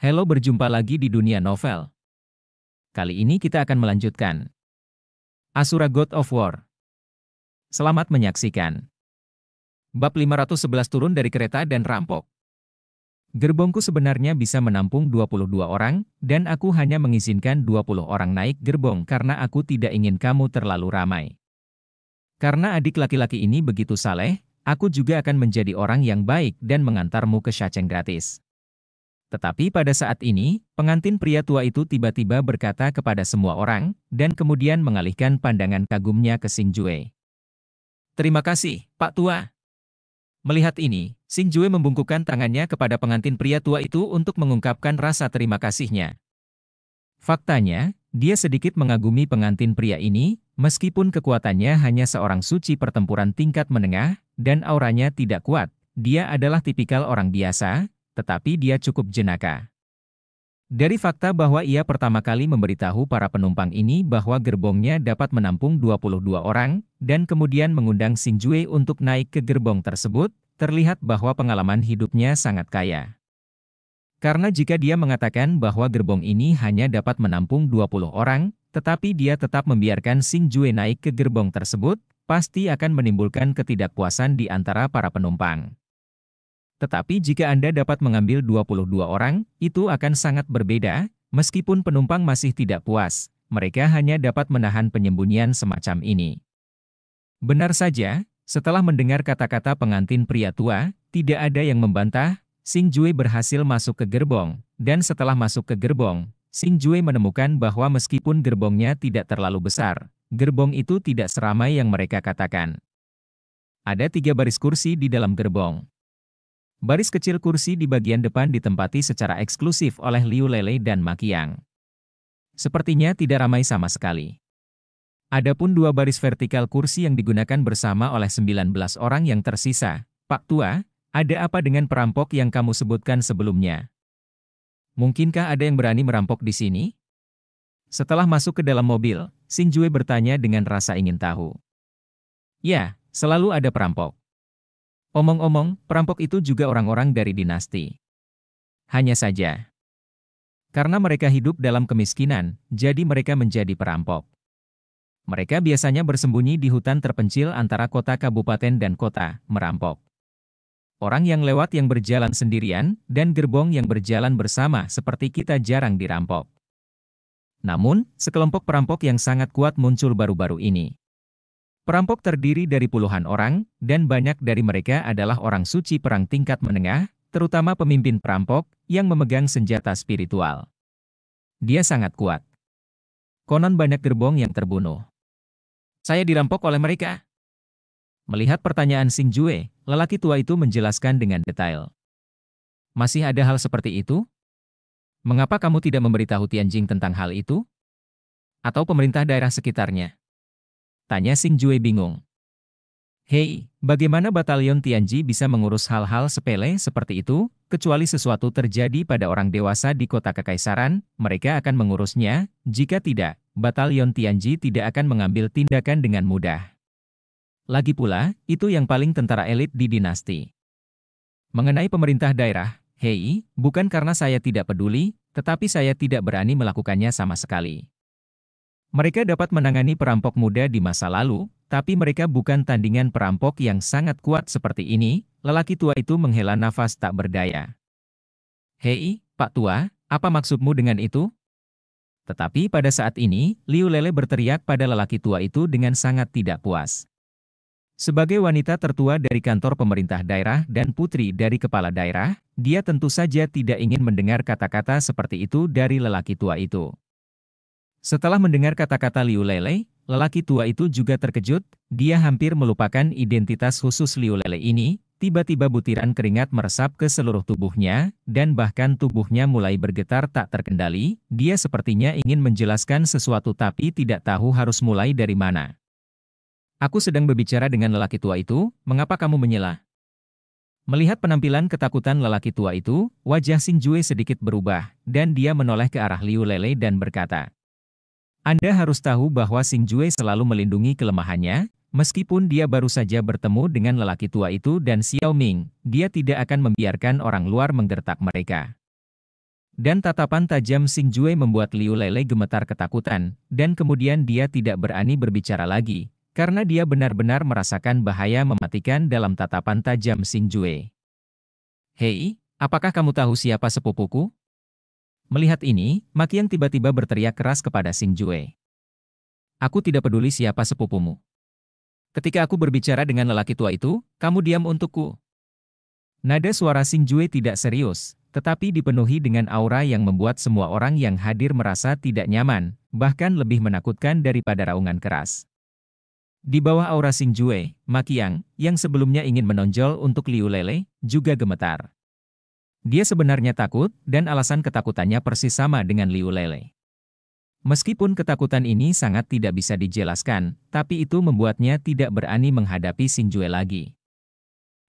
Halo berjumpa lagi di dunia novel. Kali ini kita akan melanjutkan. Asura God of War. Selamat menyaksikan. Bab 511 turun dari kereta dan rampok. Gerbongku sebenarnya bisa menampung 22 orang, dan aku hanya mengizinkan 20 orang naik gerbong karena aku tidak ingin kamu terlalu ramai. Karena adik laki-laki ini begitu saleh, aku juga akan menjadi orang yang baik dan mengantarmu ke Shacheng gratis. Tetapi pada saat ini, pengantin pria tua itu tiba-tiba berkata kepada semua orang, dan kemudian mengalihkan pandangan kagumnya ke Sing Jue. Terima kasih, Pak Tua. Melihat ini, Sing Jue membungkukkan tangannya kepada pengantin pria tua itu untuk mengungkapkan rasa terima kasihnya. Faktanya, dia sedikit mengagumi pengantin pria ini, meskipun kekuatannya hanya seorang suci pertempuran tingkat menengah, dan auranya tidak kuat, dia adalah tipikal orang biasa, tetapi dia cukup jenaka. Dari fakta bahwa ia pertama kali memberitahu para penumpang ini bahwa gerbongnya dapat menampung 22 orang, dan kemudian mengundang Sinjue untuk naik ke gerbong tersebut, terlihat bahwa pengalaman hidupnya sangat kaya. Karena jika dia mengatakan bahwa gerbong ini hanya dapat menampung 20 orang, tetapi dia tetap membiarkan Sinjue naik ke gerbong tersebut, pasti akan menimbulkan ketidakpuasan di antara para penumpang. Tetapi jika Anda dapat mengambil 22 orang, itu akan sangat berbeda, meskipun penumpang masih tidak puas, mereka hanya dapat menahan penyembunyian semacam ini. Benar saja, setelah mendengar kata-kata pengantin pria tua, tidak ada yang membantah, Sing Jue berhasil masuk ke gerbong, dan setelah masuk ke gerbong, Sing Jue menemukan bahwa meskipun gerbongnya tidak terlalu besar, gerbong itu tidak seramai yang mereka katakan. Ada tiga baris kursi di dalam gerbong. Baris kecil kursi di bagian depan ditempati secara eksklusif oleh Liu Lele dan Makiang. Sepertinya tidak ramai sama sekali. Adapun dua baris vertikal kursi yang digunakan bersama oleh 19 orang yang tersisa, Pak Tua, ada apa dengan perampok yang kamu sebutkan sebelumnya? Mungkinkah ada yang berani merampok di sini? Setelah masuk ke dalam mobil, Xin Jue bertanya dengan rasa ingin tahu. Ya, selalu ada perampok. Omong-omong, perampok itu juga orang-orang dari dinasti. Hanya saja, karena mereka hidup dalam kemiskinan, jadi mereka menjadi perampok. Mereka biasanya bersembunyi di hutan terpencil antara kota kabupaten dan kota, merampok. Orang yang lewat yang berjalan sendirian, dan gerbong yang berjalan bersama seperti kita jarang dirampok. Namun, sekelompok perampok yang sangat kuat muncul baru-baru ini. Perampok terdiri dari puluhan orang, dan banyak dari mereka adalah orang suci perang tingkat menengah, terutama pemimpin perampok, yang memegang senjata spiritual. Dia sangat kuat. Konon banyak gerbong yang terbunuh. Saya dirampok oleh mereka. Melihat pertanyaan Sing Jue, lelaki tua itu menjelaskan dengan detail. Masih ada hal seperti itu? Mengapa kamu tidak memberitahu Tianjing tentang hal itu? Atau pemerintah daerah sekitarnya? Tanya Sing Jue bingung. Hei, bagaimana batalion Tianji bisa mengurus hal-hal sepele seperti itu? Kecuali sesuatu terjadi pada orang dewasa di kota kekaisaran, mereka akan mengurusnya. Jika tidak, batalion Tianji tidak akan mengambil tindakan dengan mudah. Lagi pula, itu yang paling tentara elit di dinasti. Mengenai pemerintah daerah, Hei, bukan karena saya tidak peduli, tetapi saya tidak berani melakukannya sama sekali. Mereka dapat menangani perampok muda di masa lalu, tapi mereka bukan tandingan perampok yang sangat kuat seperti ini, lelaki tua itu menghela nafas tak berdaya. Hei, Pak Tua, apa maksudmu dengan itu? Tetapi pada saat ini, Liu Lele berteriak pada lelaki tua itu dengan sangat tidak puas. Sebagai wanita tertua dari kantor pemerintah daerah dan putri dari kepala daerah, dia tentu saja tidak ingin mendengar kata-kata seperti itu dari lelaki tua itu. Setelah mendengar kata-kata Liu Lele, lelaki tua itu juga terkejut, dia hampir melupakan identitas khusus Liu Lele ini, tiba-tiba butiran keringat meresap ke seluruh tubuhnya, dan bahkan tubuhnya mulai bergetar tak terkendali, dia sepertinya ingin menjelaskan sesuatu tapi tidak tahu harus mulai dari mana. Aku sedang berbicara dengan lelaki tua itu, mengapa kamu menyela? Melihat penampilan ketakutan lelaki tua itu, wajah Sinjue sedikit berubah, dan dia menoleh ke arah Liu Lele dan berkata, anda harus tahu bahwa Sing Jue selalu melindungi kelemahannya, meskipun dia baru saja bertemu dengan lelaki tua itu dan Xiao Ming, dia tidak akan membiarkan orang luar menggertak mereka. Dan tatapan tajam Sing Jue membuat Liu Lele gemetar ketakutan, dan kemudian dia tidak berani berbicara lagi, karena dia benar-benar merasakan bahaya mematikan dalam tatapan tajam Sing Jue. Hei, apakah kamu tahu siapa sepupuku? Melihat ini, Makiang tiba-tiba berteriak keras kepada Sing Jue. Aku tidak peduli siapa sepupumu. Ketika aku berbicara dengan lelaki tua itu, kamu diam untukku. Nada suara Sing Jue tidak serius, tetapi dipenuhi dengan aura yang membuat semua orang yang hadir merasa tidak nyaman, bahkan lebih menakutkan daripada raungan keras. Di bawah aura Sing Jue, Makiang, yang sebelumnya ingin menonjol untuk Liu Lele, juga gemetar. Dia sebenarnya takut, dan alasan ketakutannya persis sama dengan Liu Lele. Meskipun ketakutan ini sangat tidak bisa dijelaskan, tapi itu membuatnya tidak berani menghadapi Sinjue lagi.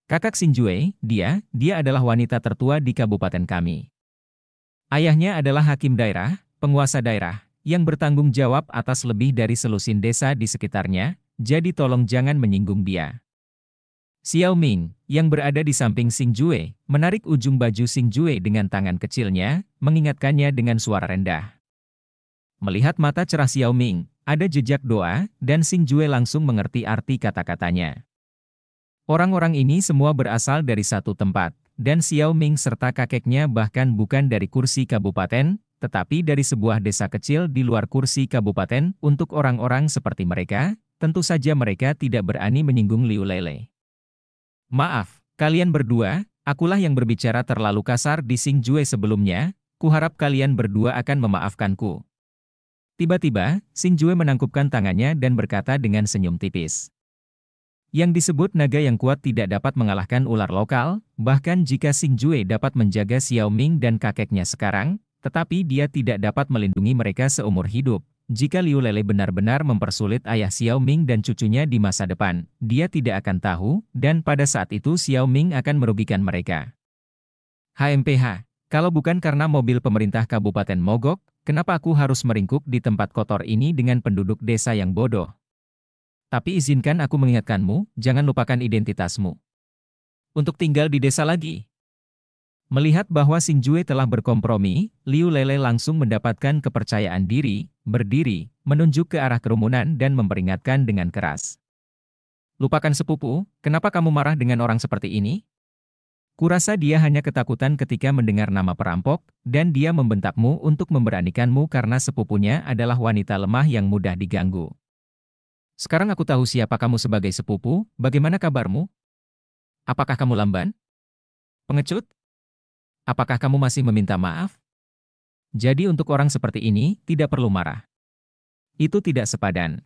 Kakak Sinjue, dia, dia adalah wanita tertua di kabupaten kami. Ayahnya adalah hakim daerah, penguasa daerah, yang bertanggung jawab atas lebih dari selusin desa di sekitarnya, jadi tolong jangan menyinggung dia. Xiao Ming, yang berada di samping Xing Jue, menarik ujung baju Xing Jue dengan tangan kecilnya, mengingatkannya dengan suara rendah. Melihat mata cerah Xiao Ming, ada jejak doa, dan Xing Jue langsung mengerti arti kata-katanya. Orang-orang ini semua berasal dari satu tempat, dan Xiao Ming serta kakeknya bahkan bukan dari kursi kabupaten, tetapi dari sebuah desa kecil di luar kursi kabupaten, untuk orang-orang seperti mereka, tentu saja mereka tidak berani menyinggung Liu Lele. Maaf, kalian berdua, akulah yang berbicara terlalu kasar di Sing Jue sebelumnya, kuharap kalian berdua akan memaafkanku. Tiba-tiba, Sing Jue menangkupkan tangannya dan berkata dengan senyum tipis. Yang disebut naga yang kuat tidak dapat mengalahkan ular lokal, bahkan jika Sing Jue dapat menjaga Xiao Ming dan kakeknya sekarang, tetapi dia tidak dapat melindungi mereka seumur hidup. Jika Liu Lele benar-benar mempersulit ayah Xiao Ming dan cucunya di masa depan, dia tidak akan tahu, dan pada saat itu Xiao Ming akan merugikan mereka. HMPH, kalau bukan karena mobil pemerintah Kabupaten Mogok, kenapa aku harus meringkuk di tempat kotor ini dengan penduduk desa yang bodoh? Tapi izinkan aku mengingatkanmu, jangan lupakan identitasmu. Untuk tinggal di desa lagi. Melihat bahwa Sinjue telah berkompromi, Liu Lele langsung mendapatkan kepercayaan diri, berdiri, menunjuk ke arah kerumunan dan memperingatkan dengan keras. Lupakan sepupu, kenapa kamu marah dengan orang seperti ini? Kurasa dia hanya ketakutan ketika mendengar nama perampok, dan dia membentakmu untuk memberanikanmu karena sepupunya adalah wanita lemah yang mudah diganggu. Sekarang aku tahu siapa kamu sebagai sepupu, bagaimana kabarmu? Apakah kamu lamban? Pengecut, Apakah kamu masih meminta maaf? Jadi untuk orang seperti ini, tidak perlu marah. Itu tidak sepadan.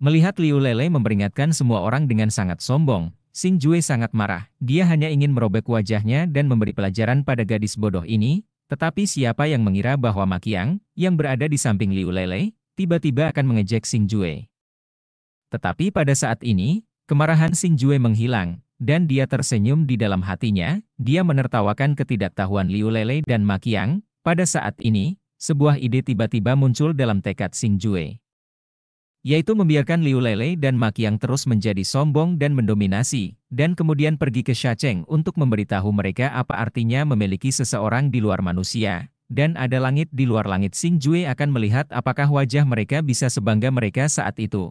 Melihat Liu Lele memperingatkan semua orang dengan sangat sombong, Xin Jue sangat marah. Dia hanya ingin merobek wajahnya dan memberi pelajaran pada gadis bodoh ini, tetapi siapa yang mengira bahwa Makiang, yang berada di samping Liu Lele, tiba-tiba akan mengejek Xin Jue. Tetapi pada saat ini, kemarahan Xin Jue menghilang, dan dia tersenyum di dalam hatinya, dia menertawakan ketidaktahuan Liu Lele dan Makiang. Pada saat ini, sebuah ide tiba-tiba muncul dalam tekad Sing Jue. Yaitu membiarkan Liu Lele dan Makiang terus menjadi sombong dan mendominasi, dan kemudian pergi ke Shacheng untuk memberitahu mereka apa artinya memiliki seseorang di luar manusia. Dan ada langit di luar langit Sing Jue akan melihat apakah wajah mereka bisa sebangga mereka saat itu.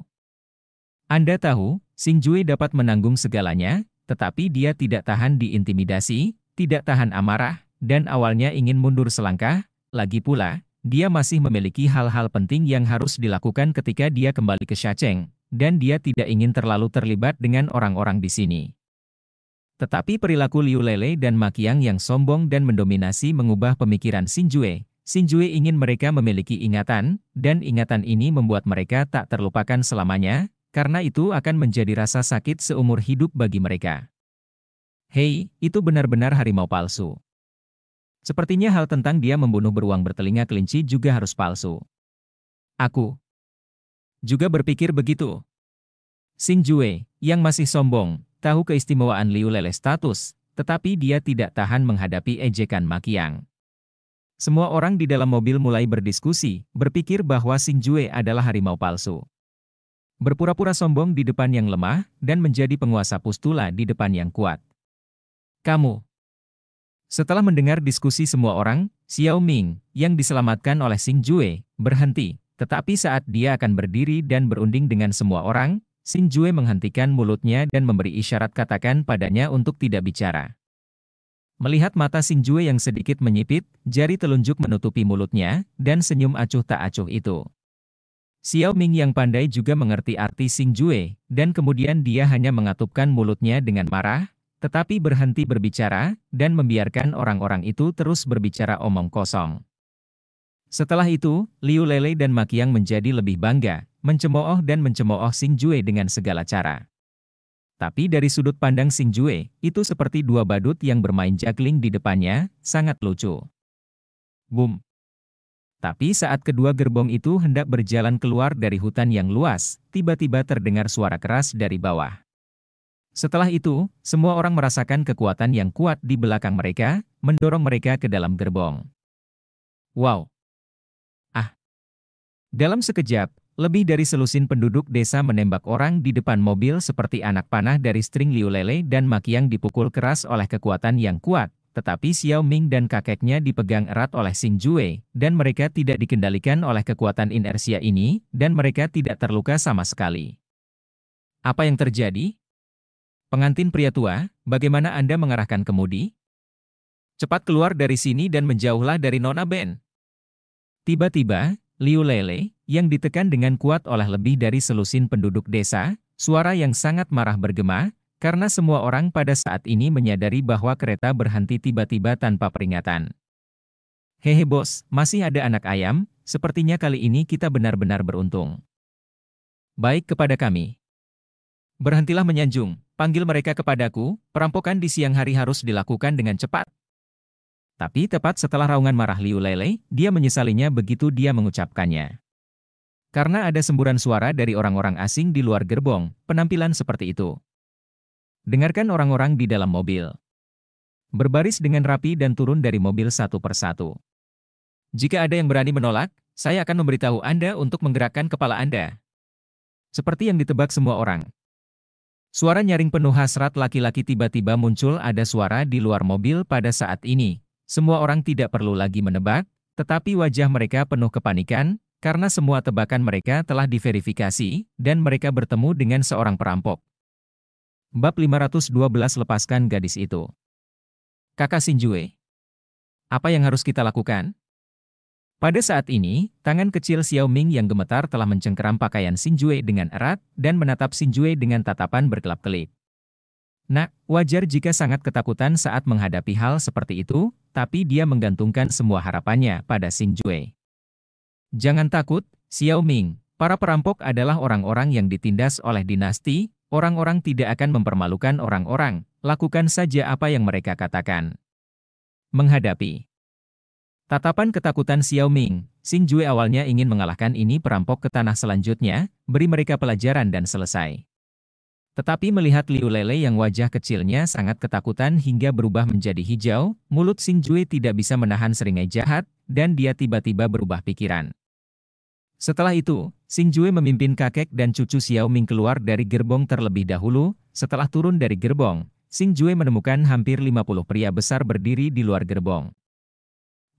Anda tahu, Sing Jue dapat menanggung segalanya, tetapi dia tidak tahan diintimidasi, tidak tahan amarah, dan awalnya ingin mundur selangkah, lagi pula, dia masih memiliki hal-hal penting yang harus dilakukan ketika dia kembali ke Shacheng, dan dia tidak ingin terlalu terlibat dengan orang-orang di sini. Tetapi perilaku Liu Lele dan Makiang yang sombong dan mendominasi mengubah pemikiran Xin Jue. Xin Jue ingin mereka memiliki ingatan, dan ingatan ini membuat mereka tak terlupakan selamanya, karena itu akan menjadi rasa sakit seumur hidup bagi mereka. Hei, itu benar-benar harimau palsu. Sepertinya hal tentang dia membunuh beruang bertelinga kelinci juga harus palsu. Aku juga berpikir begitu. Sing Jue, yang masih sombong, tahu keistimewaan Liu Lele status, tetapi dia tidak tahan menghadapi ejekan Makiang. Semua orang di dalam mobil mulai berdiskusi, berpikir bahwa Sing Jue adalah harimau palsu. Berpura-pura sombong di depan yang lemah, dan menjadi penguasa pustula di depan yang kuat. Kamu. Setelah mendengar diskusi semua orang, Xiao Ming, yang diselamatkan oleh Xing Jue, berhenti. Tetapi saat dia akan berdiri dan berunding dengan semua orang, Xing Jue menghentikan mulutnya dan memberi isyarat katakan padanya untuk tidak bicara. Melihat mata Xing Jue yang sedikit menyipit, jari telunjuk menutupi mulutnya, dan senyum acuh tak acuh itu. Xiao Ming yang pandai juga mengerti arti Xing Jue, dan kemudian dia hanya mengatupkan mulutnya dengan marah, tetapi berhenti berbicara, dan membiarkan orang-orang itu terus berbicara omong kosong. Setelah itu, Liu Lele dan Makiang menjadi lebih bangga, mencemooh dan mencemooh Xing Jue dengan segala cara. Tapi dari sudut pandang Xing Jue, itu seperti dua badut yang bermain juggling di depannya, sangat lucu. Boom! Tapi saat kedua gerbong itu hendak berjalan keluar dari hutan yang luas, tiba-tiba terdengar suara keras dari bawah. Setelah itu, semua orang merasakan kekuatan yang kuat di belakang mereka, mendorong mereka ke dalam gerbong. Wow! Ah! Dalam sekejap, lebih dari selusin penduduk desa menembak orang di depan mobil seperti anak panah dari string liu lele dan makiang dipukul keras oleh kekuatan yang kuat, tetapi Xiao Ming dan kakeknya dipegang erat oleh Xing Jue, dan mereka tidak dikendalikan oleh kekuatan inersia ini, dan mereka tidak terluka sama sekali. Apa yang terjadi? Pengantin pria tua, bagaimana Anda mengarahkan kemudi? Cepat keluar dari sini dan menjauhlah dari Nona Ben. Tiba-tiba, Liu Lele, yang ditekan dengan kuat oleh lebih dari selusin penduduk desa, suara yang sangat marah bergema, karena semua orang pada saat ini menyadari bahwa kereta berhenti tiba-tiba tanpa peringatan. Hehe bos, masih ada anak ayam, sepertinya kali ini kita benar-benar beruntung. Baik kepada kami. Berhentilah menyanjung, panggil mereka kepadaku, perampokan di siang hari harus dilakukan dengan cepat. Tapi tepat setelah raungan marah Liu Lele, dia menyesalinya begitu dia mengucapkannya. Karena ada semburan suara dari orang-orang asing di luar gerbong, penampilan seperti itu. Dengarkan orang-orang di dalam mobil. Berbaris dengan rapi dan turun dari mobil satu persatu. Jika ada yang berani menolak, saya akan memberitahu Anda untuk menggerakkan kepala Anda. Seperti yang ditebak semua orang. Suara nyaring penuh hasrat laki-laki tiba-tiba muncul ada suara di luar mobil pada saat ini. Semua orang tidak perlu lagi menebak, tetapi wajah mereka penuh kepanikan, karena semua tebakan mereka telah diverifikasi, dan mereka bertemu dengan seorang perampok. Bab 512 Lepaskan gadis itu. Kakak Sinjue. Apa yang harus kita lakukan? Pada saat ini, tangan kecil Xiao Ming yang gemetar telah mencengkeram pakaian Sinjue dengan erat dan menatap Sinjue dengan tatapan berkelap-kelip. Nak, wajar jika sangat ketakutan saat menghadapi hal seperti itu, tapi dia menggantungkan semua harapannya pada Sinjue. Jangan takut, Xiao Ming. Para perampok adalah orang-orang yang ditindas oleh dinasti, Orang-orang tidak akan mempermalukan orang-orang, lakukan saja apa yang mereka katakan. Menghadapi Tatapan ketakutan Xiao Ming, Xing Jue awalnya ingin mengalahkan ini perampok ke tanah selanjutnya, beri mereka pelajaran dan selesai. Tetapi melihat Liu Lele yang wajah kecilnya sangat ketakutan hingga berubah menjadi hijau, mulut Xing Jue tidak bisa menahan seringai jahat, dan dia tiba-tiba berubah pikiran. Setelah itu, Xing Jue memimpin kakek dan cucu Xiao Ming keluar dari gerbong terlebih dahulu, setelah turun dari gerbong, Xing Jue menemukan hampir 50 pria besar berdiri di luar gerbong.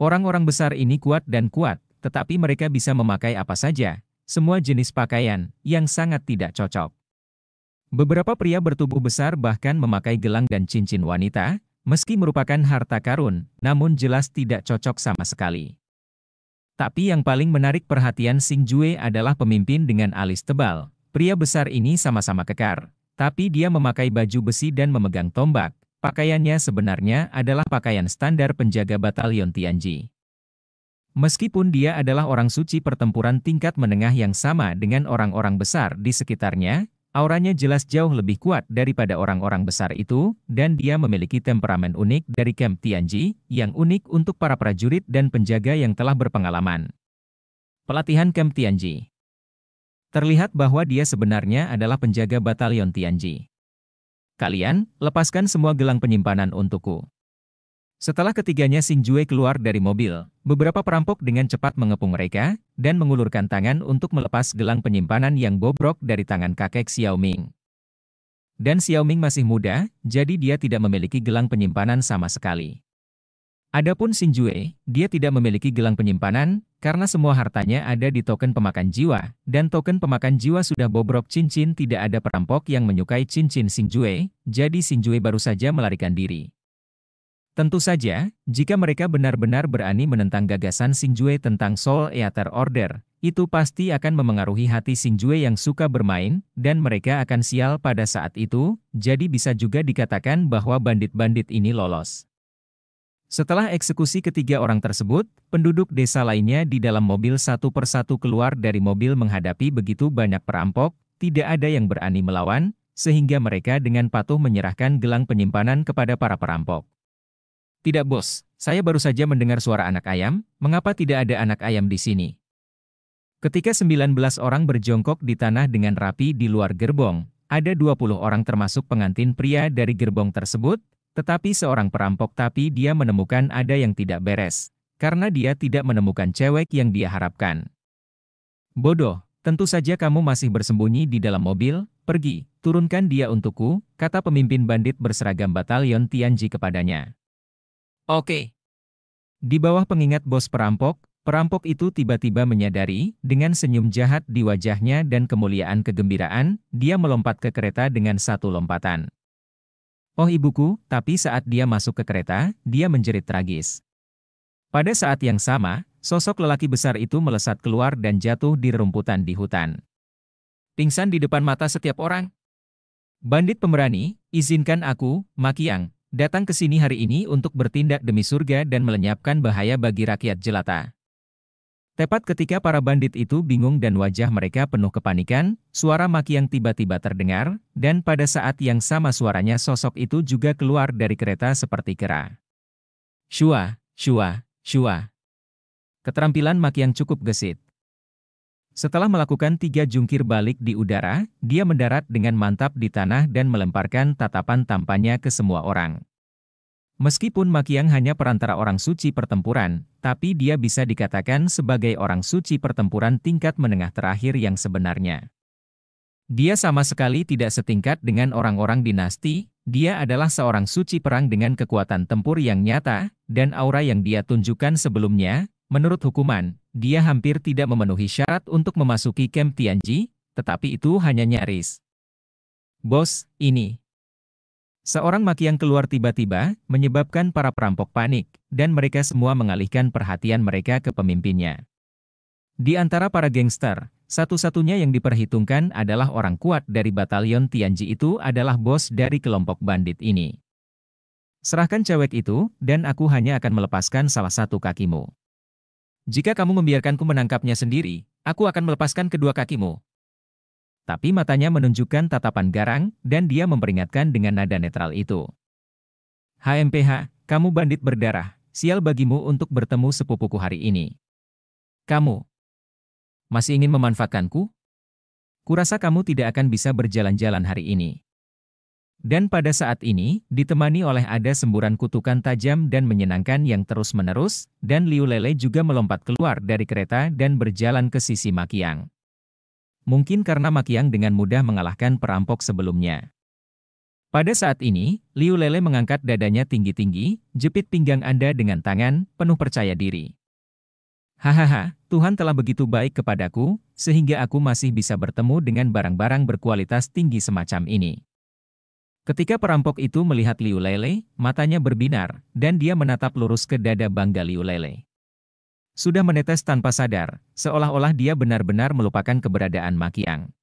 Orang-orang besar ini kuat dan kuat, tetapi mereka bisa memakai apa saja, semua jenis pakaian, yang sangat tidak cocok. Beberapa pria bertubuh besar bahkan memakai gelang dan cincin wanita, meski merupakan harta karun, namun jelas tidak cocok sama sekali. Tapi yang paling menarik perhatian Sing Jue adalah pemimpin dengan alis tebal. Pria besar ini sama-sama kekar, tapi dia memakai baju besi dan memegang tombak. Pakaiannya sebenarnya adalah pakaian standar penjaga batalion Tianji. Meskipun dia adalah orang suci pertempuran tingkat menengah yang sama dengan orang-orang besar di sekitarnya, Auranya jelas jauh lebih kuat daripada orang-orang besar itu, dan dia memiliki temperamen unik dari Camp Tianji, yang unik untuk para prajurit dan penjaga yang telah berpengalaman. Pelatihan Camp Tianji Terlihat bahwa dia sebenarnya adalah penjaga batalion Tianji. Kalian, lepaskan semua gelang penyimpanan untukku. Setelah ketiganya Jue keluar dari mobil, beberapa perampok dengan cepat mengepung mereka, dan mengulurkan tangan untuk melepas gelang penyimpanan yang bobrok dari tangan kakek Xiao Ming. Dan Xiao Ming masih muda, jadi dia tidak memiliki gelang penyimpanan sama sekali. Adapun Jue, dia tidak memiliki gelang penyimpanan, karena semua hartanya ada di token pemakan jiwa, dan token pemakan jiwa sudah bobrok cincin tidak ada perampok yang menyukai cincin Jue, jadi Jue baru saja melarikan diri. Tentu saja, jika mereka benar-benar berani menentang gagasan Shinjue tentang Soul Eater Order, itu pasti akan memengaruhi hati Shinjue yang suka bermain, dan mereka akan sial pada saat itu, jadi bisa juga dikatakan bahwa bandit-bandit ini lolos. Setelah eksekusi ketiga orang tersebut, penduduk desa lainnya di dalam mobil satu persatu keluar dari mobil menghadapi begitu banyak perampok, tidak ada yang berani melawan, sehingga mereka dengan patuh menyerahkan gelang penyimpanan kepada para perampok. Tidak bos, saya baru saja mendengar suara anak ayam, mengapa tidak ada anak ayam di sini? Ketika 19 orang berjongkok di tanah dengan rapi di luar gerbong, ada 20 orang termasuk pengantin pria dari gerbong tersebut, tetapi seorang perampok tapi dia menemukan ada yang tidak beres, karena dia tidak menemukan cewek yang dia harapkan. Bodoh, tentu saja kamu masih bersembunyi di dalam mobil, pergi, turunkan dia untukku, kata pemimpin bandit berseragam batalion Tianji kepadanya. Oke. Di bawah pengingat bos perampok, perampok itu tiba-tiba menyadari, dengan senyum jahat di wajahnya dan kemuliaan kegembiraan, dia melompat ke kereta dengan satu lompatan. Oh ibuku, tapi saat dia masuk ke kereta, dia menjerit tragis. Pada saat yang sama, sosok lelaki besar itu melesat keluar dan jatuh di rumputan di hutan. Pingsan di depan mata setiap orang. Bandit pemberani, izinkan aku, Makiang, datang ke sini hari ini untuk bertindak demi surga dan melenyapkan bahaya bagi rakyat jelata. Tepat ketika para bandit itu bingung dan wajah mereka penuh kepanikan, suara maki yang tiba-tiba terdengar, dan pada saat yang sama suaranya sosok itu juga keluar dari kereta seperti kera. Shua, shua, shua. Keterampilan maki yang cukup gesit. Setelah melakukan tiga jungkir balik di udara, dia mendarat dengan mantap di tanah dan melemparkan tatapan tampannya ke semua orang. Meskipun Makiang hanya perantara orang suci pertempuran, tapi dia bisa dikatakan sebagai orang suci pertempuran tingkat menengah terakhir yang sebenarnya. Dia sama sekali tidak setingkat dengan orang-orang dinasti, dia adalah seorang suci perang dengan kekuatan tempur yang nyata, dan aura yang dia tunjukkan sebelumnya, Menurut hukuman, dia hampir tidak memenuhi syarat untuk memasuki kamp Tianji, tetapi itu hanya nyaris. Bos, ini. Seorang maki yang keluar tiba-tiba, menyebabkan para perampok panik, dan mereka semua mengalihkan perhatian mereka ke pemimpinnya. Di antara para gangster, satu-satunya yang diperhitungkan adalah orang kuat dari batalion Tianji itu adalah bos dari kelompok bandit ini. Serahkan cewek itu, dan aku hanya akan melepaskan salah satu kakimu. Jika kamu membiarkanku menangkapnya sendiri, aku akan melepaskan kedua kakimu. Tapi matanya menunjukkan tatapan garang, dan dia memperingatkan dengan nada netral itu. HMPH, kamu bandit berdarah, sial bagimu untuk bertemu sepupuku hari ini. Kamu masih ingin memanfaatkanku? Kurasa kamu tidak akan bisa berjalan-jalan hari ini. Dan pada saat ini, ditemani oleh ada semburan kutukan tajam dan menyenangkan yang terus-menerus, dan Liu Lele juga melompat keluar dari kereta dan berjalan ke sisi Makiang. Mungkin karena Makiang dengan mudah mengalahkan perampok sebelumnya. Pada saat ini, Liu Lele mengangkat dadanya tinggi-tinggi, jepit pinggang Anda dengan tangan, penuh percaya diri. Hahaha, Tuhan telah begitu baik kepadaku, sehingga aku masih bisa bertemu dengan barang-barang berkualitas tinggi semacam ini. Ketika perampok itu melihat Liu Lele, matanya berbinar, dan dia menatap lurus ke dada bangga Liu Lele. Sudah menetes tanpa sadar, seolah-olah dia benar-benar melupakan keberadaan Makiang.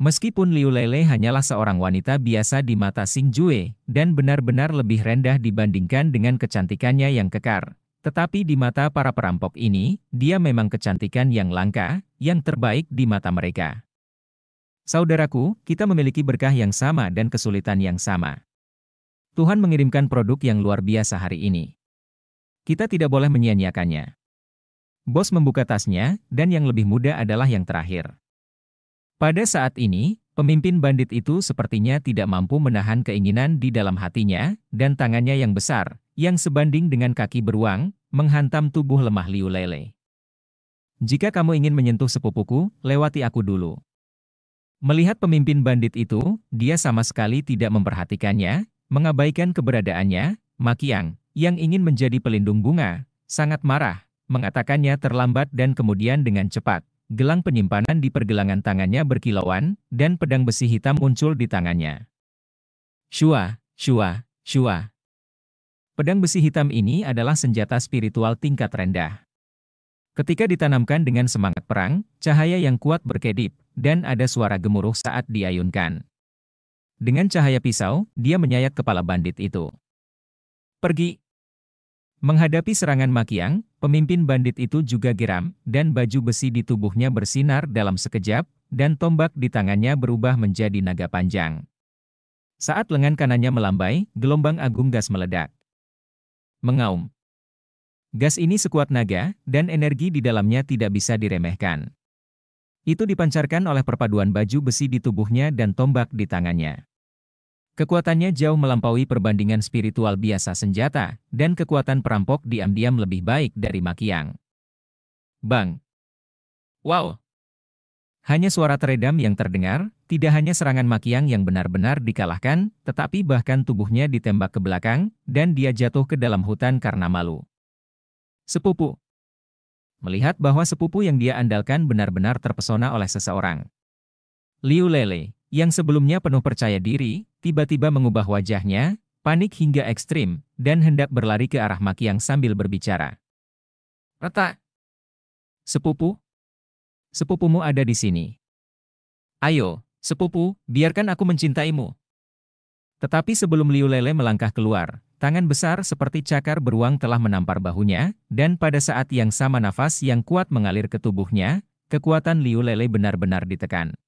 Meskipun Liu Lele hanyalah seorang wanita biasa di mata Sing Jue, dan benar-benar lebih rendah dibandingkan dengan kecantikannya yang kekar, tetapi di mata para perampok ini, dia memang kecantikan yang langka, yang terbaik di mata mereka. Saudaraku, kita memiliki berkah yang sama dan kesulitan yang sama. Tuhan mengirimkan produk yang luar biasa hari ini. Kita tidak boleh menyia-nyiakannya. Bos membuka tasnya, dan yang lebih muda adalah yang terakhir. Pada saat ini, pemimpin bandit itu sepertinya tidak mampu menahan keinginan di dalam hatinya, dan tangannya yang besar, yang sebanding dengan kaki beruang, menghantam tubuh lemah Liu Lele. Jika kamu ingin menyentuh sepupuku, lewati aku dulu. Melihat pemimpin bandit itu, dia sama sekali tidak memperhatikannya, mengabaikan keberadaannya, Makiang, yang ingin menjadi pelindung bunga, sangat marah, mengatakannya terlambat dan kemudian dengan cepat, gelang penyimpanan di pergelangan tangannya berkilauan, dan pedang besi hitam muncul di tangannya. Shua, Shua, Shua. Pedang besi hitam ini adalah senjata spiritual tingkat rendah. Ketika ditanamkan dengan semangat perang, cahaya yang kuat berkedip, dan ada suara gemuruh saat diayunkan. Dengan cahaya pisau, dia menyayat kepala bandit itu. Pergi! Menghadapi serangan Makiang, pemimpin bandit itu juga geram, dan baju besi di tubuhnya bersinar dalam sekejap, dan tombak di tangannya berubah menjadi naga panjang. Saat lengan kanannya melambai, gelombang agung gas meledak. Mengaum. Gas ini sekuat naga, dan energi di dalamnya tidak bisa diremehkan. Itu dipancarkan oleh perpaduan baju besi di tubuhnya dan tombak di tangannya. Kekuatannya jauh melampaui perbandingan spiritual biasa senjata, dan kekuatan perampok diam-diam lebih baik dari Makiang. Bang! Wow! Hanya suara teredam yang terdengar, tidak hanya serangan Makiang yang benar-benar dikalahkan, tetapi bahkan tubuhnya ditembak ke belakang, dan dia jatuh ke dalam hutan karena malu. Sepupu. Melihat bahwa sepupu yang dia andalkan benar-benar terpesona oleh seseorang. Liu Lele, yang sebelumnya penuh percaya diri, tiba-tiba mengubah wajahnya, panik hingga ekstrim, dan hendak berlari ke arah Maki yang sambil berbicara. Retak. Sepupu? Sepupumu ada di sini. Ayo, sepupu, biarkan aku mencintaimu. Tetapi sebelum Liu Lele melangkah keluar, Tangan besar seperti cakar beruang telah menampar bahunya, dan pada saat yang sama nafas yang kuat mengalir ke tubuhnya, kekuatan Liu Lele benar-benar ditekan.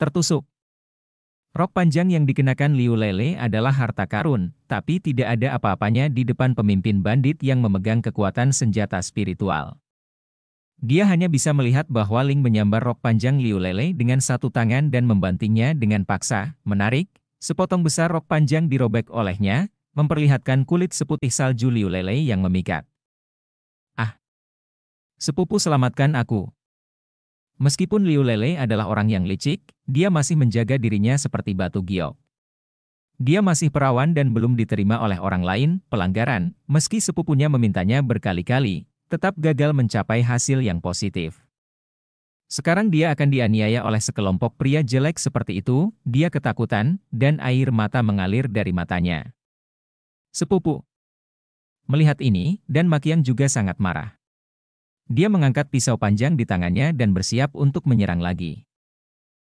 Tertusuk. Rok panjang yang dikenakan Liu Lele adalah harta karun, tapi tidak ada apa-apanya di depan pemimpin bandit yang memegang kekuatan senjata spiritual. Dia hanya bisa melihat bahwa Ling menyambar rok panjang Liu Lele dengan satu tangan dan membantingnya dengan paksa, menarik, sepotong besar rok panjang dirobek olehnya, memperlihatkan kulit seputih salju Liu Lele yang memikat. Ah! Sepupu selamatkan aku. Meskipun Liu Lele adalah orang yang licik, dia masih menjaga dirinya seperti batu giok. Dia masih perawan dan belum diterima oleh orang lain, pelanggaran, meski sepupunya memintanya berkali-kali, tetap gagal mencapai hasil yang positif. Sekarang dia akan dianiaya oleh sekelompok pria jelek seperti itu, dia ketakutan, dan air mata mengalir dari matanya. Sepupu. Melihat ini, Dan Makiang juga sangat marah. Dia mengangkat pisau panjang di tangannya dan bersiap untuk menyerang lagi.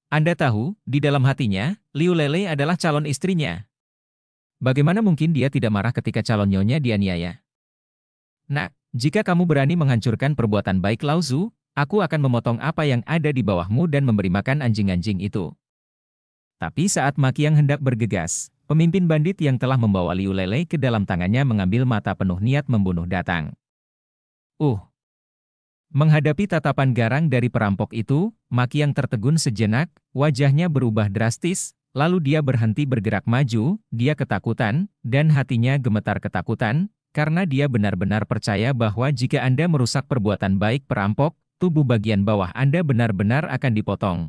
Anda tahu, di dalam hatinya, Liu Lele adalah calon istrinya. Bagaimana mungkin dia tidak marah ketika calon nyonya dianiaya? Nak, jika kamu berani menghancurkan perbuatan baik Lao Zhu, aku akan memotong apa yang ada di bawahmu dan memberi makan anjing-anjing itu. Tapi saat Makiang hendak bergegas, Pemimpin bandit yang telah membawa Liu Lele ke dalam tangannya mengambil mata penuh niat membunuh datang. Uh! Menghadapi tatapan garang dari perampok itu, Maki yang tertegun sejenak, wajahnya berubah drastis, lalu dia berhenti bergerak maju, dia ketakutan, dan hatinya gemetar ketakutan, karena dia benar-benar percaya bahwa jika Anda merusak perbuatan baik perampok, tubuh bagian bawah Anda benar-benar akan dipotong.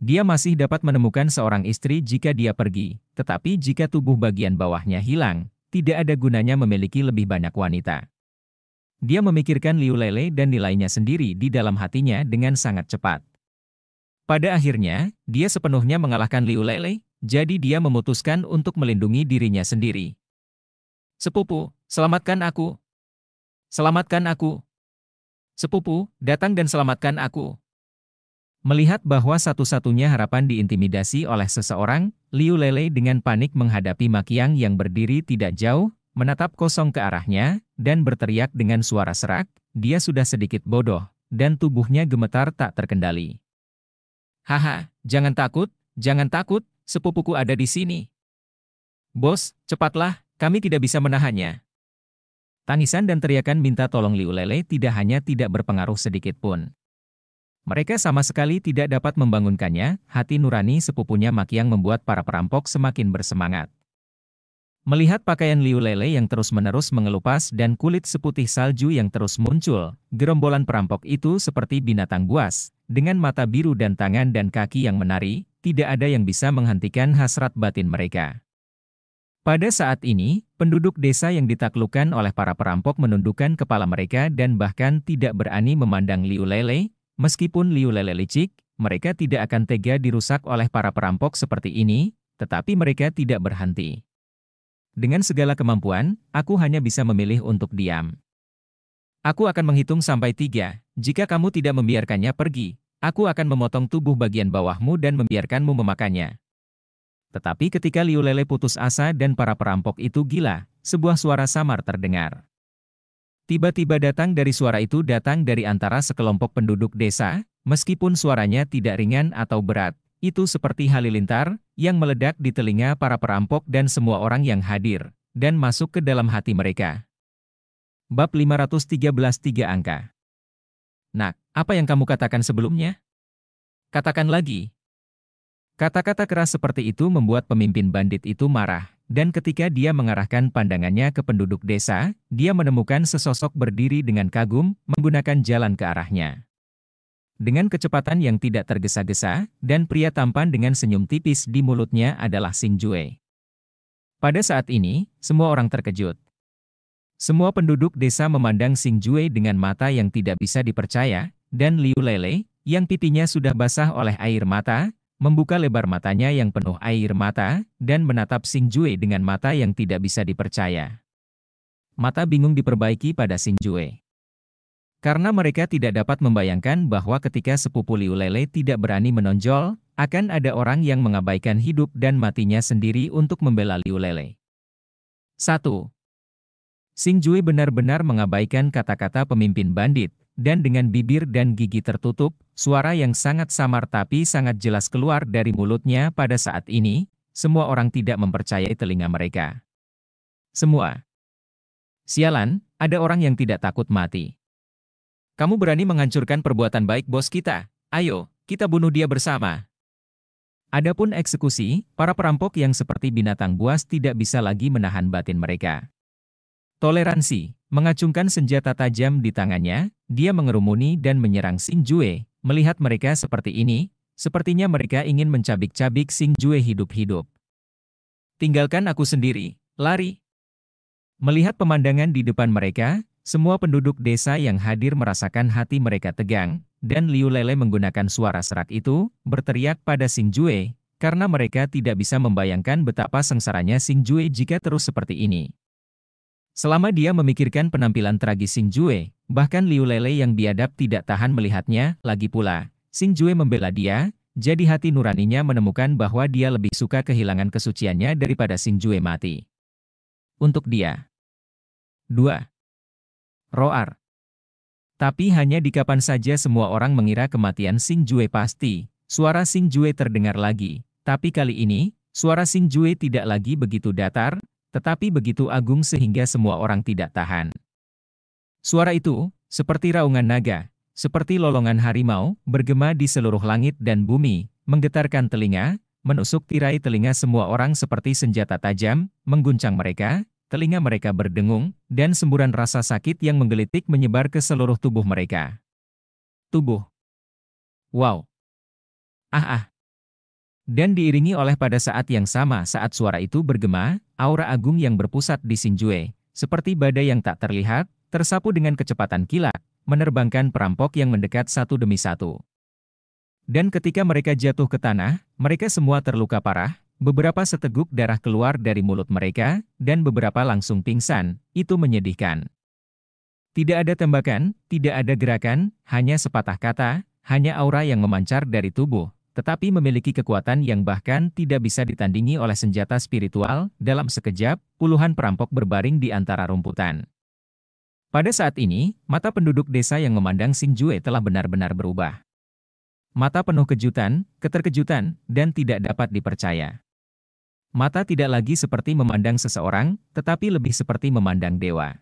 Dia masih dapat menemukan seorang istri jika dia pergi, tetapi jika tubuh bagian bawahnya hilang, tidak ada gunanya memiliki lebih banyak wanita. Dia memikirkan Liu Lele dan nilainya sendiri di dalam hatinya dengan sangat cepat. Pada akhirnya, dia sepenuhnya mengalahkan Liu Lele, jadi dia memutuskan untuk melindungi dirinya sendiri. Sepupu, selamatkan aku. Selamatkan aku. Sepupu, datang dan selamatkan aku. Melihat bahwa satu-satunya harapan diintimidasi oleh seseorang, Liu Lele dengan panik menghadapi Makiang yang berdiri tidak jauh, menatap kosong ke arahnya, dan berteriak dengan suara serak, dia sudah sedikit bodoh, dan tubuhnya gemetar tak terkendali. Haha, jangan takut, jangan takut, sepupuku ada di sini. Bos, cepatlah, kami tidak bisa menahannya. Tangisan dan teriakan minta tolong Liu Lele tidak hanya tidak berpengaruh sedikit pun, mereka sama sekali tidak dapat membangunkannya, hati nurani sepupunya Makiang membuat para perampok semakin bersemangat. Melihat pakaian Liu Lele yang terus-menerus mengelupas dan kulit seputih salju yang terus muncul, gerombolan perampok itu seperti binatang buas, dengan mata biru dan tangan dan kaki yang menari, tidak ada yang bisa menghentikan hasrat batin mereka. Pada saat ini, penduduk desa yang ditaklukkan oleh para perampok menundukkan kepala mereka dan bahkan tidak berani memandang Liu Lele, Meskipun Liu Lele licik, mereka tidak akan tega dirusak oleh para perampok seperti ini, tetapi mereka tidak berhenti. Dengan segala kemampuan, aku hanya bisa memilih untuk diam. Aku akan menghitung sampai tiga. Jika kamu tidak membiarkannya pergi, aku akan memotong tubuh bagian bawahmu dan membiarkanmu memakannya. Tetapi ketika Liu Lele putus asa dan para perampok itu gila, sebuah suara samar terdengar. Tiba-tiba datang dari suara itu datang dari antara sekelompok penduduk desa, meskipun suaranya tidak ringan atau berat, itu seperti halilintar, yang meledak di telinga para perampok dan semua orang yang hadir, dan masuk ke dalam hati mereka. Bab 513 3 angka. Nak, apa yang kamu katakan sebelumnya? Katakan lagi. Kata-kata keras seperti itu membuat pemimpin bandit itu marah, dan ketika dia mengarahkan pandangannya ke penduduk desa, dia menemukan sesosok berdiri dengan kagum, menggunakan jalan ke arahnya. Dengan kecepatan yang tidak tergesa-gesa, dan pria tampan dengan senyum tipis di mulutnya adalah Sing Jue. Pada saat ini, semua orang terkejut. Semua penduduk desa memandang Sing Jue dengan mata yang tidak bisa dipercaya, dan Liu Lele, yang pipinya sudah basah oleh air mata, membuka lebar matanya yang penuh air mata, dan menatap Sing Jue dengan mata yang tidak bisa dipercaya. Mata bingung diperbaiki pada Sing Jue. Karena mereka tidak dapat membayangkan bahwa ketika sepupu Liu Lele tidak berani menonjol, akan ada orang yang mengabaikan hidup dan matinya sendiri untuk membela Liu Lele. 1. Sing Jui benar-benar mengabaikan kata-kata pemimpin bandit, dan dengan bibir dan gigi tertutup, suara yang sangat samar tapi sangat jelas keluar dari mulutnya pada saat ini, semua orang tidak mempercayai telinga mereka. Semua. Sialan, ada orang yang tidak takut mati. Kamu berani menghancurkan perbuatan baik bos kita. Ayo, kita bunuh dia bersama. Adapun eksekusi, para perampok yang seperti binatang buas tidak bisa lagi menahan batin mereka. Toleransi Mengacungkan senjata tajam di tangannya, dia mengerumuni dan menyerang Sing Jue. Melihat mereka seperti ini, sepertinya mereka ingin mencabik-cabik Sing Jue hidup-hidup. Tinggalkan aku sendiri, lari. Melihat pemandangan di depan mereka, semua penduduk desa yang hadir merasakan hati mereka tegang, dan Liu Lele menggunakan suara serak itu, berteriak pada Sing Jue, karena mereka tidak bisa membayangkan betapa sengsaranya Sing Jue jika terus seperti ini. Selama dia memikirkan penampilan tragis Sing Jue, bahkan Liu Lele yang biadab tidak tahan melihatnya, lagi pula, Sing Jue membela dia, jadi hati nuraninya menemukan bahwa dia lebih suka kehilangan kesuciannya daripada Sing Jue mati. Untuk dia. 2. Roar Tapi hanya di kapan saja semua orang mengira kematian Sing Jue pasti, suara Sing Jue terdengar lagi, tapi kali ini, suara Sing Jue tidak lagi begitu datar, tetapi begitu agung sehingga semua orang tidak tahan. Suara itu, seperti raungan naga, seperti lolongan harimau, bergema di seluruh langit dan bumi, menggetarkan telinga, menusuk tirai telinga semua orang seperti senjata tajam, mengguncang mereka, telinga mereka berdengung, dan semburan rasa sakit yang menggelitik menyebar ke seluruh tubuh mereka. Tubuh. Wow. Ah ah. Dan diiringi oleh pada saat yang sama saat suara itu bergema, aura agung yang berpusat di Sinjue, seperti badai yang tak terlihat, tersapu dengan kecepatan kilat, menerbangkan perampok yang mendekat satu demi satu. Dan ketika mereka jatuh ke tanah, mereka semua terluka parah, beberapa seteguk darah keluar dari mulut mereka, dan beberapa langsung pingsan, itu menyedihkan. Tidak ada tembakan, tidak ada gerakan, hanya sepatah kata, hanya aura yang memancar dari tubuh, tetapi memiliki kekuatan yang bahkan tidak bisa ditandingi oleh senjata spiritual, dalam sekejap, puluhan perampok berbaring di antara rumputan. Pada saat ini, mata penduduk desa yang memandang Sing Jue telah benar-benar berubah. Mata penuh kejutan, keterkejutan, dan tidak dapat dipercaya. Mata tidak lagi seperti memandang seseorang, tetapi lebih seperti memandang dewa.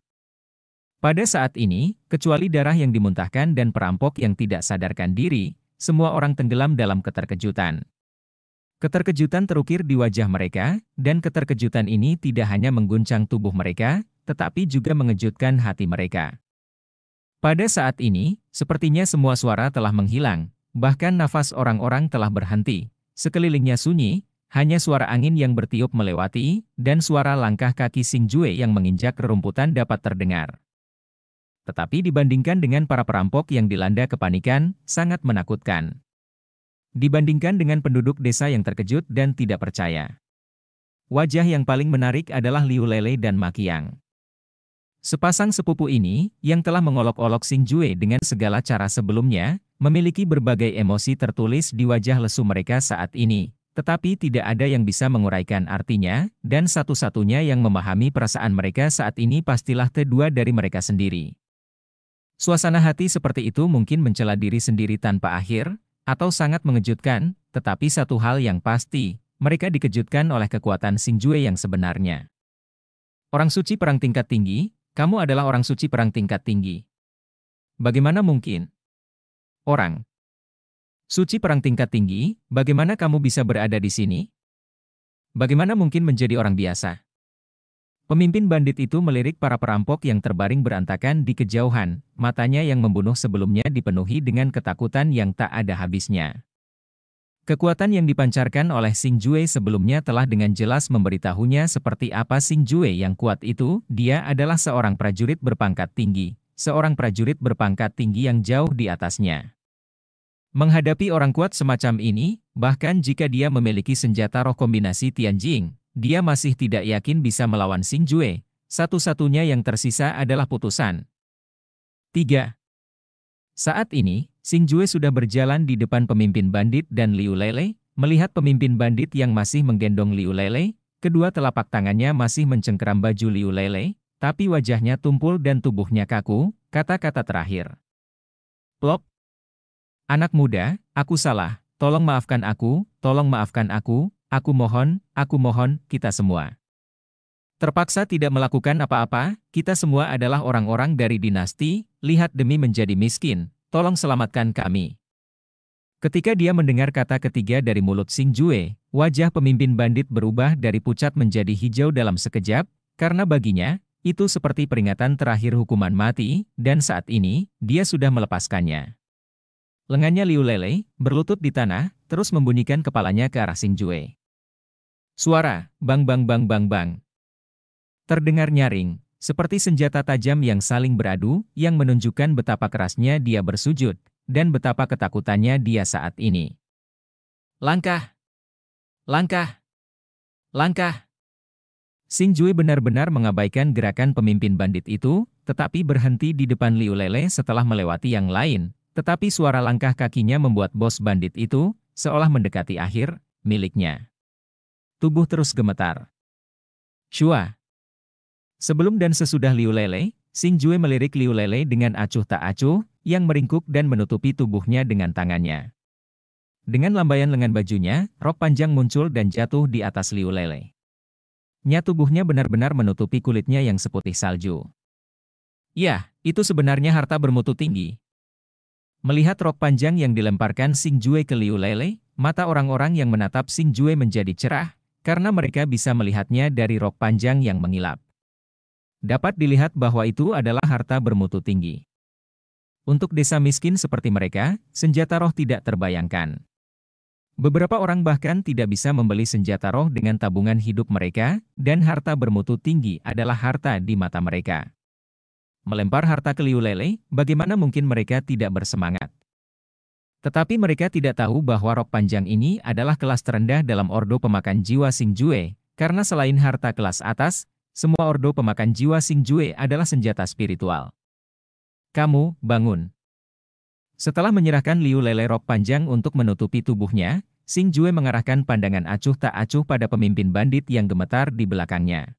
Pada saat ini, kecuali darah yang dimuntahkan dan perampok yang tidak sadarkan diri, semua orang tenggelam dalam keterkejutan. Keterkejutan terukir di wajah mereka, dan keterkejutan ini tidak hanya mengguncang tubuh mereka, tetapi juga mengejutkan hati mereka. Pada saat ini, sepertinya semua suara telah menghilang, bahkan nafas orang-orang telah berhenti. Sekelilingnya sunyi, hanya suara angin yang bertiup melewati, dan suara langkah kaki Sing Jue yang menginjak rerumputan dapat terdengar tetapi dibandingkan dengan para perampok yang dilanda kepanikan, sangat menakutkan. Dibandingkan dengan penduduk desa yang terkejut dan tidak percaya. Wajah yang paling menarik adalah Liu Lele dan Makiang. Sepasang sepupu ini, yang telah mengolok-olok Sing Jue dengan segala cara sebelumnya, memiliki berbagai emosi tertulis di wajah lesu mereka saat ini, tetapi tidak ada yang bisa menguraikan artinya, dan satu-satunya yang memahami perasaan mereka saat ini pastilah kedua dari mereka sendiri. Suasana hati seperti itu mungkin mencela diri sendiri tanpa akhir, atau sangat mengejutkan, tetapi satu hal yang pasti, mereka dikejutkan oleh kekuatan Sinjue yang sebenarnya. Orang suci perang tingkat tinggi, kamu adalah orang suci perang tingkat tinggi. Bagaimana mungkin? Orang suci perang tingkat tinggi, bagaimana kamu bisa berada di sini? Bagaimana mungkin menjadi orang biasa? Pemimpin bandit itu melirik para perampok yang terbaring berantakan di kejauhan, matanya yang membunuh sebelumnya dipenuhi dengan ketakutan yang tak ada habisnya. Kekuatan yang dipancarkan oleh Sing Jue sebelumnya telah dengan jelas memberitahunya seperti apa Sing Jue yang kuat itu, dia adalah seorang prajurit berpangkat tinggi, seorang prajurit berpangkat tinggi yang jauh di atasnya. Menghadapi orang kuat semacam ini, bahkan jika dia memiliki senjata roh kombinasi Tianjing, dia masih tidak yakin bisa melawan Xing Jue, satu-satunya yang tersisa adalah putusan. 3. Saat ini, Xing Jue sudah berjalan di depan pemimpin bandit dan Liu Lele, melihat pemimpin bandit yang masih menggendong Liu Lele, kedua telapak tangannya masih mencengkeram baju Liu Lele, tapi wajahnya tumpul dan tubuhnya kaku, kata-kata terakhir. Plop. Anak muda, aku salah, tolong maafkan aku, tolong maafkan aku, Aku mohon, aku mohon, kita semua. Terpaksa tidak melakukan apa-apa, kita semua adalah orang-orang dari dinasti, lihat demi menjadi miskin, tolong selamatkan kami. Ketika dia mendengar kata ketiga dari mulut Sing Jue, wajah pemimpin bandit berubah dari pucat menjadi hijau dalam sekejap, karena baginya, itu seperti peringatan terakhir hukuman mati, dan saat ini, dia sudah melepaskannya. Lengannya Liu Lele, berlutut di tanah, terus membunyikan kepalanya ke arah Sing Jue. Suara, bang bang bang bang bang. Terdengar nyaring, seperti senjata tajam yang saling beradu, yang menunjukkan betapa kerasnya dia bersujud, dan betapa ketakutannya dia saat ini. Langkah! Langkah! Langkah! Sing Jui benar-benar mengabaikan gerakan pemimpin bandit itu, tetapi berhenti di depan Liu Lele setelah melewati yang lain. Tetapi suara langkah kakinya membuat bos bandit itu seolah mendekati akhir miliknya tubuh terus gemetar. Chua. Sebelum dan sesudah Liu Lele, Xing Jue melirik Liu Lele dengan acuh tak acuh, yang meringkuk dan menutupi tubuhnya dengan tangannya. Dengan lambaian lengan bajunya, rok panjang muncul dan jatuh di atas Liu Lele. Nya tubuhnya benar-benar menutupi kulitnya yang seputih salju. Ya, itu sebenarnya harta bermutu tinggi. Melihat rok panjang yang dilemparkan Xing Jue ke Liu Lele, mata orang-orang yang menatap Xing Jue menjadi cerah, karena mereka bisa melihatnya dari rok panjang yang mengilap. Dapat dilihat bahwa itu adalah harta bermutu tinggi. Untuk desa miskin seperti mereka, senjata roh tidak terbayangkan. Beberapa orang bahkan tidak bisa membeli senjata roh dengan tabungan hidup mereka, dan harta bermutu tinggi adalah harta di mata mereka. Melempar harta ke liu lele, bagaimana mungkin mereka tidak bersemangat? Tetapi mereka tidak tahu bahwa rok panjang ini adalah kelas terendah dalam ordo pemakan jiwa Sing Singjue, karena selain harta kelas atas, semua ordo pemakan jiwa Sing Singjue adalah senjata spiritual. Kamu, bangun. Setelah menyerahkan Liu Lele rok panjang untuk menutupi tubuhnya, Sing Jue mengarahkan pandangan acuh tak acuh pada pemimpin bandit yang gemetar di belakangnya.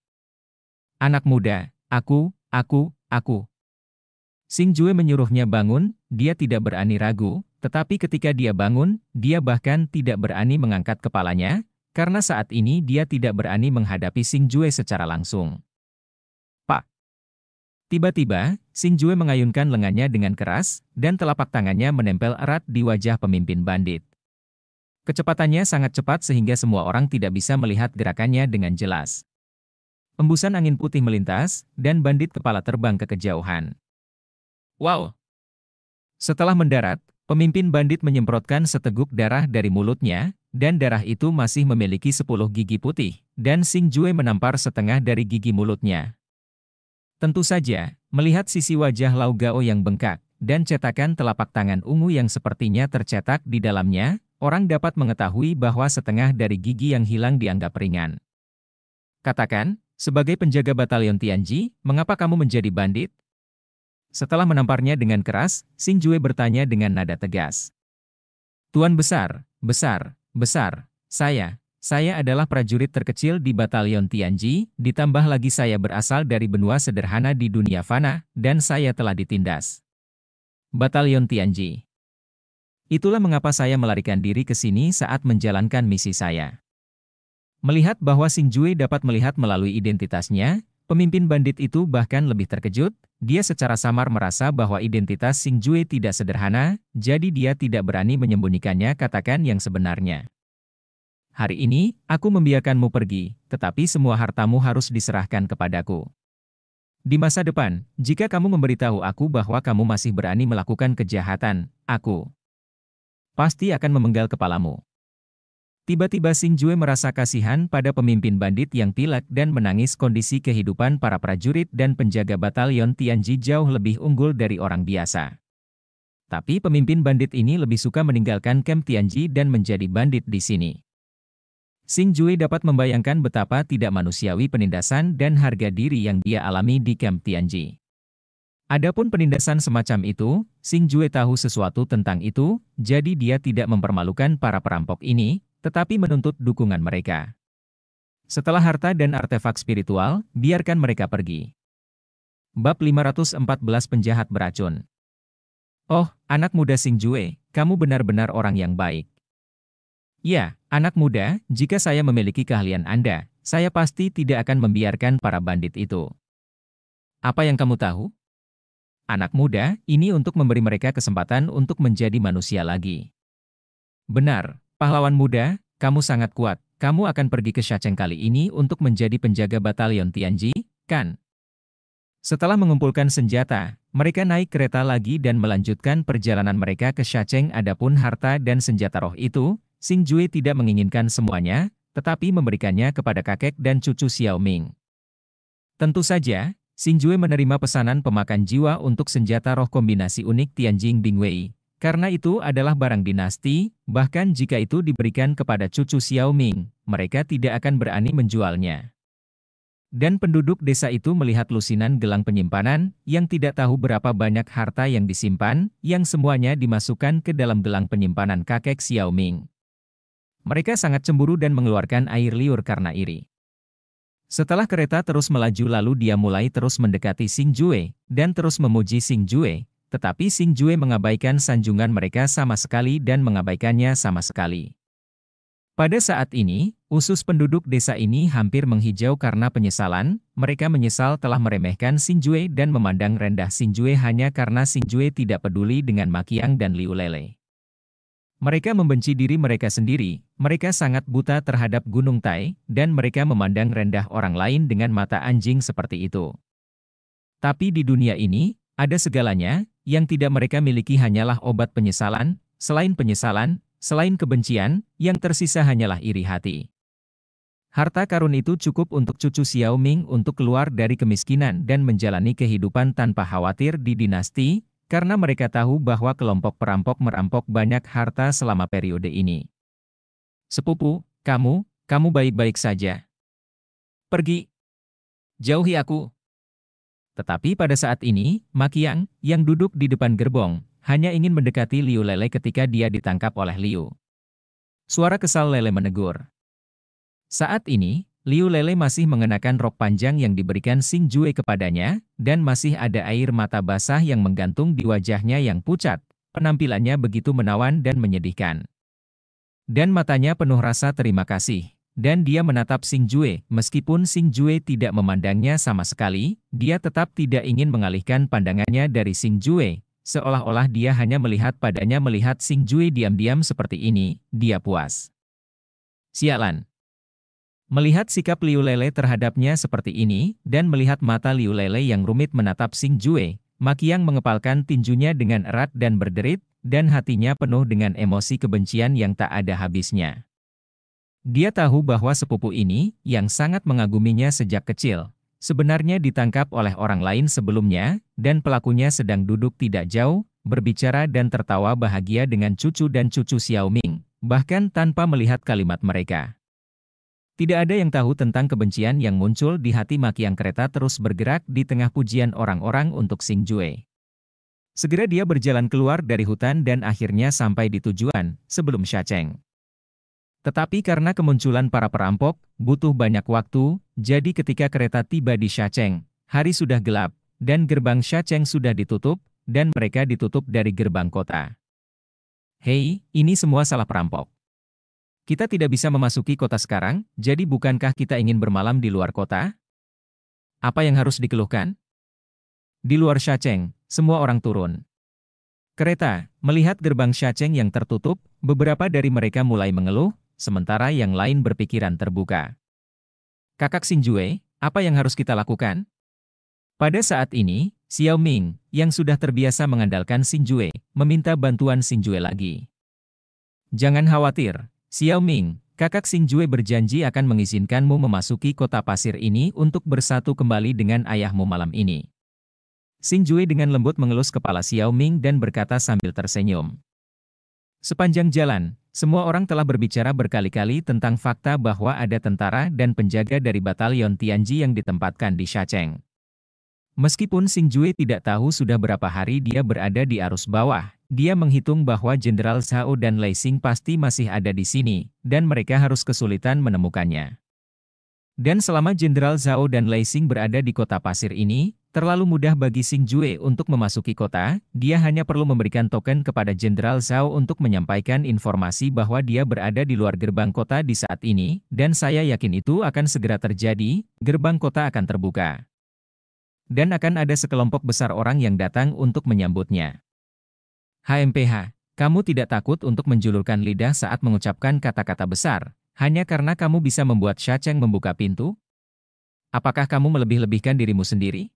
Anak muda, aku, aku, aku. Sing Jue menyuruhnya bangun, dia tidak berani ragu, tetapi ketika dia bangun, dia bahkan tidak berani mengangkat kepalanya, karena saat ini dia tidak berani menghadapi Sing Jue secara langsung. Pak! Tiba-tiba, Sing Jue mengayunkan lengannya dengan keras, dan telapak tangannya menempel erat di wajah pemimpin bandit. Kecepatannya sangat cepat sehingga semua orang tidak bisa melihat gerakannya dengan jelas. Embusan angin putih melintas, dan bandit kepala terbang ke kejauhan. Wow! Setelah mendarat, Pemimpin bandit menyemprotkan seteguk darah dari mulutnya, dan darah itu masih memiliki sepuluh gigi putih, dan Sing Jue menampar setengah dari gigi mulutnya. Tentu saja, melihat sisi wajah Lau Gao yang bengkak, dan cetakan telapak tangan ungu yang sepertinya tercetak di dalamnya, orang dapat mengetahui bahwa setengah dari gigi yang hilang dianggap ringan. Katakan, sebagai penjaga batalion Tianji, mengapa kamu menjadi bandit? Setelah menamparnya dengan keras, Xing Jue bertanya dengan nada tegas. Tuan besar, besar, besar, saya, saya adalah prajurit terkecil di Batalion Tianji, ditambah lagi saya berasal dari benua sederhana di dunia fana, dan saya telah ditindas. Batalion Tianji Itulah mengapa saya melarikan diri ke sini saat menjalankan misi saya. Melihat bahwa Xing Jue dapat melihat melalui identitasnya, Pemimpin bandit itu bahkan lebih terkejut, dia secara samar merasa bahwa identitas Sing Jue tidak sederhana, jadi dia tidak berani menyembunyikannya katakan yang sebenarnya. Hari ini, aku membiarkanmu pergi, tetapi semua hartamu harus diserahkan kepadaku. Di masa depan, jika kamu memberitahu aku bahwa kamu masih berani melakukan kejahatan, aku pasti akan memenggal kepalamu. Tiba-tiba Sing Jue merasa kasihan pada pemimpin bandit yang pilak dan menangis kondisi kehidupan para prajurit dan penjaga batalion Tianji jauh lebih unggul dari orang biasa. Tapi pemimpin bandit ini lebih suka meninggalkan kamp Tianji dan menjadi bandit di sini. Sing Jue dapat membayangkan betapa tidak manusiawi penindasan dan harga diri yang dia alami di kamp Tianji. Adapun penindasan semacam itu, Sing Jue tahu sesuatu tentang itu, jadi dia tidak mempermalukan para perampok ini, tetapi menuntut dukungan mereka. Setelah harta dan artefak spiritual, biarkan mereka pergi. Bab 514 Penjahat Beracun Oh, anak muda Singjue, kamu benar-benar orang yang baik. Ya, anak muda, jika saya memiliki keahlian Anda, saya pasti tidak akan membiarkan para bandit itu. Apa yang kamu tahu? Anak muda, ini untuk memberi mereka kesempatan untuk menjadi manusia lagi. Benar, Pahlawan muda, kamu sangat kuat. Kamu akan pergi ke Shacheng kali ini untuk menjadi penjaga batalion Tianji, kan? Setelah mengumpulkan senjata, mereka naik kereta lagi dan melanjutkan perjalanan mereka ke Shacheng adapun harta dan senjata roh itu, Xing Jue tidak menginginkan semuanya, tetapi memberikannya kepada kakek dan cucu Xiao Ming. Tentu saja, Xing Jue menerima pesanan pemakan jiwa untuk senjata roh kombinasi unik Tianjing Bingwei, karena itu adalah barang dinasti, bahkan jika itu diberikan kepada cucu Xiaoming, mereka tidak akan berani menjualnya. Dan penduduk desa itu melihat lusinan gelang penyimpanan, yang tidak tahu berapa banyak harta yang disimpan, yang semuanya dimasukkan ke dalam gelang penyimpanan kakek Xiaoming. Mereka sangat cemburu dan mengeluarkan air liur karena iri. Setelah kereta terus melaju lalu dia mulai terus mendekati Sing Jue, dan terus memuji Sing Jue, tetapi Sing Jue mengabaikan sanjungan mereka sama sekali dan mengabaikannya sama sekali. Pada saat ini, usus penduduk desa ini hampir menghijau karena penyesalan, mereka menyesal telah meremehkan Jue dan memandang rendah Jue hanya karena Jue tidak peduli dengan Makiang dan Liu Lele. Mereka membenci diri mereka sendiri, mereka sangat buta terhadap Gunung Tai, dan mereka memandang rendah orang lain dengan mata anjing seperti itu. Tapi di dunia ini, ada segalanya, yang tidak mereka miliki hanyalah obat penyesalan, selain penyesalan, selain kebencian, yang tersisa hanyalah iri hati. Harta karun itu cukup untuk cucu Xiao Ming untuk keluar dari kemiskinan dan menjalani kehidupan tanpa khawatir di dinasti, karena mereka tahu bahwa kelompok perampok merampok banyak harta selama periode ini. Sepupu, kamu, kamu baik-baik saja. Pergi. Jauhi aku. Tetapi pada saat ini, Makiang, yang duduk di depan gerbong, hanya ingin mendekati Liu Lele ketika dia ditangkap oleh Liu. Suara kesal Lele menegur. Saat ini, Liu Lele masih mengenakan rok panjang yang diberikan Sing Jue kepadanya, dan masih ada air mata basah yang menggantung di wajahnya yang pucat. Penampilannya begitu menawan dan menyedihkan. Dan matanya penuh rasa terima kasih dan dia menatap Sing Jue. Meskipun Sing Jue tidak memandangnya sama sekali, dia tetap tidak ingin mengalihkan pandangannya dari Sing Jue. Seolah-olah dia hanya melihat padanya melihat Sing Jue diam-diam seperti ini, dia puas. Sialan. Melihat sikap Liu Lele terhadapnya seperti ini, dan melihat mata Liu Lele yang rumit menatap Sing Jue, Makiang mengepalkan tinjunya dengan erat dan berderit, dan hatinya penuh dengan emosi kebencian yang tak ada habisnya. Dia tahu bahwa sepupu ini, yang sangat mengaguminya sejak kecil, sebenarnya ditangkap oleh orang lain sebelumnya, dan pelakunya sedang duduk tidak jauh, berbicara dan tertawa bahagia dengan cucu dan cucu Xiaoming, bahkan tanpa melihat kalimat mereka. Tidak ada yang tahu tentang kebencian yang muncul di hati maki yang Kereta terus bergerak di tengah pujian orang-orang untuk Sing Jue. Segera dia berjalan keluar dari hutan dan akhirnya sampai di tujuan, sebelum Sha Cheng. Tetapi karena kemunculan para perampok, butuh banyak waktu, jadi ketika kereta tiba di Shacheng, hari sudah gelap, dan gerbang Shacheng sudah ditutup, dan mereka ditutup dari gerbang kota. Hei, ini semua salah perampok. Kita tidak bisa memasuki kota sekarang, jadi bukankah kita ingin bermalam di luar kota? Apa yang harus dikeluhkan? Di luar Shacheng, semua orang turun. Kereta, melihat gerbang Shacheng yang tertutup, beberapa dari mereka mulai mengeluh, sementara yang lain berpikiran terbuka. Kakak Xinjue, apa yang harus kita lakukan? Pada saat ini, Xiao Ming, yang sudah terbiasa mengandalkan Xinjue, meminta bantuan Xinjue lagi. Jangan khawatir, Xiao Ming, kakak Xinjue berjanji akan mengizinkanmu memasuki kota pasir ini untuk bersatu kembali dengan ayahmu malam ini. Xinjue dengan lembut mengelus kepala Xiao Ming dan berkata sambil tersenyum. Sepanjang jalan, semua orang telah berbicara berkali-kali tentang fakta bahwa ada tentara dan penjaga dari batalion Tianji yang ditempatkan di Shacheng. Meskipun Sing Jue tidak tahu sudah berapa hari dia berada di arus bawah, dia menghitung bahwa Jenderal Zhao dan Lei Xing pasti masih ada di sini, dan mereka harus kesulitan menemukannya. Dan selama Jenderal Zhao dan Lei Xing berada di kota pasir ini, Terlalu mudah bagi Sing Jue untuk memasuki kota, dia hanya perlu memberikan token kepada Jenderal Zhao untuk menyampaikan informasi bahwa dia berada di luar gerbang kota di saat ini, dan saya yakin itu akan segera terjadi, gerbang kota akan terbuka. Dan akan ada sekelompok besar orang yang datang untuk menyambutnya. HMPH, kamu tidak takut untuk menjulurkan lidah saat mengucapkan kata-kata besar, hanya karena kamu bisa membuat Cheng membuka pintu? Apakah kamu melebih-lebihkan dirimu sendiri?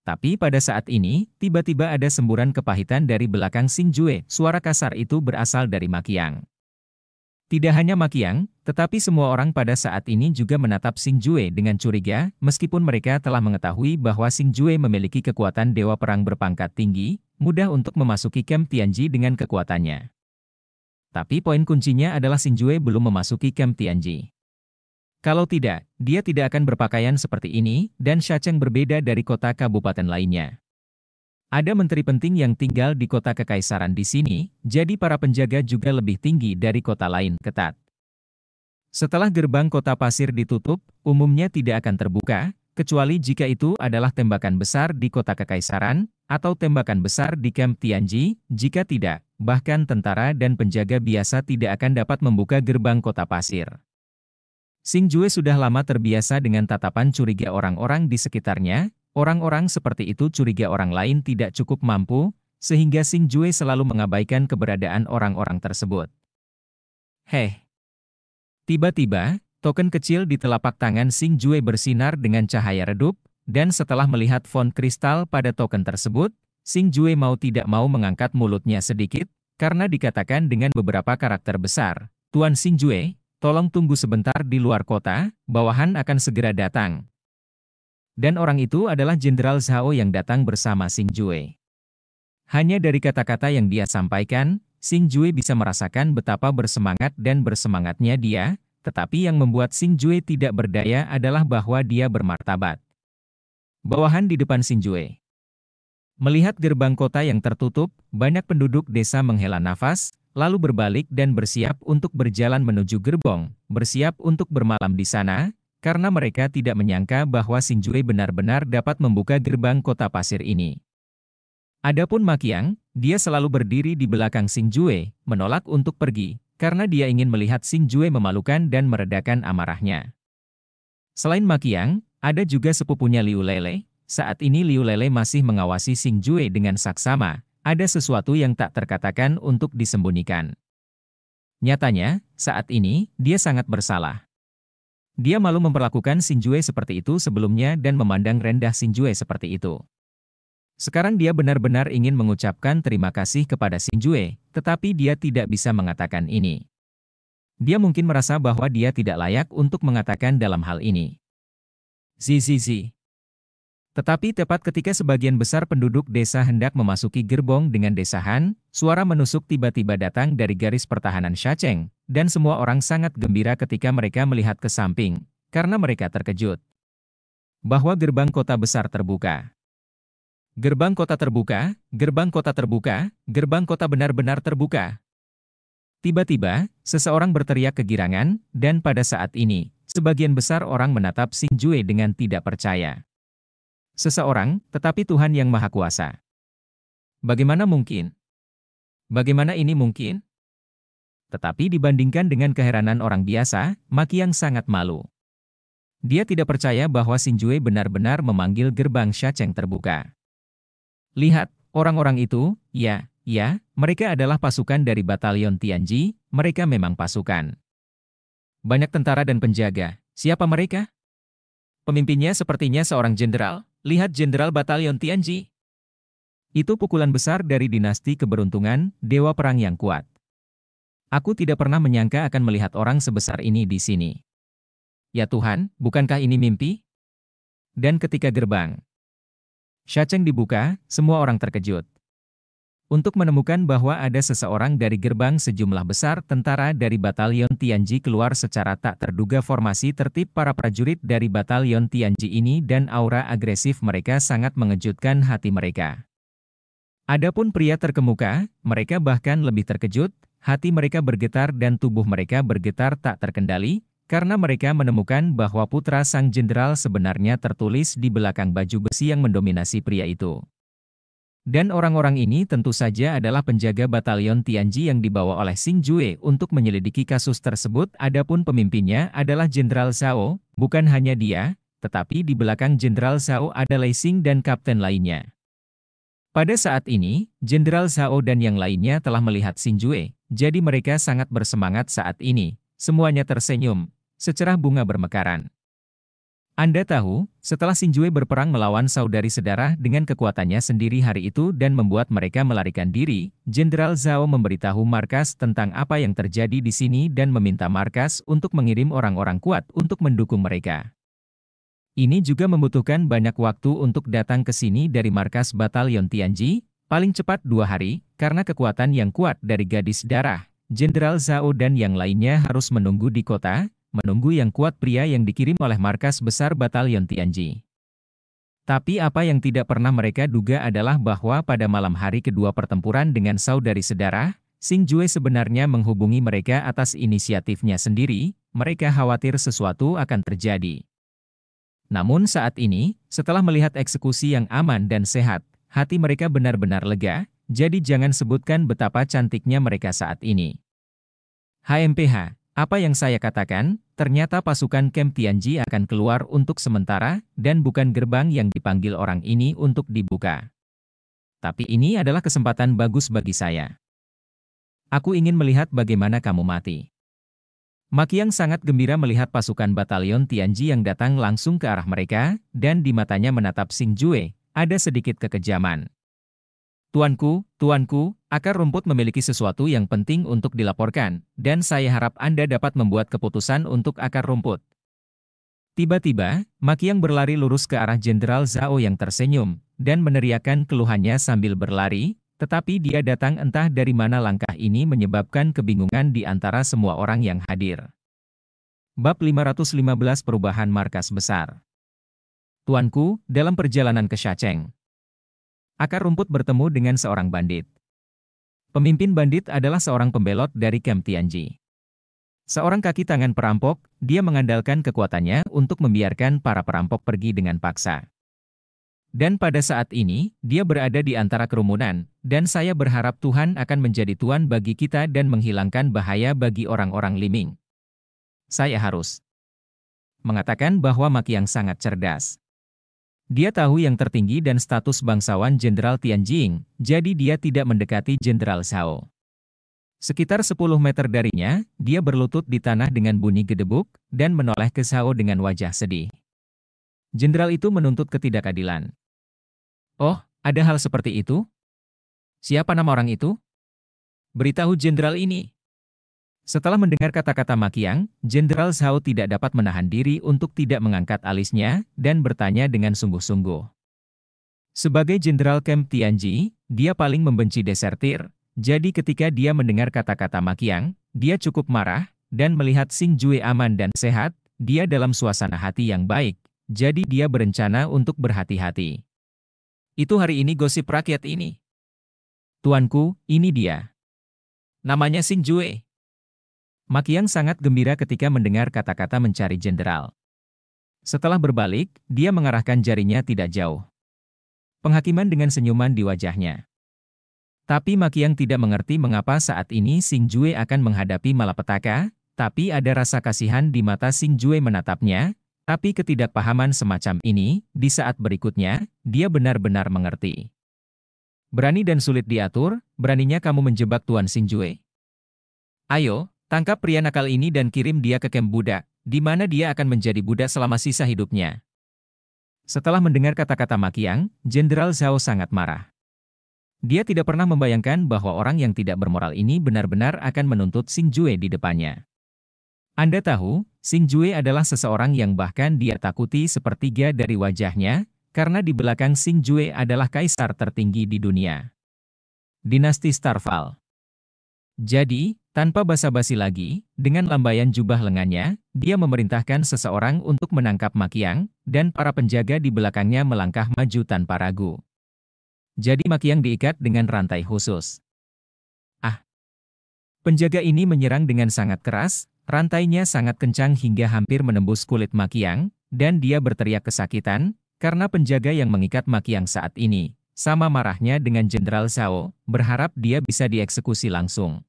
Tapi pada saat ini, tiba-tiba ada semburan kepahitan dari belakang Sing Jue. Suara kasar itu berasal dari Makiang. Tidak hanya Makiang, tetapi semua orang pada saat ini juga menatap Sing Jue dengan curiga, meskipun mereka telah mengetahui bahwa Sing Jue memiliki kekuatan dewa perang berpangkat tinggi, mudah untuk memasuki Kem Tianji dengan kekuatannya. Tapi poin kuncinya adalah Sing Jue belum memasuki Kem Tianji. Kalau tidak, dia tidak akan berpakaian seperti ini, dan Shacheng berbeda dari kota kabupaten lainnya. Ada menteri penting yang tinggal di kota kekaisaran di sini, jadi para penjaga juga lebih tinggi dari kota lain ketat. Setelah gerbang kota pasir ditutup, umumnya tidak akan terbuka, kecuali jika itu adalah tembakan besar di kota kekaisaran, atau tembakan besar di kamp Tianji, jika tidak, bahkan tentara dan penjaga biasa tidak akan dapat membuka gerbang kota pasir. Sing Jue sudah lama terbiasa dengan tatapan curiga orang-orang di sekitarnya, orang-orang seperti itu curiga orang lain tidak cukup mampu, sehingga Sing Jue selalu mengabaikan keberadaan orang-orang tersebut. Heh! Tiba-tiba, token kecil di telapak tangan Sing Jue bersinar dengan cahaya redup, dan setelah melihat font kristal pada token tersebut, Sing Jue mau tidak mau mengangkat mulutnya sedikit, karena dikatakan dengan beberapa karakter besar, Tuan Sing Jue, Tolong tunggu sebentar di luar kota, bawahan akan segera datang. Dan orang itu adalah Jenderal Zhao yang datang bersama Sing Jue. Hanya dari kata-kata yang dia sampaikan, Sing Jue bisa merasakan betapa bersemangat dan bersemangatnya dia, tetapi yang membuat Sing Jue tidak berdaya adalah bahwa dia bermartabat. Bawahan di depan Sing Jue. Melihat gerbang kota yang tertutup, banyak penduduk desa menghela nafas, lalu berbalik dan bersiap untuk berjalan menuju gerbong, bersiap untuk bermalam di sana, karena mereka tidak menyangka bahwa Sinjui benar-benar dapat membuka gerbang kota pasir ini. Adapun Makiang, dia selalu berdiri di belakang Sinjue, menolak untuk pergi, karena dia ingin melihat Sinjue memalukan dan meredakan amarahnya. Selain Makiang, ada juga sepupunya Liu Lele, saat ini Liu Lele masih mengawasi Xing Jue dengan saksama, ada sesuatu yang tak terkatakan untuk disembunyikan. Nyatanya, saat ini, dia sangat bersalah. Dia malu memperlakukan Xing Jue seperti itu sebelumnya dan memandang rendah Xing Jue seperti itu. Sekarang dia benar-benar ingin mengucapkan terima kasih kepada Xing Jue, tetapi dia tidak bisa mengatakan ini. Dia mungkin merasa bahwa dia tidak layak untuk mengatakan dalam hal ini. Zizizi. Tetapi tepat ketika sebagian besar penduduk desa hendak memasuki gerbong dengan desahan, suara menusuk tiba-tiba datang dari garis pertahanan Shacheng, dan semua orang sangat gembira ketika mereka melihat ke samping, karena mereka terkejut bahwa gerbang kota besar terbuka. Gerbang kota terbuka, gerbang kota terbuka, gerbang kota benar-benar terbuka. Tiba-tiba, seseorang berteriak kegirangan, dan pada saat ini, sebagian besar orang menatap Xinjue dengan tidak percaya seseorang, tetapi Tuhan yang Maha Kuasa. Bagaimana mungkin? Bagaimana ini mungkin? Tetapi dibandingkan dengan keheranan orang biasa, Maki yang sangat malu. Dia tidak percaya bahwa Sinjue benar-benar memanggil gerbang Shacheng terbuka. Lihat, orang-orang itu, ya, ya, mereka adalah pasukan dari batalion Tianji, mereka memang pasukan. Banyak tentara dan penjaga, siapa mereka? Pemimpinnya sepertinya seorang jenderal, Lihat Jenderal Batalion Tianji. Itu pukulan besar dari dinasti keberuntungan, dewa perang yang kuat. Aku tidak pernah menyangka akan melihat orang sebesar ini di sini. Ya Tuhan, bukankah ini mimpi? Dan ketika gerbang Shacheng dibuka, semua orang terkejut untuk menemukan bahwa ada seseorang dari gerbang sejumlah besar tentara dari Batalion Tianji keluar secara tak terduga formasi tertib para prajurit dari Batalion Tianji ini dan aura agresif mereka sangat mengejutkan hati mereka. Adapun pria terkemuka, mereka bahkan lebih terkejut, hati mereka bergetar dan tubuh mereka bergetar tak terkendali, karena mereka menemukan bahwa putra sang jenderal sebenarnya tertulis di belakang baju besi yang mendominasi pria itu. Dan orang-orang ini tentu saja adalah penjaga batalion Tianji yang dibawa oleh Xing Jue untuk menyelidiki kasus tersebut adapun pemimpinnya adalah Jenderal Zhao, bukan hanya dia, tetapi di belakang Jenderal Zhao ada Lei Xing dan kapten lainnya. Pada saat ini, Jenderal Zhao dan yang lainnya telah melihat Xing Jue, jadi mereka sangat bersemangat saat ini, semuanya tersenyum, secerah bunga bermekaran. Anda tahu, setelah Sinjue berperang melawan saudari sedarah dengan kekuatannya sendiri hari itu dan membuat mereka melarikan diri, Jenderal Zhao memberitahu markas tentang apa yang terjadi di sini dan meminta markas untuk mengirim orang-orang kuat untuk mendukung mereka. Ini juga membutuhkan banyak waktu untuk datang ke sini dari markas Batalion Tianji, paling cepat dua hari, karena kekuatan yang kuat dari gadis darah, Jenderal Zhao dan yang lainnya harus menunggu di kota, menunggu yang kuat pria yang dikirim oleh markas besar batalion Tianji. Tapi apa yang tidak pernah mereka duga adalah bahwa pada malam hari kedua pertempuran dengan saudari sedara, Sing Jue sebenarnya menghubungi mereka atas inisiatifnya sendiri, mereka khawatir sesuatu akan terjadi. Namun saat ini, setelah melihat eksekusi yang aman dan sehat, hati mereka benar-benar lega, jadi jangan sebutkan betapa cantiknya mereka saat ini. HMPH apa yang saya katakan, ternyata pasukan Camp Tianji akan keluar untuk sementara, dan bukan gerbang yang dipanggil orang ini untuk dibuka. Tapi ini adalah kesempatan bagus bagi saya. Aku ingin melihat bagaimana kamu mati. Makiang sangat gembira melihat pasukan batalion Tianji yang datang langsung ke arah mereka, dan di matanya menatap Sing Jue, ada sedikit kekejaman. Tuanku, tuanku, akar rumput memiliki sesuatu yang penting untuk dilaporkan, dan saya harap Anda dapat membuat keputusan untuk akar rumput. Tiba-tiba, Makiang berlari lurus ke arah Jenderal Zhao yang tersenyum, dan meneriakkan keluhannya sambil berlari, tetapi dia datang entah dari mana langkah ini menyebabkan kebingungan di antara semua orang yang hadir. Bab 515 Perubahan Markas Besar Tuanku, dalam perjalanan ke Shacheng, akar rumput bertemu dengan seorang bandit. Pemimpin bandit adalah seorang pembelot dari Kem Tianji. Seorang kaki tangan perampok, dia mengandalkan kekuatannya untuk membiarkan para perampok pergi dengan paksa. Dan pada saat ini, dia berada di antara kerumunan, dan saya berharap Tuhan akan menjadi Tuhan bagi kita dan menghilangkan bahaya bagi orang-orang liming. Saya harus mengatakan bahwa Maki yang sangat cerdas. Dia tahu yang tertinggi dan status bangsawan Jenderal Tianjing, jadi dia tidak mendekati Jenderal Zhao. Sekitar 10 meter darinya, dia berlutut di tanah dengan bunyi gedebuk, dan menoleh ke Zhao dengan wajah sedih. Jenderal itu menuntut ketidakadilan. Oh, ada hal seperti itu? Siapa nama orang itu? Beritahu jenderal ini. Setelah mendengar kata-kata Makiang, Jenderal Zhao tidak dapat menahan diri untuk tidak mengangkat alisnya dan bertanya dengan sungguh-sungguh. Sebagai Jenderal Camp Tianji, dia paling membenci desertir, jadi ketika dia mendengar kata-kata Makiang, dia cukup marah, dan melihat Sing Jue aman dan sehat, dia dalam suasana hati yang baik, jadi dia berencana untuk berhati-hati. Itu hari ini gosip rakyat ini. Tuanku, ini dia. Namanya Sing Jue. Makiang sangat gembira ketika mendengar kata-kata mencari jenderal. Setelah berbalik, dia mengarahkan jarinya tidak jauh. Penghakiman dengan senyuman di wajahnya. Tapi Makiang tidak mengerti mengapa saat ini Sing Jue akan menghadapi malapetaka, tapi ada rasa kasihan di mata Sing Jue menatapnya, tapi ketidakpahaman semacam ini, di saat berikutnya, dia benar-benar mengerti. Berani dan sulit diatur, beraninya kamu menjebak Tuan Sing Jue. Ayo, Tangkap pria nakal ini dan kirim dia ke kem Buddha, di mana dia akan menjadi Buddha selama sisa hidupnya. Setelah mendengar kata-kata Makiang, Jenderal Zhao sangat marah. Dia tidak pernah membayangkan bahwa orang yang tidak bermoral ini benar-benar akan menuntut Sing Jue di depannya. Anda tahu, Sing Jue adalah seseorang yang bahkan dia takuti sepertiga dari wajahnya, karena di belakang Sing Jue adalah kaisar tertinggi di dunia. Dinasti Starfall jadi, tanpa basa-basi lagi, dengan lambaian jubah lengannya, dia memerintahkan seseorang untuk menangkap Makiang, dan para penjaga di belakangnya melangkah maju tanpa ragu. Jadi Makiang diikat dengan rantai khusus. Ah! Penjaga ini menyerang dengan sangat keras, rantainya sangat kencang hingga hampir menembus kulit Makiang, dan dia berteriak kesakitan, karena penjaga yang mengikat Makiang saat ini. Sama marahnya dengan Jenderal Zhao, berharap dia bisa dieksekusi langsung.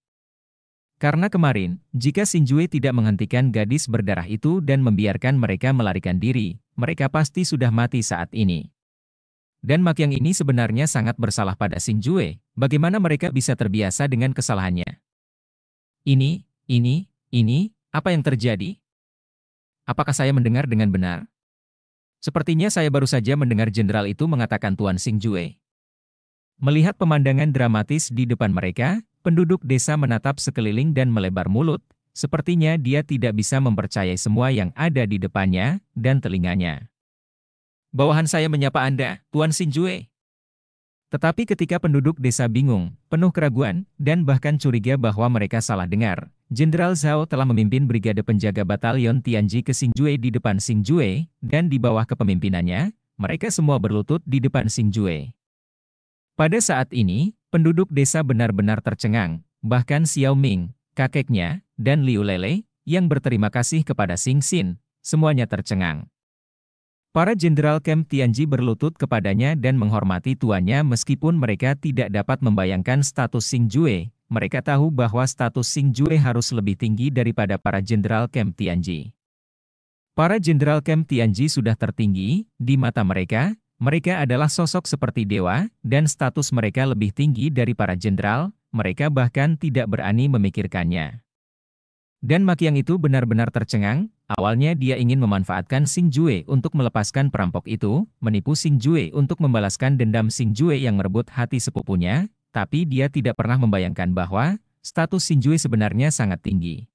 Karena kemarin, jika Sinjue tidak menghentikan gadis berdarah itu dan membiarkan mereka melarikan diri, mereka pasti sudah mati saat ini. Dan mak yang ini sebenarnya sangat bersalah pada Sinjue, bagaimana mereka bisa terbiasa dengan kesalahannya. Ini, ini, ini, apa yang terjadi? Apakah saya mendengar dengan benar? Sepertinya saya baru saja mendengar jenderal itu mengatakan Tuan Sing Jue. Melihat pemandangan dramatis di depan mereka, penduduk desa menatap sekeliling dan melebar mulut, sepertinya dia tidak bisa mempercayai semua yang ada di depannya dan telinganya. Bawahan saya menyapa Anda, Tuan Sing Jue. Tetapi ketika penduduk desa bingung, penuh keraguan, dan bahkan curiga bahwa mereka salah dengar, Jenderal Zhao telah memimpin Brigade Penjaga Batalion Tianji ke Xingjue di depan Xingjue, dan di bawah kepemimpinannya, mereka semua berlutut di depan Xingjue. Pada saat ini, penduduk desa benar-benar tercengang, bahkan Xiao Ming, kakeknya, dan Liu Lele, yang berterima kasih kepada Xing Xin, semuanya tercengang. Para jenderal Kem Tianji berlutut kepadanya dan menghormati tuannya meskipun mereka tidak dapat membayangkan status Sing Jue, mereka tahu bahwa status Sing Jue harus lebih tinggi daripada para jenderal Kem Tianji. Para jenderal Kem Tianji sudah tertinggi, di mata mereka, mereka adalah sosok seperti dewa, dan status mereka lebih tinggi dari para jenderal, mereka bahkan tidak berani memikirkannya. Dan Makiang itu benar-benar tercengang, Awalnya dia ingin memanfaatkan Sing Jue untuk melepaskan perampok itu, menipu Sing Jue untuk membalaskan dendam Sing Jue yang merebut hati sepupunya, tapi dia tidak pernah membayangkan bahwa status Sing Jue sebenarnya sangat tinggi.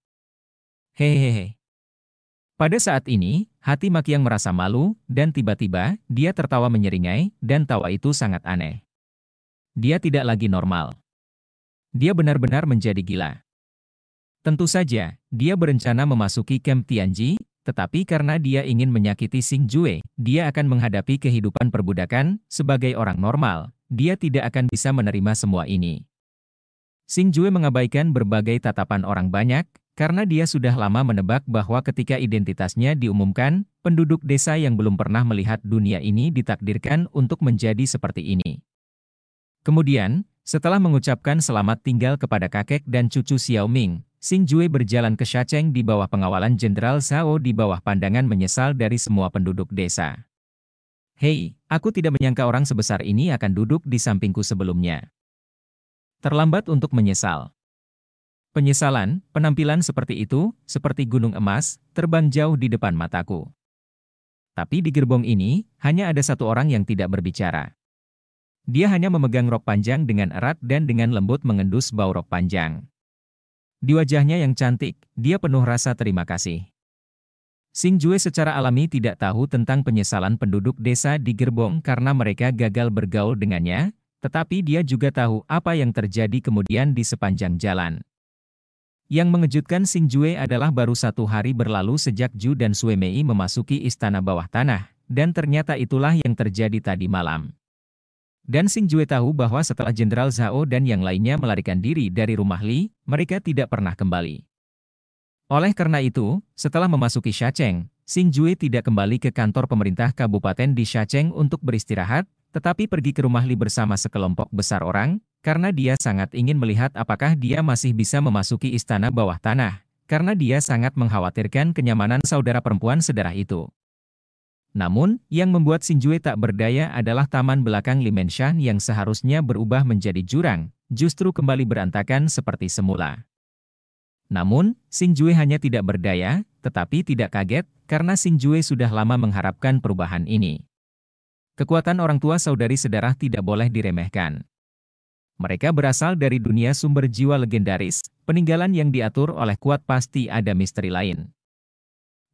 Hehehe. Pada saat ini, hati Yang merasa malu, dan tiba-tiba, dia tertawa menyeringai, dan tawa itu sangat aneh. Dia tidak lagi normal. Dia benar-benar menjadi gila. Tentu saja, dia berencana memasuki Camp Tianji, tetapi karena dia ingin menyakiti Sing Jue, dia akan menghadapi kehidupan perbudakan, sebagai orang normal, dia tidak akan bisa menerima semua ini. Sing Jue mengabaikan berbagai tatapan orang banyak, karena dia sudah lama menebak bahwa ketika identitasnya diumumkan, penduduk desa yang belum pernah melihat dunia ini ditakdirkan untuk menjadi seperti ini. Kemudian, setelah mengucapkan selamat tinggal kepada kakek dan cucu Xiao Ming, Xing Jue berjalan ke Shacheng di bawah pengawalan Jenderal Zhao di bawah pandangan menyesal dari semua penduduk desa. Hei, aku tidak menyangka orang sebesar ini akan duduk di sampingku sebelumnya. Terlambat untuk menyesal. Penyesalan, penampilan seperti itu, seperti gunung emas, terbang jauh di depan mataku. Tapi di gerbong ini, hanya ada satu orang yang tidak berbicara. Dia hanya memegang rok panjang dengan erat dan dengan lembut mengendus bau rok panjang. Di wajahnya yang cantik, dia penuh rasa terima kasih. Sing Jue secara alami tidak tahu tentang penyesalan penduduk desa di Gerbong karena mereka gagal bergaul dengannya, tetapi dia juga tahu apa yang terjadi kemudian di sepanjang jalan. Yang mengejutkan Sing Jue adalah baru satu hari berlalu sejak Ju dan Sue Mei memasuki istana bawah tanah, dan ternyata itulah yang terjadi tadi malam. Dan Sing Jue tahu bahwa setelah Jenderal Zhao dan yang lainnya melarikan diri dari rumah Li, mereka tidak pernah kembali. Oleh karena itu, setelah memasuki Shacheng, Sing Jue tidak kembali ke kantor pemerintah kabupaten di Shacheng untuk beristirahat, tetapi pergi ke rumah Li bersama sekelompok besar orang, karena dia sangat ingin melihat apakah dia masih bisa memasuki istana bawah tanah, karena dia sangat mengkhawatirkan kenyamanan saudara perempuan sedarah itu. Namun, yang membuat Sinjue tak berdaya adalah taman belakang Limenshan yang seharusnya berubah menjadi jurang, justru kembali berantakan seperti semula. Namun, Sinjue hanya tidak berdaya, tetapi tidak kaget, karena Sinjue sudah lama mengharapkan perubahan ini. Kekuatan orang tua saudari sedarah tidak boleh diremehkan. Mereka berasal dari dunia sumber jiwa legendaris, peninggalan yang diatur oleh kuat pasti ada misteri lain.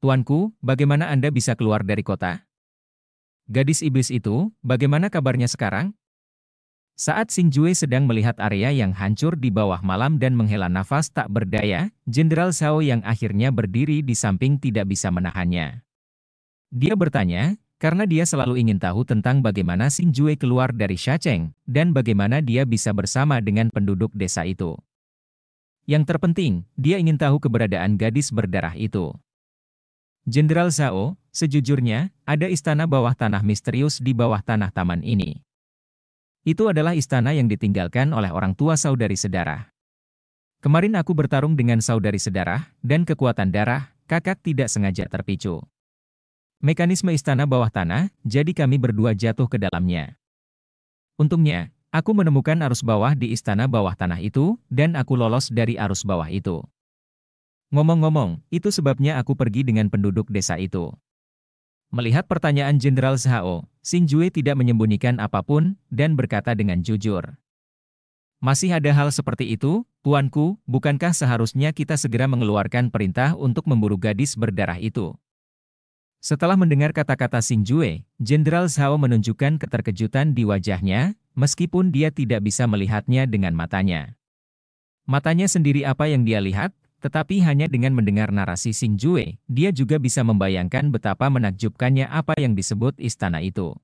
Tuanku, bagaimana Anda bisa keluar dari kota? Gadis iblis itu, bagaimana kabarnya sekarang? Saat Jue sedang melihat area yang hancur di bawah malam dan menghela nafas tak berdaya, Jenderal Zhao yang akhirnya berdiri di samping tidak bisa menahannya. Dia bertanya, karena dia selalu ingin tahu tentang bagaimana Jue keluar dari Shacheng, dan bagaimana dia bisa bersama dengan penduduk desa itu. Yang terpenting, dia ingin tahu keberadaan gadis berdarah itu. Jenderal Zhao, sejujurnya, ada istana bawah tanah misterius di bawah tanah taman ini. Itu adalah istana yang ditinggalkan oleh orang tua saudari sedarah. Kemarin aku bertarung dengan saudari sedarah, dan kekuatan darah, kakak tidak sengaja terpicu. Mekanisme istana bawah tanah, jadi kami berdua jatuh ke dalamnya. Untungnya, aku menemukan arus bawah di istana bawah tanah itu, dan aku lolos dari arus bawah itu. Ngomong-ngomong, itu sebabnya aku pergi dengan penduduk desa itu. Melihat pertanyaan Jenderal Zhao, Xin Jue tidak menyembunyikan apapun dan berkata dengan jujur. Masih ada hal seperti itu, tuanku, bukankah seharusnya kita segera mengeluarkan perintah untuk memburu gadis berdarah itu? Setelah mendengar kata-kata Xin Jue, Jenderal Zhao menunjukkan keterkejutan di wajahnya, meskipun dia tidak bisa melihatnya dengan matanya. Matanya sendiri apa yang dia lihat, tetapi hanya dengan mendengar narasi Sing Jue, dia juga bisa membayangkan betapa menakjubkannya apa yang disebut istana itu.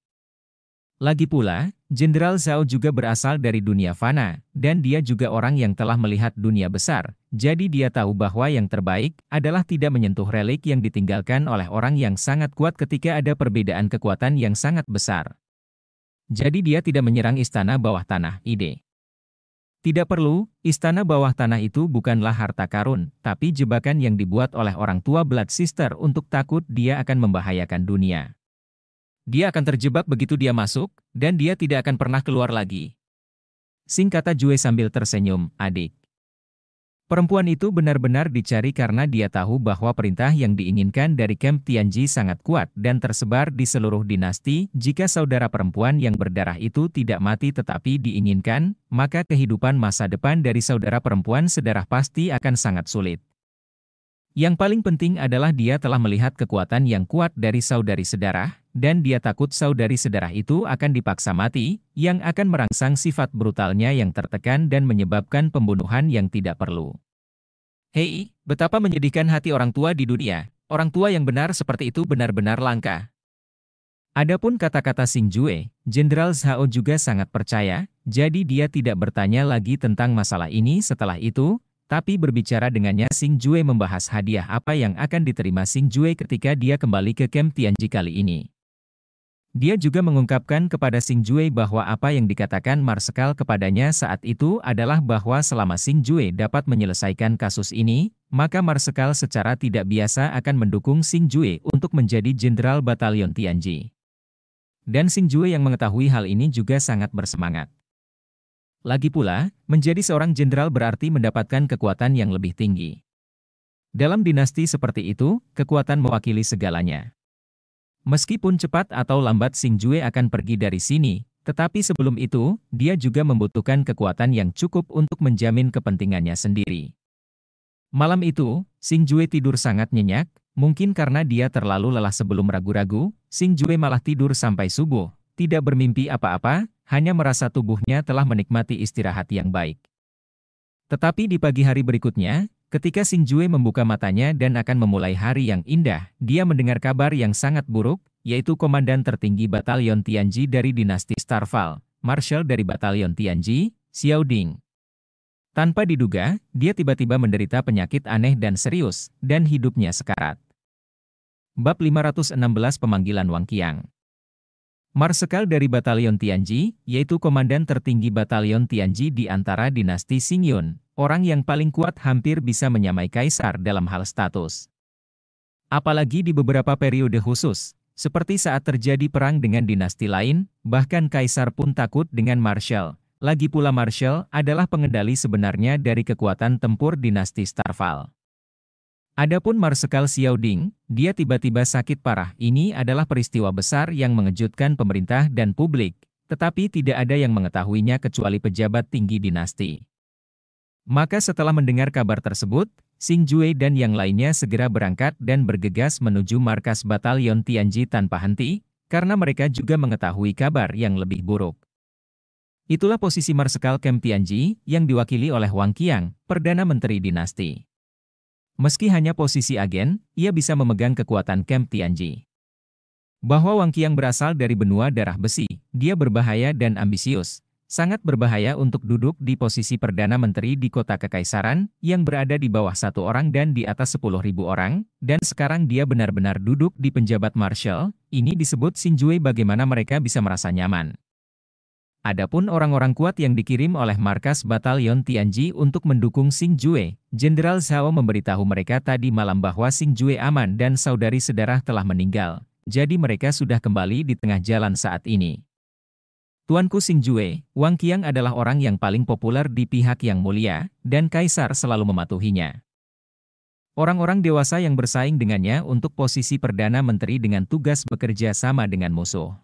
Lagi pula, Jenderal Zhao juga berasal dari dunia fana, dan dia juga orang yang telah melihat dunia besar, jadi dia tahu bahwa yang terbaik adalah tidak menyentuh relik yang ditinggalkan oleh orang yang sangat kuat ketika ada perbedaan kekuatan yang sangat besar. Jadi dia tidak menyerang istana bawah tanah, ide. Tidak perlu, istana bawah tanah itu bukanlah harta karun, tapi jebakan yang dibuat oleh orang tua Blood Sister untuk takut dia akan membahayakan dunia. Dia akan terjebak begitu dia masuk, dan dia tidak akan pernah keluar lagi. Singkata Jue sambil tersenyum, adik. Perempuan itu benar-benar dicari karena dia tahu bahwa perintah yang diinginkan dari Camp Tianji sangat kuat dan tersebar di seluruh dinasti. Jika saudara perempuan yang berdarah itu tidak mati tetapi diinginkan, maka kehidupan masa depan dari saudara perempuan sedarah pasti akan sangat sulit. Yang paling penting adalah dia telah melihat kekuatan yang kuat dari saudari sedarah, dan dia takut saudari sedarah itu akan dipaksa mati, yang akan merangsang sifat brutalnya yang tertekan dan menyebabkan pembunuhan yang tidak perlu. Hei, betapa menyedihkan hati orang tua di dunia. Orang tua yang benar seperti itu benar-benar langka. Adapun kata-kata Sing Jue, Jenderal Zhao juga sangat percaya, jadi dia tidak bertanya lagi tentang masalah ini setelah itu, tapi berbicara dengannya Sing Jue membahas hadiah apa yang akan diterima Sing Jue ketika dia kembali ke Camp Tianji kali ini. Dia juga mengungkapkan kepada Sing Jue bahwa apa yang dikatakan Marsekal kepadanya saat itu adalah bahwa selama Sing Jue dapat menyelesaikan kasus ini, maka Marsekal secara tidak biasa akan mendukung Sing Jue untuk menjadi Jenderal Batalion Tianji. Dan Sing Jue yang mengetahui hal ini juga sangat bersemangat. Lagi pula, menjadi seorang jenderal berarti mendapatkan kekuatan yang lebih tinggi. Dalam dinasti seperti itu, kekuatan mewakili segalanya. Meskipun cepat atau lambat Sing Jue akan pergi dari sini, tetapi sebelum itu, dia juga membutuhkan kekuatan yang cukup untuk menjamin kepentingannya sendiri. Malam itu, Sing Jue tidur sangat nyenyak, mungkin karena dia terlalu lelah sebelum ragu-ragu, Sing Jue malah tidur sampai subuh, tidak bermimpi apa-apa, hanya merasa tubuhnya telah menikmati istirahat yang baik. Tetapi di pagi hari berikutnya, ketika Xin Jue membuka matanya dan akan memulai hari yang indah, dia mendengar kabar yang sangat buruk, yaitu komandan tertinggi Batalion Tianji dari dinasti Starfall, Marshal dari Batalion Tianji, Xiao Ding. Tanpa diduga, dia tiba-tiba menderita penyakit aneh dan serius, dan hidupnya sekarat. Bab 516 Pemanggilan Wang Qiang Marsekal dari Batalion Tianji, yaitu komandan tertinggi Batalion Tianji di antara dinasti Xingyun, orang yang paling kuat hampir bisa menyamai kaisar dalam hal status. Apalagi di beberapa periode khusus, seperti saat terjadi perang dengan dinasti lain, bahkan kaisar pun takut dengan Marshall. Lagi pula Marshall adalah pengendali sebenarnya dari kekuatan tempur dinasti Starfall. Adapun Marsekal Ding, dia tiba-tiba sakit parah. Ini adalah peristiwa besar yang mengejutkan pemerintah dan publik, tetapi tidak ada yang mengetahuinya kecuali pejabat tinggi dinasti. Maka setelah mendengar kabar tersebut, Sing Jue dan yang lainnya segera berangkat dan bergegas menuju markas batalion Tianji tanpa henti, karena mereka juga mengetahui kabar yang lebih buruk. Itulah posisi Marsekal Kem Tianji yang diwakili oleh Wang Qiang, Perdana Menteri Dinasti. Meski hanya posisi agen, ia bisa memegang kekuatan Camp Tianji. Bahwa Wang Qiang berasal dari benua darah besi, dia berbahaya dan ambisius. Sangat berbahaya untuk duduk di posisi Perdana Menteri di kota Kekaisaran, yang berada di bawah satu orang dan di atas sepuluh ribu orang, dan sekarang dia benar-benar duduk di penjabat Marshall, ini disebut Sinjue bagaimana mereka bisa merasa nyaman. Adapun orang-orang kuat yang dikirim oleh markas batalion Tianji untuk mendukung Sing Jue, Jenderal Zhao memberitahu mereka tadi malam bahwa Sing Jue aman dan saudari sedarah telah meninggal, jadi mereka sudah kembali di tengah jalan saat ini. Tuanku Sing Jue, Wang Qiang adalah orang yang paling populer di pihak yang mulia, dan kaisar selalu mematuhinya. Orang-orang dewasa yang bersaing dengannya untuk posisi Perdana Menteri dengan tugas bekerja sama dengan musuh.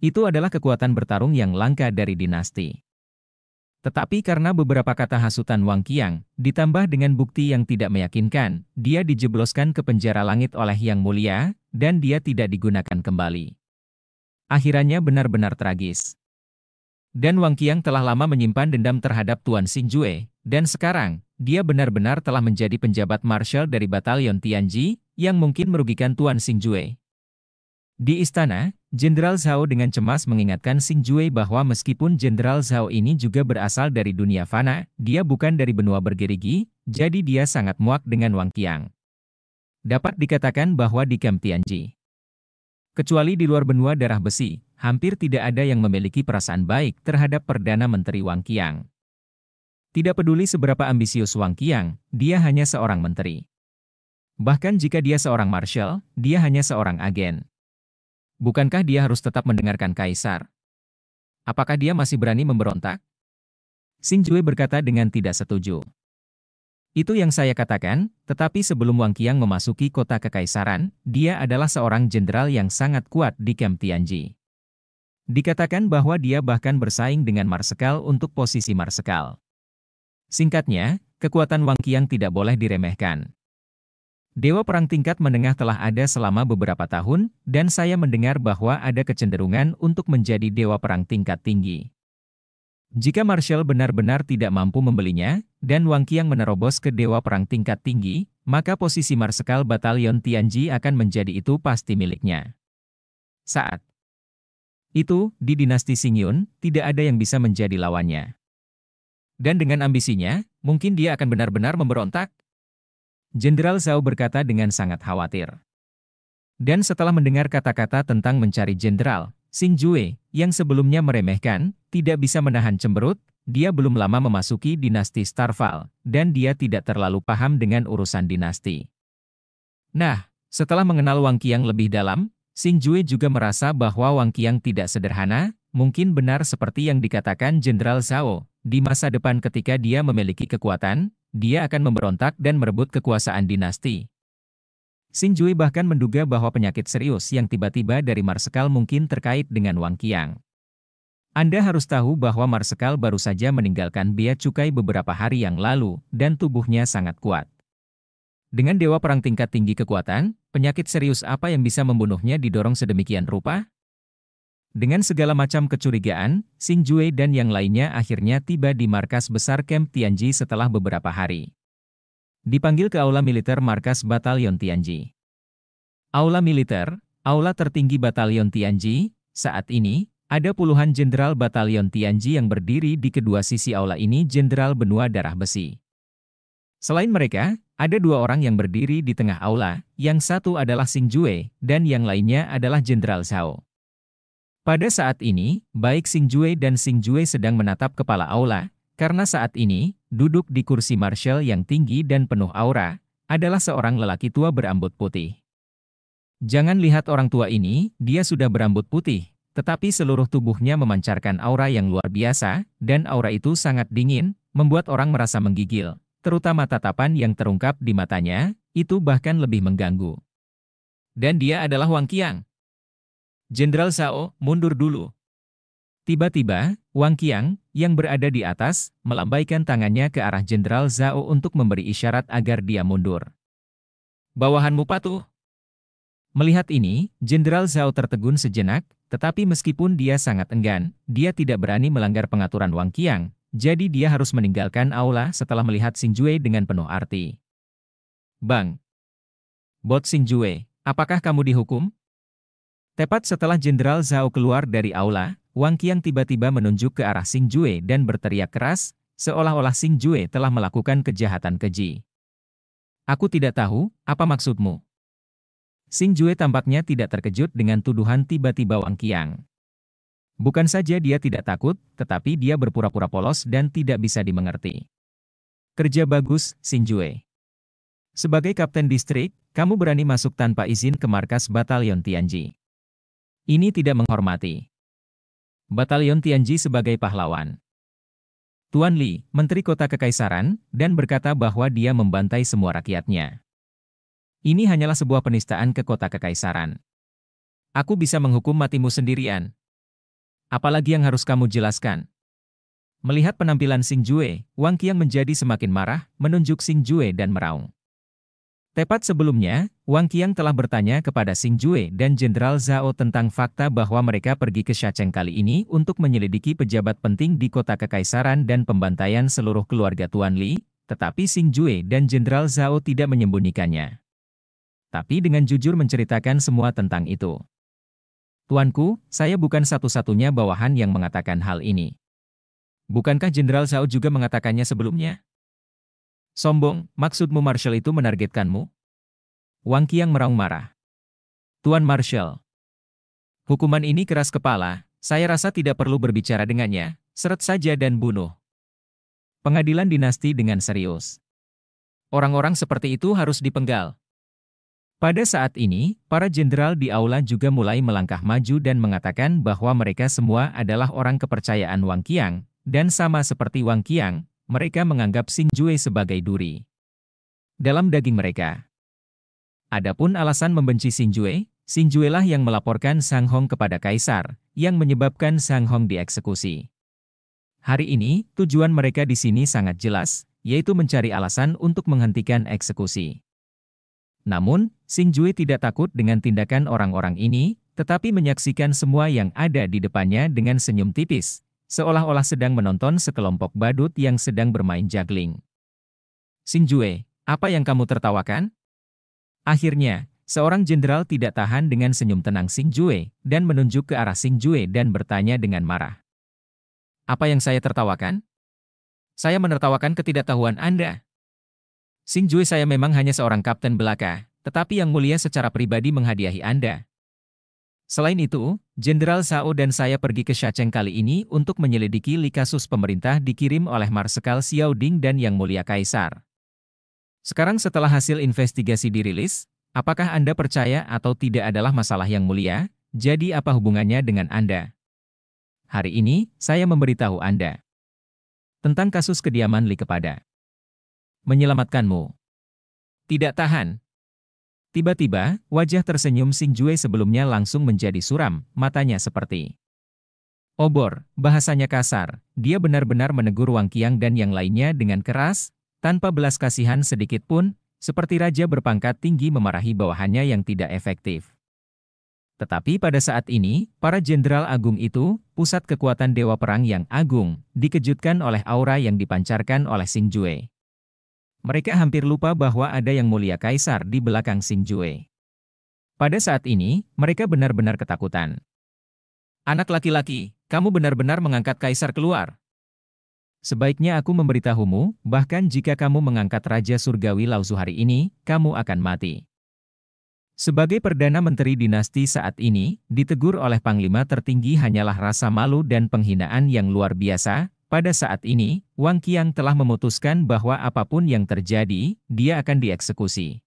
Itu adalah kekuatan bertarung yang langka dari dinasti. Tetapi karena beberapa kata hasutan Wang Qiang, ditambah dengan bukti yang tidak meyakinkan, dia dijebloskan ke penjara langit oleh Yang Mulia, dan dia tidak digunakan kembali. Akhirnya benar-benar tragis. Dan Wang Qiang telah lama menyimpan dendam terhadap Tuan Jue, dan sekarang, dia benar-benar telah menjadi penjabat marshal dari batalion Tianji, yang mungkin merugikan Tuan Jue. Di istana, Jenderal Zhao dengan cemas mengingatkan Xing Jue bahwa meskipun Jenderal Zhao ini juga berasal dari dunia fana, dia bukan dari benua bergerigi, jadi dia sangat muak dengan Wang Qiang. Dapat dikatakan bahwa di Kem Tianji, kecuali di luar benua darah besi, hampir tidak ada yang memiliki perasaan baik terhadap Perdana Menteri Wang Qiang. Tidak peduli seberapa ambisius Wang Qiang, dia hanya seorang menteri. Bahkan jika dia seorang marshal, dia hanya seorang agen. Bukankah dia harus tetap mendengarkan kaisar? Apakah dia masih berani memberontak? Xin Jue berkata dengan tidak setuju. Itu yang saya katakan, tetapi sebelum Wang Qiang memasuki kota kekaisaran, dia adalah seorang jenderal yang sangat kuat di Kem Tianji. Dikatakan bahwa dia bahkan bersaing dengan Marsekal untuk posisi Marsekal. Singkatnya, kekuatan Wang Qiang tidak boleh diremehkan. Dewa Perang tingkat menengah telah ada selama beberapa tahun, dan saya mendengar bahwa ada kecenderungan untuk menjadi Dewa Perang tingkat tinggi. Jika Marshall benar-benar tidak mampu membelinya, dan Wang Qiang menerobos ke Dewa Perang tingkat tinggi, maka posisi Marsekal Batalion Tianji akan menjadi itu pasti miliknya. Saat itu, di dinasti Xingyun, tidak ada yang bisa menjadi lawannya. Dan dengan ambisinya, mungkin dia akan benar-benar memberontak, Jenderal Zhao berkata dengan sangat khawatir. Dan setelah mendengar kata-kata tentang mencari jenderal, Xin Jue, yang sebelumnya meremehkan, tidak bisa menahan cemberut, dia belum lama memasuki dinasti Starval, dan dia tidak terlalu paham dengan urusan dinasti. Nah, setelah mengenal Wang Qiang lebih dalam, Xin Jue juga merasa bahwa Wang Qiang tidak sederhana, mungkin benar seperti yang dikatakan Jenderal Zhao, di masa depan ketika dia memiliki kekuatan, dia akan memberontak dan merebut kekuasaan dinasti. Sinjui bahkan menduga bahwa penyakit serius yang tiba-tiba dari Marsekal mungkin terkait dengan Wang Qiang. Anda harus tahu bahwa Marsekal baru saja meninggalkan bea cukai beberapa hari yang lalu, dan tubuhnya sangat kuat. Dengan dewa perang tingkat tinggi kekuatan, penyakit serius apa yang bisa membunuhnya didorong sedemikian rupa? Dengan segala macam kecurigaan, Xin Jue dan yang lainnya akhirnya tiba di markas besar Camp Tianji setelah beberapa hari. Dipanggil ke aula militer markas Batalion Tianji. Aula militer, aula tertinggi Batalion Tianji, saat ini, ada puluhan jenderal Batalion Tianji yang berdiri di kedua sisi aula ini jenderal benua darah besi. Selain mereka, ada dua orang yang berdiri di tengah aula, yang satu adalah Xin Jue, dan yang lainnya adalah Jenderal Zhao. Pada saat ini, baik Sing Jue dan Sing Jue sedang menatap kepala aula, karena saat ini, duduk di kursi Marshall yang tinggi dan penuh aura, adalah seorang lelaki tua berambut putih. Jangan lihat orang tua ini, dia sudah berambut putih, tetapi seluruh tubuhnya memancarkan aura yang luar biasa, dan aura itu sangat dingin, membuat orang merasa menggigil, terutama tatapan yang terungkap di matanya, itu bahkan lebih mengganggu. Dan dia adalah Wang Qiang. Jenderal Sao, mundur dulu. Tiba-tiba, Wang Qiang, yang berada di atas, melambaikan tangannya ke arah Jenderal Zhao untuk memberi isyarat agar dia mundur. Bawahanmu patuh. Melihat ini, Jenderal Zhao tertegun sejenak, tetapi meskipun dia sangat enggan, dia tidak berani melanggar pengaturan Wang Qiang, jadi dia harus meninggalkan aula setelah melihat Xin Jue dengan penuh arti. Bang! Bot Xin Jue, apakah kamu dihukum? Tepat setelah Jenderal Zhao keluar dari aula, Wang Qiang tiba-tiba menunjuk ke arah Xing Jue dan berteriak keras, seolah-olah Xing Jue telah melakukan kejahatan keji. Aku tidak tahu, apa maksudmu? Xing Jue tampaknya tidak terkejut dengan tuduhan tiba-tiba Wang Qiang. Bukan saja dia tidak takut, tetapi dia berpura-pura polos dan tidak bisa dimengerti. Kerja bagus, Xing Jue. Sebagai kapten distrik, kamu berani masuk tanpa izin ke markas batalion Tianji. Ini tidak menghormati. Batalion Tianji sebagai pahlawan. Tuan Li, Menteri Kota Kekaisaran, dan berkata bahwa dia membantai semua rakyatnya. Ini hanyalah sebuah penistaan ke kota kekaisaran. Aku bisa menghukum matimu sendirian. Apalagi yang harus kamu jelaskan. Melihat penampilan Sing Jue, Wang Qiang menjadi semakin marah, menunjuk Sing Jue dan meraung. Tepat sebelumnya, Wang Qiang telah bertanya kepada Xing Jue dan Jenderal Zhao tentang fakta bahwa mereka pergi ke Shacheng kali ini untuk menyelidiki pejabat penting di kota kekaisaran dan pembantaian seluruh keluarga Tuan Li, tetapi Xing Jue dan Jenderal Zhao tidak menyembunyikannya. Tapi dengan jujur menceritakan semua tentang itu. Tuanku, saya bukan satu-satunya bawahan yang mengatakan hal ini. Bukankah Jenderal Zhao juga mengatakannya sebelumnya? Sombong, maksudmu Marshall itu menargetkanmu? Wang Qiang meraung marah. Tuan Marshall. Hukuman ini keras kepala, saya rasa tidak perlu berbicara dengannya, seret saja dan bunuh. Pengadilan dinasti dengan serius. Orang-orang seperti itu harus dipenggal. Pada saat ini, para jenderal di aula juga mulai melangkah maju dan mengatakan bahwa mereka semua adalah orang kepercayaan Wang Qiang, dan sama seperti Wang Qiang, mereka menganggap Sing Jue sebagai duri. Dalam daging mereka. Adapun alasan membenci Sing Jue, Sing Jue lah yang melaporkan Sang Hong kepada Kaisar, yang menyebabkan Sang Hong dieksekusi. Hari ini, tujuan mereka di sini sangat jelas, yaitu mencari alasan untuk menghentikan eksekusi. Namun, Sing Jue tidak takut dengan tindakan orang-orang ini, tetapi menyaksikan semua yang ada di depannya dengan senyum tipis, seolah-olah sedang menonton sekelompok badut yang sedang bermain juggling. Sinjue, apa yang kamu tertawakan? Akhirnya, seorang jenderal tidak tahan dengan senyum tenang Sinjue dan menunjuk ke arah Sinjue dan bertanya dengan marah. Apa yang saya tertawakan? Saya menertawakan ketidaktahuan Anda. Sinjue saya memang hanya seorang kapten belaka, tetapi yang mulia secara pribadi menghadiahi Anda, Selain itu, Jenderal Sao dan saya pergi ke Shacheng kali ini untuk menyelidiki li kasus pemerintah dikirim oleh Marsekal Ding dan Yang Mulia Kaisar. Sekarang setelah hasil investigasi dirilis, apakah Anda percaya atau tidak adalah masalah yang mulia? Jadi apa hubungannya dengan Anda? Hari ini, saya memberitahu Anda tentang kasus kediaman Li kepada menyelamatkanmu. Tidak tahan, Tiba-tiba, wajah tersenyum Sing Jue sebelumnya langsung menjadi suram, matanya seperti obor, bahasanya kasar. Dia benar-benar menegur Wang Qiang dan yang lainnya dengan keras, tanpa belas kasihan sedikit pun, seperti raja berpangkat tinggi memarahi bawahannya yang tidak efektif. Tetapi pada saat ini, para jenderal agung itu, pusat kekuatan dewa perang yang agung, dikejutkan oleh aura yang dipancarkan oleh Sing Jue. Mereka hampir lupa bahwa ada yang mulia kaisar di belakang Jue. Pada saat ini, mereka benar-benar ketakutan. Anak laki-laki, kamu benar-benar mengangkat kaisar keluar. Sebaiknya aku memberitahumu, bahkan jika kamu mengangkat Raja Surgawi Lausu hari ini, kamu akan mati. Sebagai Perdana Menteri Dinasti saat ini, ditegur oleh Panglima tertinggi hanyalah rasa malu dan penghinaan yang luar biasa, pada saat ini, Wang Qiang telah memutuskan bahwa apapun yang terjadi, dia akan dieksekusi.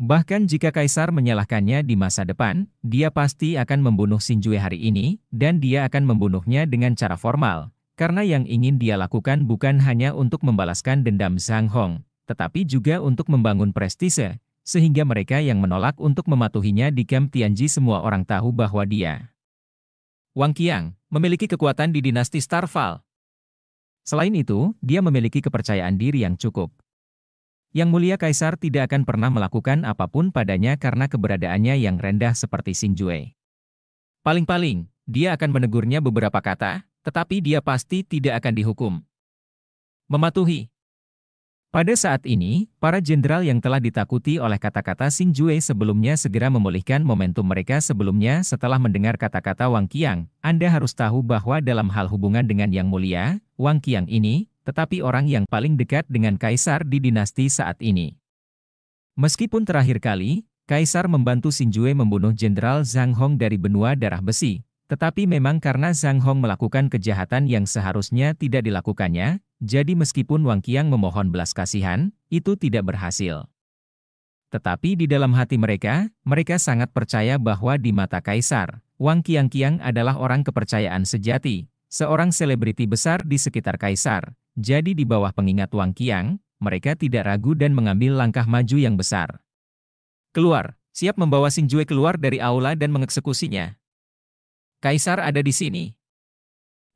Bahkan jika Kaisar menyalahkannya di masa depan, dia pasti akan membunuh Xin Jue hari ini, dan dia akan membunuhnya dengan cara formal, karena yang ingin dia lakukan bukan hanya untuk membalaskan dendam Zhang Hong, tetapi juga untuk membangun prestise, sehingga mereka yang menolak untuk mematuhinya di Kem Tianji semua orang tahu bahwa dia. Wang Qiang, memiliki kekuatan di dinasti Starfall, Selain itu, dia memiliki kepercayaan diri yang cukup. Yang mulia kaisar tidak akan pernah melakukan apapun padanya karena keberadaannya yang rendah seperti Xin Jue. Paling-paling, dia akan menegurnya beberapa kata, tetapi dia pasti tidak akan dihukum. Mematuhi Pada saat ini, para jenderal yang telah ditakuti oleh kata-kata Xin Jue sebelumnya segera memulihkan momentum mereka sebelumnya setelah mendengar kata-kata Wang Qiang. Anda harus tahu bahwa dalam hal hubungan dengan Yang Mulia, Wang Qiang ini, tetapi orang yang paling dekat dengan kaisar di dinasti saat ini. Meskipun terakhir kali, kaisar membantu Xin Jue membunuh Jenderal Zhang Hong dari benua darah besi, tetapi memang karena Zhang Hong melakukan kejahatan yang seharusnya tidak dilakukannya, jadi meskipun Wang Qiang memohon belas kasihan, itu tidak berhasil. Tetapi di dalam hati mereka, mereka sangat percaya bahwa di mata kaisar, Wang Qiang-Qiang adalah orang kepercayaan sejati, seorang selebriti besar di sekitar kaisar. Jadi di bawah pengingat Wang Qiang, mereka tidak ragu dan mengambil langkah maju yang besar. Keluar, siap membawa Sing Jue keluar dari aula dan mengeksekusinya. Kaisar ada di sini.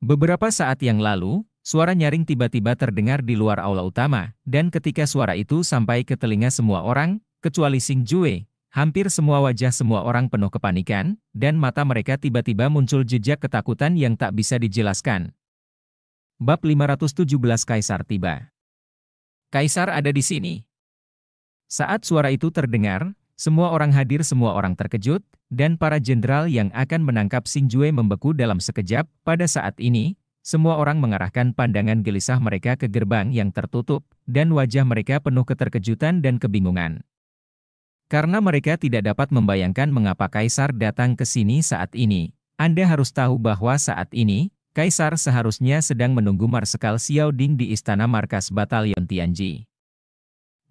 Beberapa saat yang lalu, suara nyaring tiba-tiba terdengar di luar aula utama, dan ketika suara itu sampai ke telinga semua orang, kecuali Sing Jue, Hampir semua wajah semua orang penuh kepanikan, dan mata mereka tiba-tiba muncul jejak ketakutan yang tak bisa dijelaskan. Bab 517 Kaisar tiba. Kaisar ada di sini. Saat suara itu terdengar, semua orang hadir semua orang terkejut, dan para jenderal yang akan menangkap Jue membeku dalam sekejap. Pada saat ini, semua orang mengarahkan pandangan gelisah mereka ke gerbang yang tertutup, dan wajah mereka penuh keterkejutan dan kebingungan. Karena mereka tidak dapat membayangkan mengapa Kaisar datang ke sini saat ini. Anda harus tahu bahwa saat ini, Kaisar seharusnya sedang menunggu Marsekal Xiao Ding di istana markas Batalion Tianji.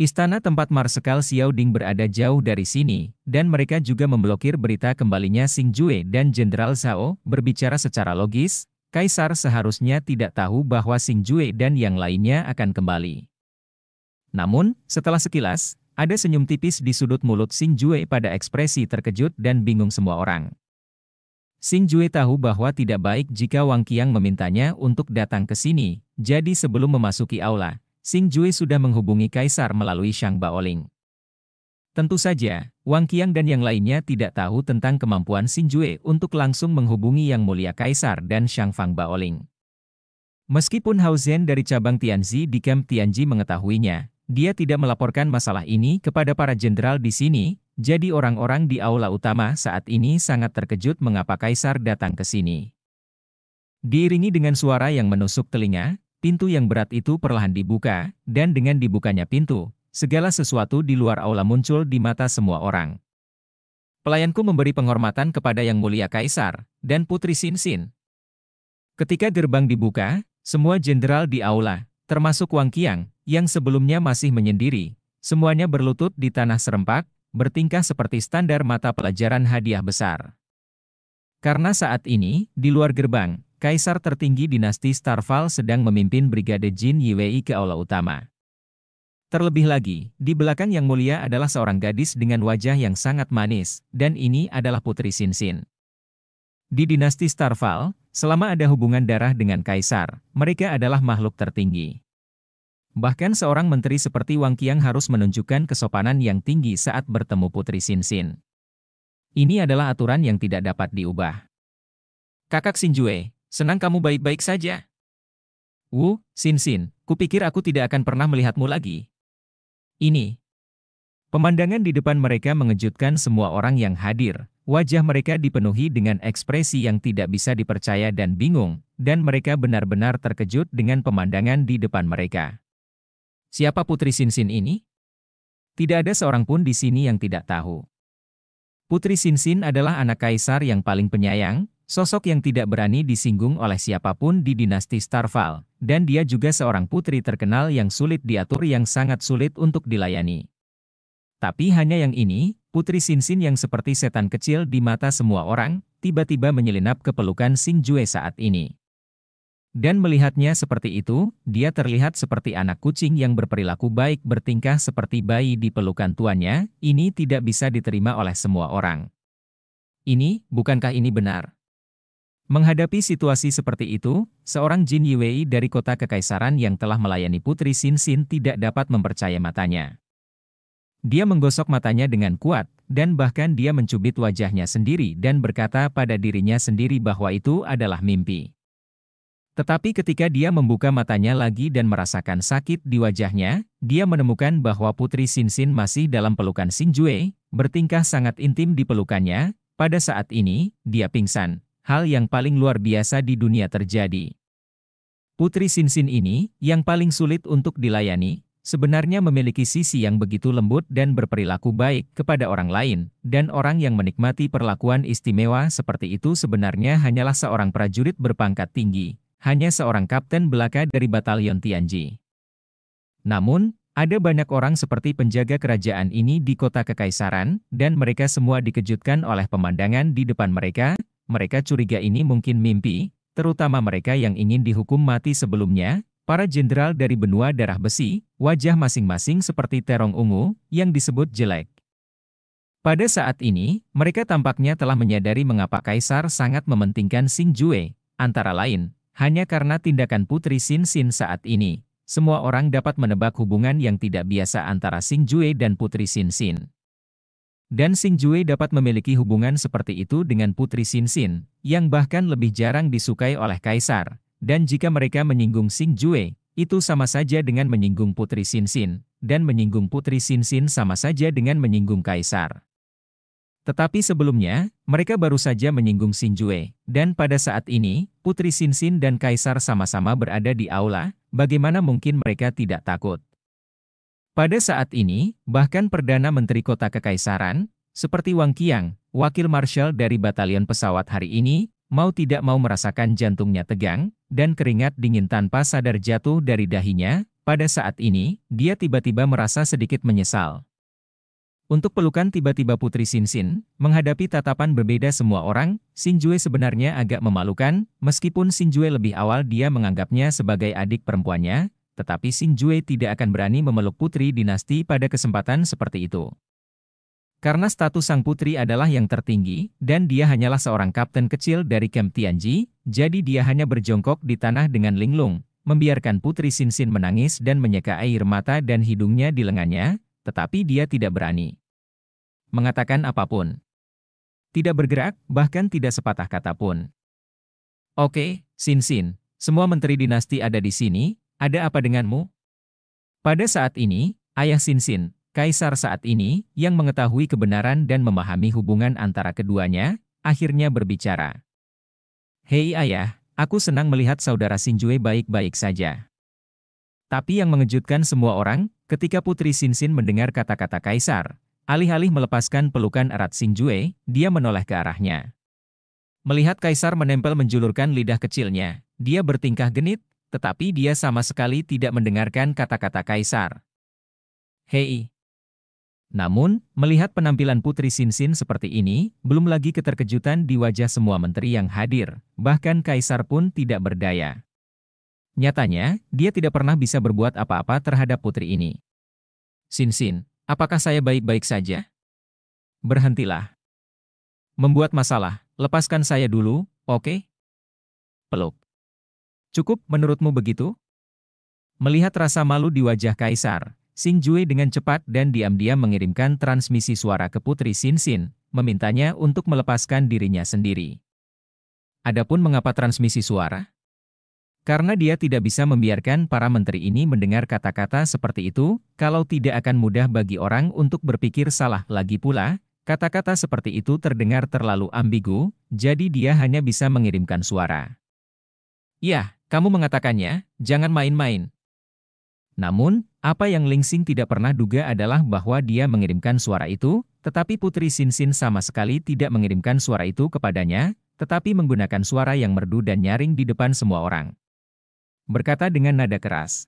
Istana tempat Marsekal Xiao Ding berada jauh dari sini, dan mereka juga memblokir berita kembalinya Xing Jue dan Jenderal Zhao, berbicara secara logis, Kaisar seharusnya tidak tahu bahwa Xing Jue dan yang lainnya akan kembali. Namun, setelah sekilas, ada senyum tipis di sudut mulut Xin Jue pada ekspresi terkejut dan bingung semua orang. Xin Jue tahu bahwa tidak baik jika Wang Qiang memintanya untuk datang ke sini, jadi sebelum memasuki aula, Xin Jue sudah menghubungi Kaisar melalui Shang Baoling. Tentu saja, Wang Qiang dan yang lainnya tidak tahu tentang kemampuan Xin Jue untuk langsung menghubungi Yang Mulia Kaisar dan Shang Fang Baoling. Meskipun Hao Zhen dari cabang Tianzi di Camp Tianji mengetahuinya, dia tidak melaporkan masalah ini kepada para jenderal di sini, jadi orang-orang di aula utama saat ini sangat terkejut mengapa kaisar datang ke sini. Diiringi dengan suara yang menusuk telinga, pintu yang berat itu perlahan dibuka, dan dengan dibukanya pintu, segala sesuatu di luar aula muncul di mata semua orang. Pelayanku memberi penghormatan kepada Yang Mulia Kaisar, dan Putri Sinsin. Ketika gerbang dibuka, semua jenderal di aula, termasuk Wang Qiang, yang sebelumnya masih menyendiri, semuanya berlutut di tanah serempak, bertingkah seperti standar mata pelajaran hadiah besar. Karena saat ini, di luar gerbang, kaisar tertinggi dinasti Starval sedang memimpin Brigade Jin Yiwei ke aula utama. Terlebih lagi, di belakang yang mulia adalah seorang gadis dengan wajah yang sangat manis, dan ini adalah Putri Sinsin. Di dinasti Starval, selama ada hubungan darah dengan kaisar, mereka adalah makhluk tertinggi. Bahkan seorang menteri seperti Wang Qiang harus menunjukkan kesopanan yang tinggi saat bertemu Putri Sinsin. Ini adalah aturan yang tidak dapat diubah. Kakak Xinjue, senang kamu baik-baik saja. Wu, Sinsin, kupikir aku tidak akan pernah melihatmu lagi. Ini. Pemandangan di depan mereka mengejutkan semua orang yang hadir, Wajah mereka dipenuhi dengan ekspresi yang tidak bisa dipercaya dan bingung, dan mereka benar-benar terkejut dengan pemandangan di depan mereka. Siapa Putri Sinsin ini? Tidak ada seorang pun di sini yang tidak tahu. Putri Sinsin adalah anak kaisar yang paling penyayang, sosok yang tidak berani disinggung oleh siapapun di dinasti Starval, dan dia juga seorang putri terkenal yang sulit diatur yang sangat sulit untuk dilayani. Tapi hanya yang ini, Putri Sinsin yang seperti setan kecil di mata semua orang, tiba-tiba menyelinap ke pelukan Xing Jue saat ini. Dan melihatnya seperti itu, dia terlihat seperti anak kucing yang berperilaku baik bertingkah seperti bayi di pelukan tuannya, ini tidak bisa diterima oleh semua orang. Ini, bukankah ini benar? Menghadapi situasi seperti itu, seorang Jin Yiwei dari kota kekaisaran yang telah melayani putri Sin Sin tidak dapat mempercaya matanya. Dia menggosok matanya dengan kuat, dan bahkan dia mencubit wajahnya sendiri dan berkata pada dirinya sendiri bahwa itu adalah mimpi. Tetapi ketika dia membuka matanya lagi dan merasakan sakit di wajahnya, dia menemukan bahwa Putri Sinsin masih dalam pelukan Jue, bertingkah sangat intim di pelukannya. Pada saat ini, dia pingsan. Hal yang paling luar biasa di dunia terjadi. Putri Sinsin ini, yang paling sulit untuk dilayani, sebenarnya memiliki sisi yang begitu lembut dan berperilaku baik kepada orang lain, dan orang yang menikmati perlakuan istimewa seperti itu sebenarnya hanyalah seorang prajurit berpangkat tinggi hanya seorang kapten belaka dari batalion Tianji. Namun, ada banyak orang seperti penjaga kerajaan ini di kota kekaisaran, dan mereka semua dikejutkan oleh pemandangan di depan mereka. Mereka curiga ini mungkin mimpi, terutama mereka yang ingin dihukum mati sebelumnya. Para jenderal dari benua darah besi, wajah masing-masing seperti terong ungu, yang disebut jelek. Pada saat ini, mereka tampaknya telah menyadari mengapa Kaisar sangat mementingkan Xing Jue, antara lain, hanya karena tindakan Putri Sin Sin saat ini, semua orang dapat menebak hubungan yang tidak biasa antara Sing Jue dan Putri Sin Sin. Dan Sing Jue dapat memiliki hubungan seperti itu dengan Putri Sin Sin, yang bahkan lebih jarang disukai oleh Kaisar. Dan jika mereka menyinggung Sing Jue, itu sama saja dengan menyinggung Putri Sin Sin, dan menyinggung Putri Sin Sin sama saja dengan menyinggung Kaisar. Tetapi sebelumnya, mereka baru saja menyinggung Jue, dan pada saat ini, Putri Xin Xin dan Kaisar sama-sama berada di aula, bagaimana mungkin mereka tidak takut? Pada saat ini, bahkan Perdana Menteri Kota Kekaisaran, seperti Wang Qiang, Wakil Marshal dari Batalion Pesawat hari ini, mau tidak mau merasakan jantungnya tegang, dan keringat dingin tanpa sadar jatuh dari dahinya, pada saat ini, dia tiba-tiba merasa sedikit menyesal. Untuk pelukan tiba-tiba Putri Sinsin, menghadapi tatapan berbeda semua orang, Sinjue sebenarnya agak memalukan, meskipun Sinjue lebih awal dia menganggapnya sebagai adik perempuannya, tetapi Sinjue tidak akan berani memeluk Putri Dinasti pada kesempatan seperti itu. Karena status sang putri adalah yang tertinggi, dan dia hanyalah seorang kapten kecil dari Camp Tianji, jadi dia hanya berjongkok di tanah dengan linglung, membiarkan Putri Sinsin menangis dan menyeka air mata dan hidungnya di lengannya, tetapi dia tidak berani mengatakan apapun. Tidak bergerak, bahkan tidak sepatah kata pun. Oke, Sin Sin, semua menteri dinasti ada di sini, ada apa denganmu? Pada saat ini, ayah Sin Sin, kaisar saat ini, yang mengetahui kebenaran dan memahami hubungan antara keduanya, akhirnya berbicara. Hei ayah, aku senang melihat saudara Sinjue baik-baik saja. Tapi yang mengejutkan semua orang, Ketika Putri Sinsin mendengar kata-kata Kaisar, alih-alih melepaskan pelukan erat Sinjue, dia menoleh ke arahnya. Melihat Kaisar menempel menjulurkan lidah kecilnya, dia bertingkah genit, tetapi dia sama sekali tidak mendengarkan kata-kata Kaisar. Hei! Namun, melihat penampilan Putri Sinsin seperti ini, belum lagi keterkejutan di wajah semua menteri yang hadir, bahkan Kaisar pun tidak berdaya. Nyatanya, dia tidak pernah bisa berbuat apa-apa terhadap putri ini. Sin-sin, apakah saya baik-baik saja? Berhentilah. Membuat masalah, lepaskan saya dulu, oke? Okay? Peluk. Cukup menurutmu begitu? Melihat rasa malu di wajah Kaisar, Sing Jue dengan cepat dan diam-diam mengirimkan transmisi suara ke putri Sin-sin, memintanya untuk melepaskan dirinya sendiri. Adapun mengapa transmisi suara? Karena dia tidak bisa membiarkan para menteri ini mendengar kata-kata seperti itu, kalau tidak akan mudah bagi orang untuk berpikir salah. Lagi pula, kata-kata seperti itu terdengar terlalu ambigu, jadi dia hanya bisa mengirimkan suara. Ya, kamu mengatakannya, jangan main-main. Namun, apa yang Lingsing tidak pernah duga adalah bahwa dia mengirimkan suara itu, tetapi Putri Sinsin sama sekali tidak mengirimkan suara itu kepadanya, tetapi menggunakan suara yang merdu dan nyaring di depan semua orang berkata dengan nada keras.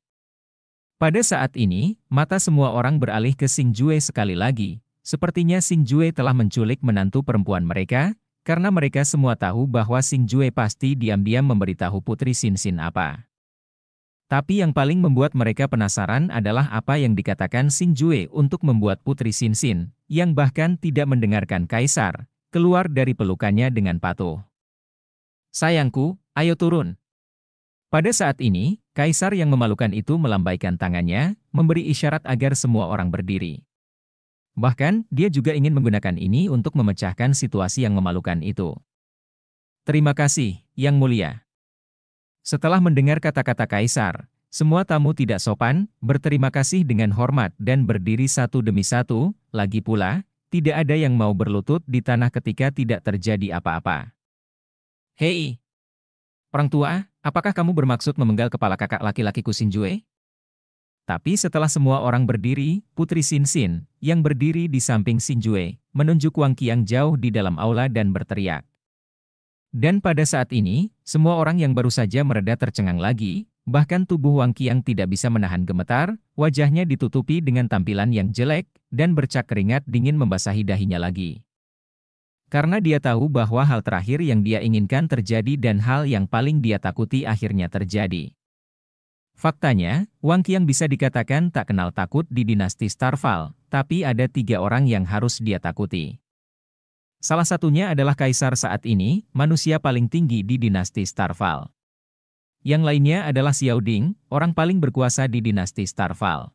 Pada saat ini, mata semua orang beralih ke Sing Jue sekali lagi. Sepertinya Sing Jue telah menculik menantu perempuan mereka, karena mereka semua tahu bahwa Sing Jue pasti diam-diam memberitahu Putri Sin Sin apa. Tapi yang paling membuat mereka penasaran adalah apa yang dikatakan Sing Jue untuk membuat Putri Sin Sin, yang bahkan tidak mendengarkan Kaisar, keluar dari pelukannya dengan patuh. Sayangku, ayo turun, pada saat ini, kaisar yang memalukan itu melambaikan tangannya, memberi isyarat agar semua orang berdiri. Bahkan, dia juga ingin menggunakan ini untuk memecahkan situasi yang memalukan itu. Terima kasih, Yang Mulia. Setelah mendengar kata-kata kaisar, semua tamu tidak sopan, berterima kasih dengan hormat dan berdiri satu demi satu, lagi pula, tidak ada yang mau berlutut di tanah ketika tidak terjadi apa-apa. Hei! Orang tua, Apakah kamu bermaksud memenggal kepala kakak laki-lakiku Sinjue? Tapi setelah semua orang berdiri, Putri Sinsin, yang berdiri di samping Sinjue, menunjuk Wang Qiang jauh di dalam aula dan berteriak. Dan pada saat ini, semua orang yang baru saja mereda tercengang lagi, bahkan tubuh Wang Qiang tidak bisa menahan gemetar, wajahnya ditutupi dengan tampilan yang jelek, dan bercak keringat dingin membasahi dahinya lagi. Karena dia tahu bahwa hal terakhir yang dia inginkan terjadi dan hal yang paling dia takuti akhirnya terjadi. Faktanya, Wang Qiang bisa dikatakan tak kenal takut di dinasti Starfall, tapi ada tiga orang yang harus dia takuti. Salah satunya adalah kaisar saat ini, manusia paling tinggi di dinasti Starfall. Yang lainnya adalah Xiao Ding, orang paling berkuasa di dinasti Starfall.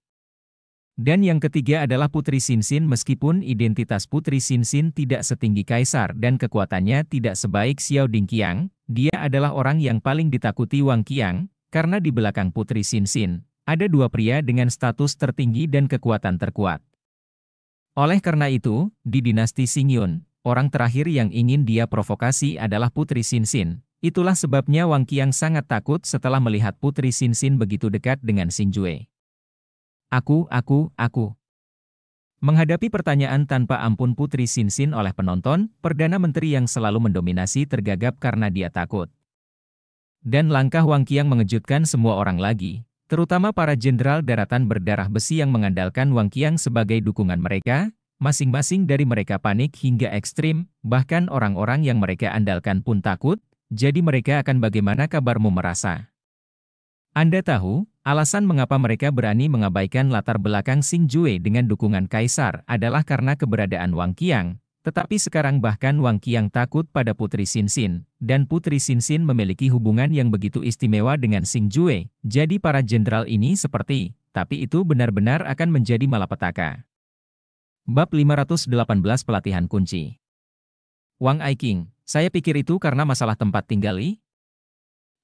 Dan yang ketiga adalah Putri Sinsin meskipun identitas Putri Sinsin tidak setinggi Kaisar dan kekuatannya tidak sebaik Xiao Dingqiang, dia adalah orang yang paling ditakuti Wang Qiang, karena di belakang Putri Sinsin, ada dua pria dengan status tertinggi dan kekuatan terkuat. Oleh karena itu, di dinasti Xingyun, orang terakhir yang ingin dia provokasi adalah Putri Sinsin. Itulah sebabnya Wang Qiang sangat takut setelah melihat Putri Sinsin begitu dekat dengan Yue. Aku, aku, aku. Menghadapi pertanyaan tanpa ampun Putri Sinsin oleh penonton, Perdana Menteri yang selalu mendominasi tergagap karena dia takut. Dan langkah Wang Qiang mengejutkan semua orang lagi, terutama para jenderal daratan berdarah besi yang mengandalkan Wang Qiang sebagai dukungan mereka, masing-masing dari mereka panik hingga ekstrim, bahkan orang-orang yang mereka andalkan pun takut, jadi mereka akan bagaimana kabarmu merasa. Anda tahu, Alasan mengapa mereka berani mengabaikan latar belakang Xing Jue dengan dukungan kaisar adalah karena keberadaan Wang Qiang, tetapi sekarang bahkan Wang Qiang takut pada Putri Xin Xin, dan Putri Xin Xin memiliki hubungan yang begitu istimewa dengan Xing Jue, jadi para jenderal ini seperti, tapi itu benar-benar akan menjadi malapetaka. Bab 518 Pelatihan Kunci Wang Aiking, saya pikir itu karena masalah tempat tinggal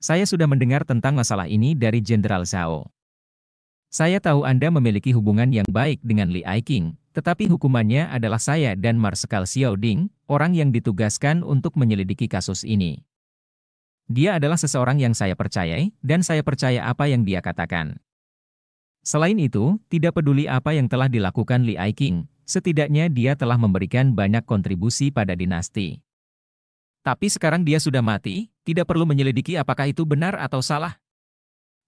saya sudah mendengar tentang masalah ini dari Jenderal Zhao. Saya tahu Anda memiliki hubungan yang baik dengan Li Aiking, tetapi hukumannya adalah saya dan Marsekal Ding, orang yang ditugaskan untuk menyelidiki kasus ini. Dia adalah seseorang yang saya percayai, dan saya percaya apa yang dia katakan. Selain itu, tidak peduli apa yang telah dilakukan Li Aiking, setidaknya dia telah memberikan banyak kontribusi pada dinasti. Tapi sekarang dia sudah mati, tidak perlu menyelidiki apakah itu benar atau salah.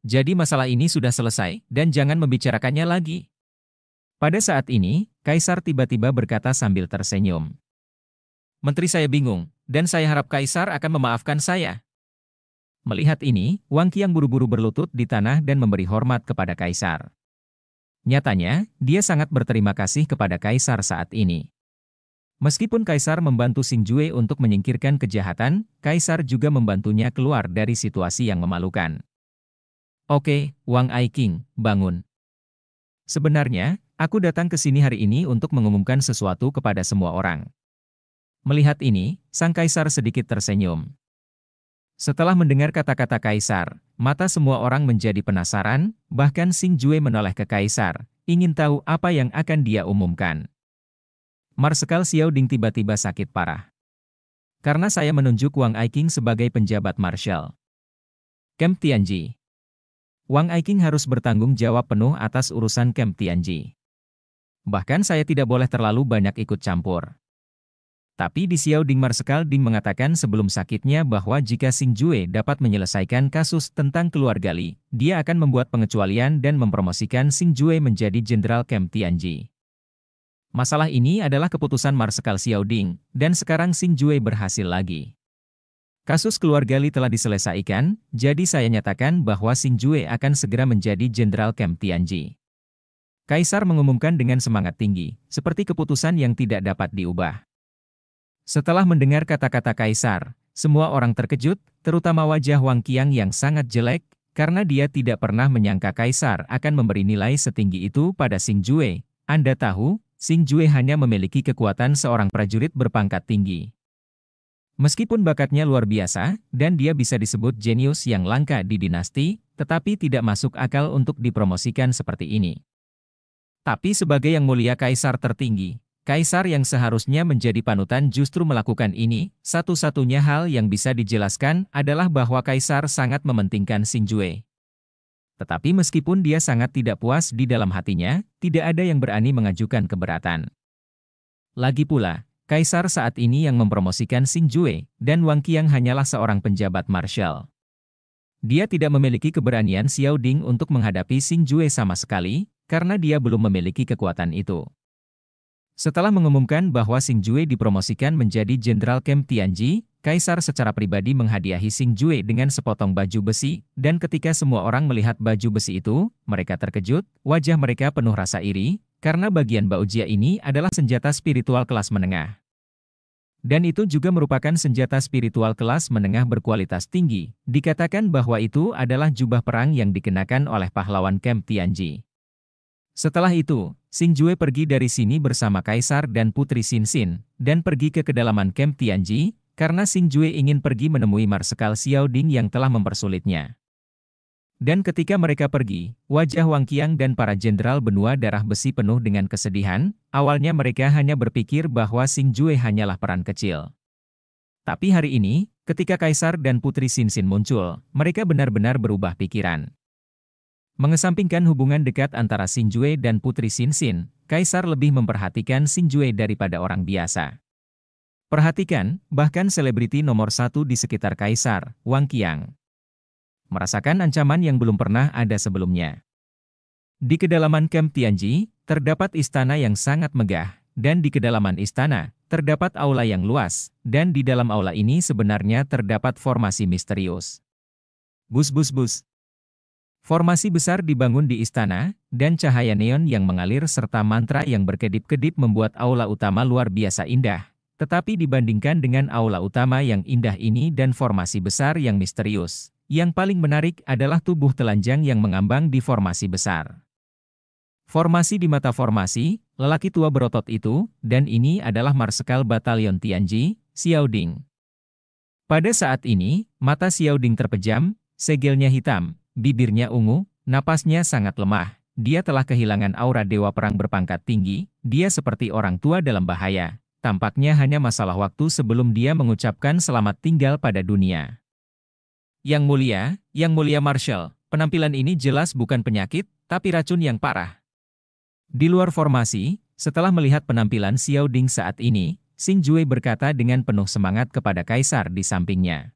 Jadi masalah ini sudah selesai, dan jangan membicarakannya lagi. Pada saat ini, Kaisar tiba-tiba berkata sambil tersenyum. Menteri saya bingung, dan saya harap Kaisar akan memaafkan saya. Melihat ini, Wang Qiang buru-buru berlutut di tanah dan memberi hormat kepada Kaisar. Nyatanya, dia sangat berterima kasih kepada Kaisar saat ini. Meskipun Kaisar membantu Jue untuk menyingkirkan kejahatan, Kaisar juga membantunya keluar dari situasi yang memalukan. Oke, Wang King, bangun. Sebenarnya, aku datang ke sini hari ini untuk mengumumkan sesuatu kepada semua orang. Melihat ini, Sang Kaisar sedikit tersenyum. Setelah mendengar kata-kata Kaisar, mata semua orang menjadi penasaran, bahkan Xing Jue menoleh ke Kaisar, ingin tahu apa yang akan dia umumkan. Marsekal Xiao Ding tiba-tiba sakit parah. Karena saya menunjuk Wang Aiking sebagai penjabat marshal. Camp Tianji. Wang Aiking harus bertanggung jawab penuh atas urusan Camp Tianji. Bahkan saya tidak boleh terlalu banyak ikut campur. Tapi di Xiao Ding Marsekal Ding mengatakan sebelum sakitnya bahwa jika Sing Jue dapat menyelesaikan kasus tentang keluarga Li, dia akan membuat pengecualian dan mempromosikan Sing Jue menjadi jenderal Camp Tianji. Masalah ini adalah keputusan Marsekal Xiao Ding, dan sekarang Xin Jue berhasil lagi. Kasus keluarga Li telah diselesaikan, jadi saya nyatakan bahwa Xin Jue akan segera menjadi Jenderal Kem Tianji. Kaisar mengumumkan dengan semangat tinggi, seperti keputusan yang tidak dapat diubah. Setelah mendengar kata-kata Kaisar, semua orang terkejut, terutama wajah Wang Qiang yang sangat jelek, karena dia tidak pernah menyangka Kaisar akan memberi nilai setinggi itu pada Xin Jue. Anda tahu, Sing Jue hanya memiliki kekuatan seorang prajurit berpangkat tinggi. Meskipun bakatnya luar biasa, dan dia bisa disebut jenius yang langka di dinasti, tetapi tidak masuk akal untuk dipromosikan seperti ini. Tapi sebagai yang mulia kaisar tertinggi, kaisar yang seharusnya menjadi panutan justru melakukan ini, satu-satunya hal yang bisa dijelaskan adalah bahwa kaisar sangat mementingkan Jue. Tetapi meskipun dia sangat tidak puas di dalam hatinya, tidak ada yang berani mengajukan keberatan. Lagi pula, Kaisar saat ini yang mempromosikan Xing Jue, dan Wang Qiang hanyalah seorang penjabat marshal. Dia tidak memiliki keberanian Xiao Ding untuk menghadapi Xing Jue sama sekali, karena dia belum memiliki kekuatan itu. Setelah mengumumkan bahwa Xing Jue dipromosikan menjadi Jenderal Kem Tianji, Kaisar secara pribadi menghadiahi Xing Jue dengan sepotong baju besi, dan ketika semua orang melihat baju besi itu, mereka terkejut, wajah mereka penuh rasa iri, karena bagian Baojia ini adalah senjata spiritual kelas menengah. Dan itu juga merupakan senjata spiritual kelas menengah berkualitas tinggi, dikatakan bahwa itu adalah jubah perang yang dikenakan oleh pahlawan Camp Tianji. Setelah itu, Xing Jue pergi dari sini bersama Kaisar dan Putri Xin Xin, dan pergi ke kedalaman Camp Tianji, karena Xing Jue ingin pergi menemui Marsekal Xiao Ding yang telah mempersulitnya. Dan ketika mereka pergi, wajah Wang Qiang dan para jenderal benua darah besi penuh dengan kesedihan, awalnya mereka hanya berpikir bahwa Xing Jue hanyalah peran kecil. Tapi hari ini, ketika Kaisar dan Putri Xin muncul, mereka benar-benar berubah pikiran. Mengesampingkan hubungan dekat antara Xin Jue dan Putri Xin, Kaisar lebih memperhatikan Xin Jue daripada orang biasa. Perhatikan, bahkan selebriti nomor satu di sekitar Kaisar, Wang Qiang. Merasakan ancaman yang belum pernah ada sebelumnya. Di kedalaman Camp Tianji, terdapat istana yang sangat megah, dan di kedalaman istana, terdapat aula yang luas, dan di dalam aula ini sebenarnya terdapat formasi misterius. Bus bus bus. Formasi besar dibangun di istana, dan cahaya neon yang mengalir serta mantra yang berkedip-kedip membuat aula utama luar biasa indah, tetapi dibandingkan dengan aula utama yang indah ini dan formasi besar yang misterius, yang paling menarik adalah tubuh telanjang yang mengambang di formasi besar. Formasi di mata formasi, lelaki tua berotot itu, dan ini adalah Marsekal Batalion Tianji, Xiao Ding. Pada saat ini, mata Xiao Ding terpejam, segelnya hitam, bibirnya ungu, napasnya sangat lemah. Dia telah kehilangan aura dewa perang berpangkat tinggi, dia seperti orang tua dalam bahaya, Tampaknya hanya masalah waktu sebelum dia mengucapkan selamat tinggal pada dunia. Yang mulia, yang mulia Marshall, penampilan ini jelas bukan penyakit, tapi racun yang parah. Di luar formasi, setelah melihat penampilan Xiao Ding saat ini, Xing Jue berkata dengan penuh semangat kepada Kaisar di sampingnya.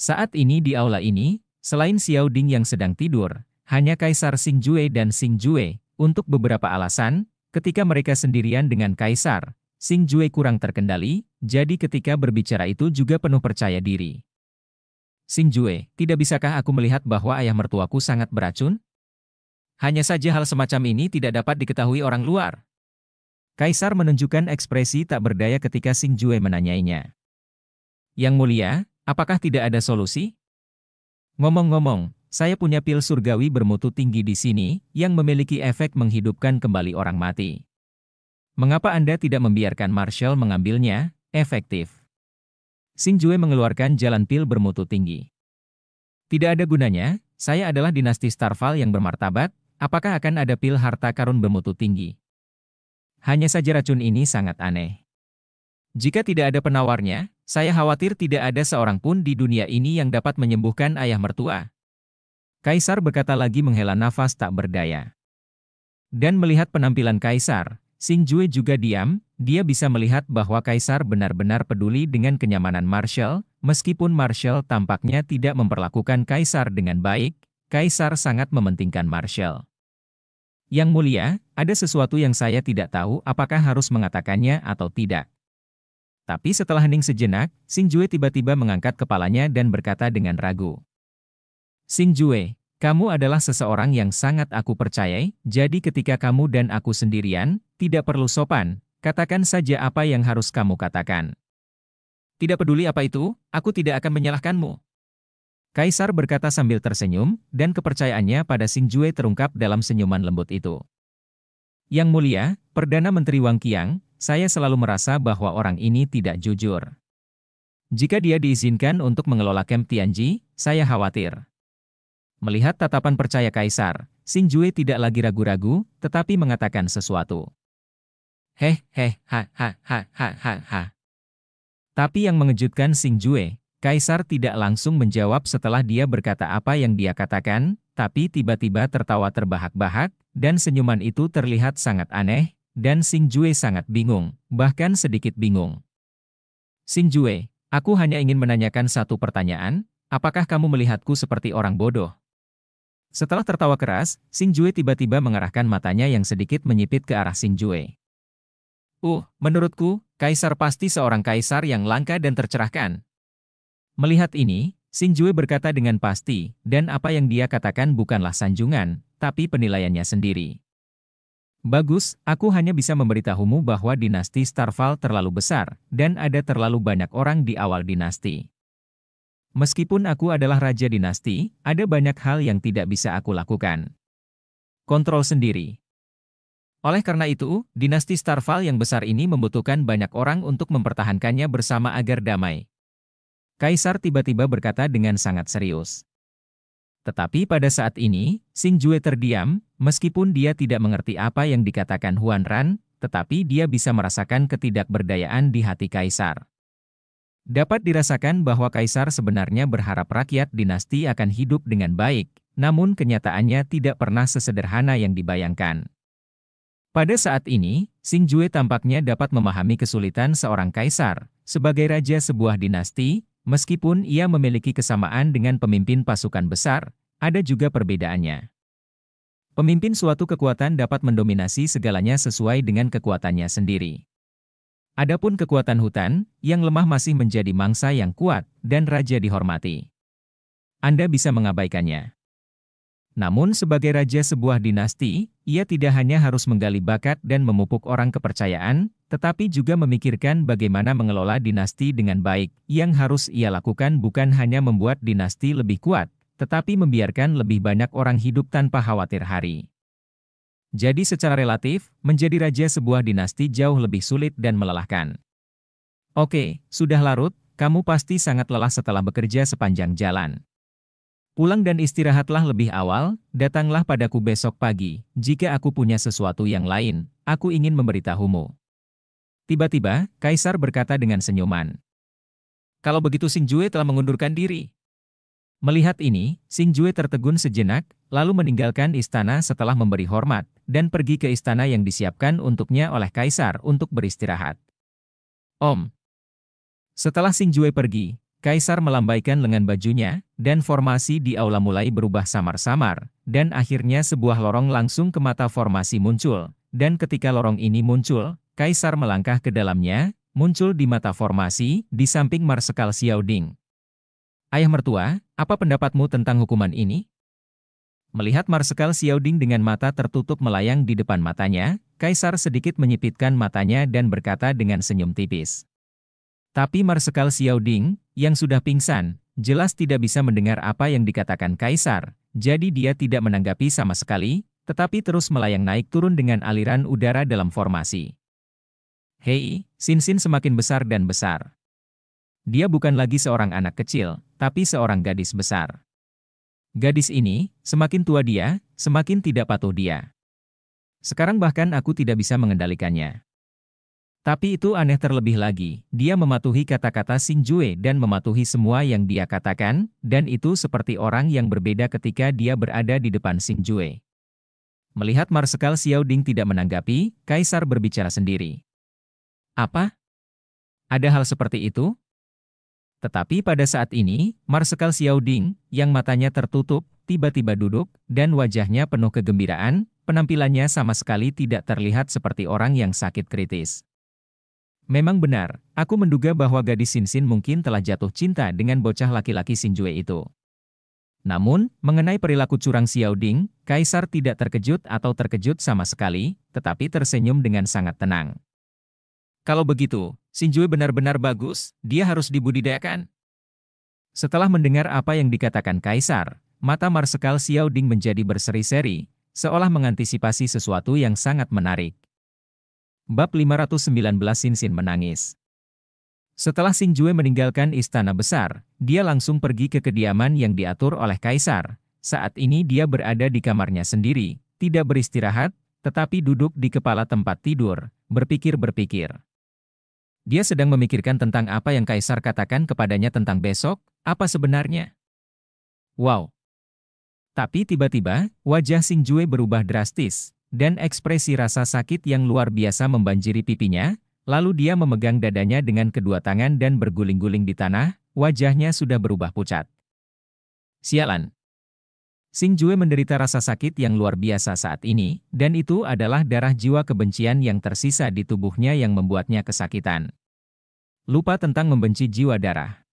Saat ini di aula ini, selain Xiao Ding yang sedang tidur, hanya Kaisar Xing Jue dan Xing Jue, untuk beberapa alasan, ketika mereka sendirian dengan Kaisar, Sing Jue kurang terkendali, jadi ketika berbicara itu juga penuh percaya diri. Sing Jue, tidak bisakah aku melihat bahwa ayah mertuaku sangat beracun? Hanya saja hal semacam ini tidak dapat diketahui orang luar. Kaisar menunjukkan ekspresi tak berdaya ketika Sing Jue menanyainya. Yang mulia, apakah tidak ada solusi? Ngomong-ngomong, saya punya pil surgawi bermutu tinggi di sini, yang memiliki efek menghidupkan kembali orang mati. Mengapa Anda tidak membiarkan Marshall mengambilnya? Efektif. Xin Jue mengeluarkan jalan pil bermutu tinggi. Tidak ada gunanya, saya adalah dinasti Starval yang bermartabat, apakah akan ada pil harta karun bermutu tinggi? Hanya saja racun ini sangat aneh. Jika tidak ada penawarnya, saya khawatir tidak ada seorang pun di dunia ini yang dapat menyembuhkan ayah mertua. Kaisar berkata lagi menghela nafas tak berdaya. Dan melihat penampilan Kaisar, Sing Jue juga diam, dia bisa melihat bahwa Kaisar benar-benar peduli dengan kenyamanan Marshall, meskipun Marshall tampaknya tidak memperlakukan Kaisar dengan baik, Kaisar sangat mementingkan Marshall. Yang mulia, ada sesuatu yang saya tidak tahu apakah harus mengatakannya atau tidak. Tapi setelah hening sejenak, Sing Jue tiba-tiba mengangkat kepalanya dan berkata dengan ragu. Sing Jue, kamu adalah seseorang yang sangat aku percayai, jadi ketika kamu dan aku sendirian, tidak perlu sopan, katakan saja apa yang harus kamu katakan. Tidak peduli apa itu, aku tidak akan menyalahkanmu. Kaisar berkata sambil tersenyum, dan kepercayaannya pada Jue terungkap dalam senyuman lembut itu. Yang mulia, Perdana Menteri Wang Qiang, saya selalu merasa bahwa orang ini tidak jujur. Jika dia diizinkan untuk mengelola Camp Tianji, saya khawatir. Melihat tatapan percaya kaisar, Xin Jue tidak lagi ragu-ragu, tetapi mengatakan sesuatu. Heh, heh, ha, ha, ha, ha, ha, ha. Tapi yang mengejutkan Xin Jue, kaisar tidak langsung menjawab setelah dia berkata apa yang dia katakan, tapi tiba-tiba tertawa terbahak-bahak, dan senyuman itu terlihat sangat aneh, dan Xin Jue sangat bingung, bahkan sedikit bingung. Xin Jue, aku hanya ingin menanyakan satu pertanyaan, apakah kamu melihatku seperti orang bodoh? Setelah tertawa keras, Sing Jue tiba-tiba mengarahkan matanya yang sedikit menyipit ke arah Sing Jue. Uh, menurutku, Kaisar pasti seorang kaisar yang langka dan tercerahkan. Melihat ini, Sing Jue berkata dengan pasti, dan apa yang dia katakan bukanlah sanjungan, tapi penilaiannya sendiri. Bagus, aku hanya bisa memberitahumu bahwa dinasti Starfall terlalu besar, dan ada terlalu banyak orang di awal dinasti. Meskipun aku adalah raja dinasti, ada banyak hal yang tidak bisa aku lakukan. Kontrol sendiri. Oleh karena itu, dinasti Starfall yang besar ini membutuhkan banyak orang untuk mempertahankannya bersama agar damai. Kaisar tiba-tiba berkata dengan sangat serius. Tetapi pada saat ini, Sing Jue terdiam, meskipun dia tidak mengerti apa yang dikatakan Huan Ran, tetapi dia bisa merasakan ketidakberdayaan di hati Kaisar. Dapat dirasakan bahwa kaisar sebenarnya berharap rakyat dinasti akan hidup dengan baik, namun kenyataannya tidak pernah sesederhana yang dibayangkan. Pada saat ini, Xing Jue tampaknya dapat memahami kesulitan seorang kaisar sebagai raja sebuah dinasti, meskipun ia memiliki kesamaan dengan pemimpin pasukan besar, ada juga perbedaannya. Pemimpin suatu kekuatan dapat mendominasi segalanya sesuai dengan kekuatannya sendiri. Adapun kekuatan hutan, yang lemah masih menjadi mangsa yang kuat, dan raja dihormati. Anda bisa mengabaikannya. Namun sebagai raja sebuah dinasti, ia tidak hanya harus menggali bakat dan memupuk orang kepercayaan, tetapi juga memikirkan bagaimana mengelola dinasti dengan baik, yang harus ia lakukan bukan hanya membuat dinasti lebih kuat, tetapi membiarkan lebih banyak orang hidup tanpa khawatir hari. Jadi secara relatif, menjadi raja sebuah dinasti jauh lebih sulit dan melelahkan. Oke, sudah larut, kamu pasti sangat lelah setelah bekerja sepanjang jalan. Pulang dan istirahatlah lebih awal, datanglah padaku besok pagi, jika aku punya sesuatu yang lain, aku ingin memberitahumu. Tiba-tiba, Kaisar berkata dengan senyuman. Kalau begitu Sing Jue telah mengundurkan diri. Melihat ini, Xing Jue tertegun sejenak, lalu meninggalkan istana setelah memberi hormat, dan pergi ke istana yang disiapkan untuknya oleh kaisar untuk beristirahat. Om. Setelah Xing Jue pergi, kaisar melambaikan lengan bajunya, dan formasi di aula mulai berubah samar-samar, dan akhirnya sebuah lorong langsung ke mata formasi muncul, dan ketika lorong ini muncul, kaisar melangkah ke dalamnya, muncul di mata formasi, di samping Marsekal Xiaoding, Ayah mertua, apa pendapatmu tentang hukuman ini? Melihat Marsikal Xiaoding dengan mata tertutup melayang di depan matanya, Kaisar sedikit menyipitkan matanya dan berkata dengan senyum tipis. Tapi Marsikal Xiaoding, yang sudah pingsan, jelas tidak bisa mendengar apa yang dikatakan Kaisar, jadi dia tidak menanggapi sama sekali, tetapi terus melayang naik turun dengan aliran udara dalam formasi. Hei, sin sin semakin besar dan besar. Dia bukan lagi seorang anak kecil, tapi seorang gadis besar. Gadis ini, semakin tua dia, semakin tidak patuh dia. Sekarang bahkan aku tidak bisa mengendalikannya. Tapi itu aneh terlebih lagi, dia mematuhi kata-kata Jue dan mematuhi semua yang dia katakan, dan itu seperti orang yang berbeda ketika dia berada di depan Jue. Melihat Marsekal Ding tidak menanggapi, Kaisar berbicara sendiri. Apa? Ada hal seperti itu? Tetapi pada saat ini, Marsikal Xiao Ding, yang matanya tertutup, tiba-tiba duduk, dan wajahnya penuh kegembiraan, penampilannya sama sekali tidak terlihat seperti orang yang sakit kritis. Memang benar, aku menduga bahwa gadis Sinsin mungkin telah jatuh cinta dengan bocah laki-laki Sinjue itu. Namun, mengenai perilaku curang Xiao Ding, Kaisar tidak terkejut atau terkejut sama sekali, tetapi tersenyum dengan sangat tenang. Kalau begitu, Shinjui benar-benar bagus, dia harus dibudidayakan. Setelah mendengar apa yang dikatakan Kaisar, mata Marsekal Xiao Ding menjadi berseri-seri, seolah mengantisipasi sesuatu yang sangat menarik. Bab 519 Sin menangis. Setelah Sing Jue meninggalkan istana besar, dia langsung pergi ke kediaman yang diatur oleh kaisar. Saat ini dia berada di kamarnya sendiri, tidak beristirahat, tetapi duduk di kepala tempat tidur, berpikir-berpikir. Dia sedang memikirkan tentang apa yang Kaisar katakan kepadanya tentang besok, apa sebenarnya. Wow. Tapi tiba-tiba, wajah Sing Jue berubah drastis, dan ekspresi rasa sakit yang luar biasa membanjiri pipinya, lalu dia memegang dadanya dengan kedua tangan dan berguling-guling di tanah, wajahnya sudah berubah pucat. Sialan, Sing Jue menderita rasa sakit yang luar biasa saat ini, dan itu adalah darah jiwa kebencian yang tersisa di tubuhnya yang membuatnya kesakitan. Lupa tentang membenci jiwa darah.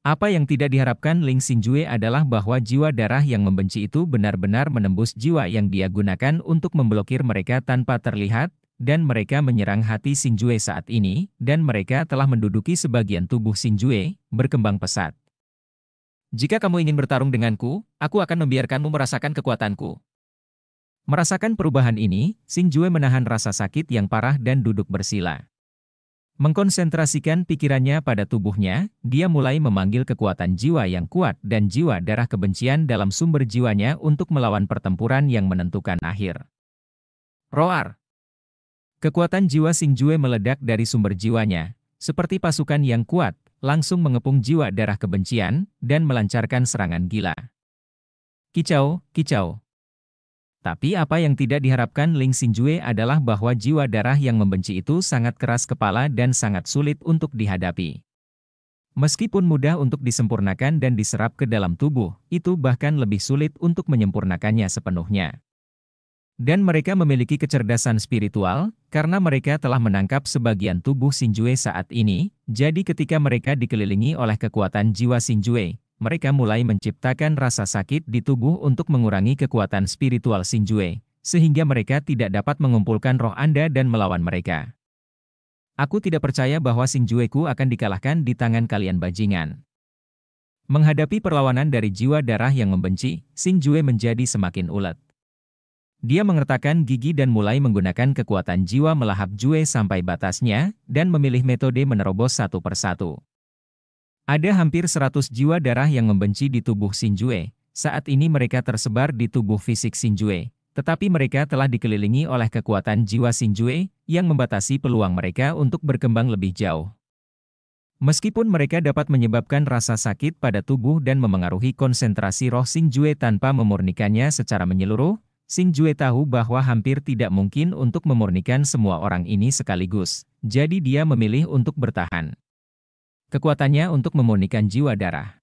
Apa yang tidak diharapkan Ling Jue adalah bahwa jiwa darah yang membenci itu benar-benar menembus jiwa yang dia gunakan untuk memblokir mereka tanpa terlihat, dan mereka menyerang hati Jue saat ini, dan mereka telah menduduki sebagian tubuh Jue berkembang pesat. Jika kamu ingin bertarung denganku, aku akan membiarkanmu merasakan kekuatanku. Merasakan perubahan ini, Xin Jue menahan rasa sakit yang parah dan duduk bersila. Mengkonsentrasikan pikirannya pada tubuhnya, dia mulai memanggil kekuatan jiwa yang kuat dan jiwa darah kebencian dalam sumber jiwanya untuk melawan pertempuran yang menentukan akhir. Roar! Kekuatan jiwa Xin Jue meledak dari sumber jiwanya, seperti pasukan yang kuat, langsung mengepung jiwa darah kebencian dan melancarkan serangan gila. Kicau, kicau. Tapi apa yang tidak diharapkan Ling Xinjue adalah bahwa jiwa darah yang membenci itu sangat keras kepala dan sangat sulit untuk dihadapi. Meskipun mudah untuk disempurnakan dan diserap ke dalam tubuh, itu bahkan lebih sulit untuk menyempurnakannya sepenuhnya. Dan mereka memiliki kecerdasan spiritual, karena mereka telah menangkap sebagian tubuh Sinjue saat ini, jadi ketika mereka dikelilingi oleh kekuatan jiwa Sinjue, mereka mulai menciptakan rasa sakit di tubuh untuk mengurangi kekuatan spiritual Sinjue, sehingga mereka tidak dapat mengumpulkan roh Anda dan melawan mereka. Aku tidak percaya bahwa Sinjueku akan dikalahkan di tangan kalian bajingan. Menghadapi perlawanan dari jiwa darah yang membenci, Sinjue menjadi semakin ulet. Dia mengertakkan gigi dan mulai menggunakan kekuatan jiwa melahap Jue sampai batasnya, dan memilih metode menerobos satu persatu. Ada hampir 100 jiwa darah yang membenci di tubuh Xin Jue. Saat ini mereka tersebar di tubuh fisik Xin Jue, tetapi mereka telah dikelilingi oleh kekuatan jiwa Xin Jue yang membatasi peluang mereka untuk berkembang lebih jauh. Meskipun mereka dapat menyebabkan rasa sakit pada tubuh dan memengaruhi konsentrasi roh Xin Jue tanpa memurnikannya secara menyeluruh, Sing Jue tahu bahwa hampir tidak mungkin untuk memurnikan semua orang ini sekaligus, jadi dia memilih untuk bertahan. Kekuatannya untuk memurnikan jiwa darah.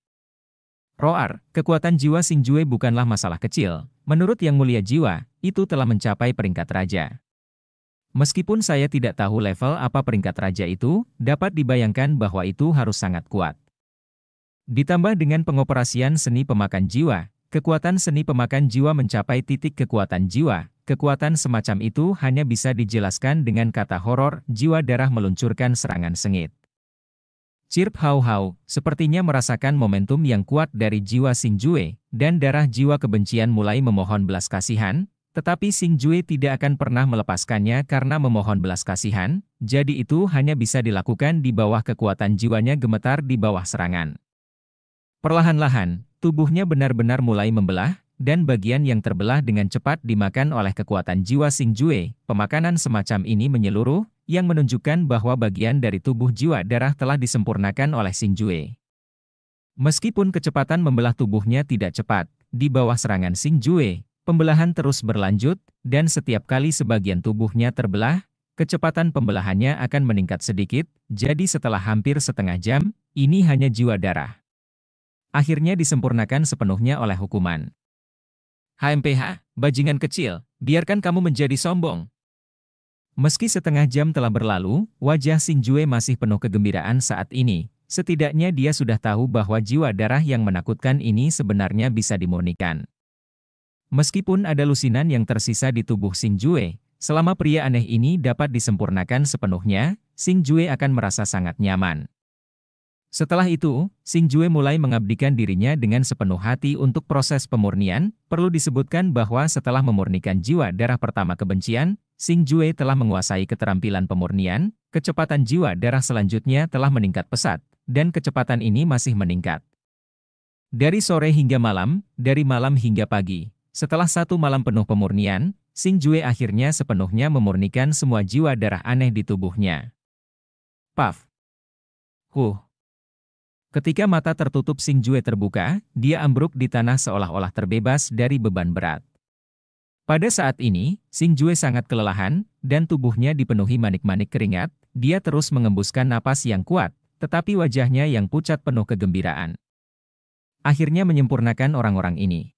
Roar, kekuatan jiwa Sing Jue bukanlah masalah kecil. Menurut Yang Mulia Jiwa, itu telah mencapai peringkat raja. Meskipun saya tidak tahu level apa peringkat raja itu, dapat dibayangkan bahwa itu harus sangat kuat. Ditambah dengan pengoperasian seni pemakan jiwa, Kekuatan seni pemakan jiwa mencapai titik kekuatan jiwa. Kekuatan semacam itu hanya bisa dijelaskan dengan kata horor, jiwa darah meluncurkan serangan sengit. Chirp Hau Hau, sepertinya merasakan momentum yang kuat dari jiwa Sing Jue, dan darah jiwa kebencian mulai memohon belas kasihan, tetapi Sing Jue tidak akan pernah melepaskannya karena memohon belas kasihan, jadi itu hanya bisa dilakukan di bawah kekuatan jiwanya gemetar di bawah serangan. Perlahan-lahan, tubuhnya benar-benar mulai membelah, dan bagian yang terbelah dengan cepat dimakan oleh kekuatan jiwa Sing Jue. Pemakanan semacam ini menyeluruh, yang menunjukkan bahwa bagian dari tubuh jiwa darah telah disempurnakan oleh Sing Jue. Meskipun kecepatan membelah tubuhnya tidak cepat, di bawah serangan Sing Jue, pembelahan terus berlanjut, dan setiap kali sebagian tubuhnya terbelah, kecepatan pembelahannya akan meningkat sedikit, jadi setelah hampir setengah jam, ini hanya jiwa darah akhirnya disempurnakan sepenuhnya oleh hukuman. HMPH, bajingan kecil, biarkan kamu menjadi sombong. Meski setengah jam telah berlalu, wajah Sinjue masih penuh kegembiraan saat ini. Setidaknya dia sudah tahu bahwa jiwa darah yang menakutkan ini sebenarnya bisa dimurnikan. Meskipun ada lusinan yang tersisa di tubuh Jue, selama pria aneh ini dapat disempurnakan sepenuhnya, Jue akan merasa sangat nyaman. Setelah itu, Sing Jue mulai mengabdikan dirinya dengan sepenuh hati untuk proses pemurnian. Perlu disebutkan bahwa setelah memurnikan jiwa darah pertama kebencian, Sing Jue telah menguasai keterampilan pemurnian, kecepatan jiwa darah selanjutnya telah meningkat pesat, dan kecepatan ini masih meningkat. Dari sore hingga malam, dari malam hingga pagi, setelah satu malam penuh pemurnian, Sing Jue akhirnya sepenuhnya memurnikan semua jiwa darah aneh di tubuhnya. Puff. Huh. Ketika mata tertutup Sing Jue terbuka, dia ambruk di tanah seolah-olah terbebas dari beban berat. Pada saat ini, Sing Jue sangat kelelahan, dan tubuhnya dipenuhi manik-manik keringat, dia terus mengembuskan napas yang kuat, tetapi wajahnya yang pucat penuh kegembiraan. Akhirnya menyempurnakan orang-orang ini.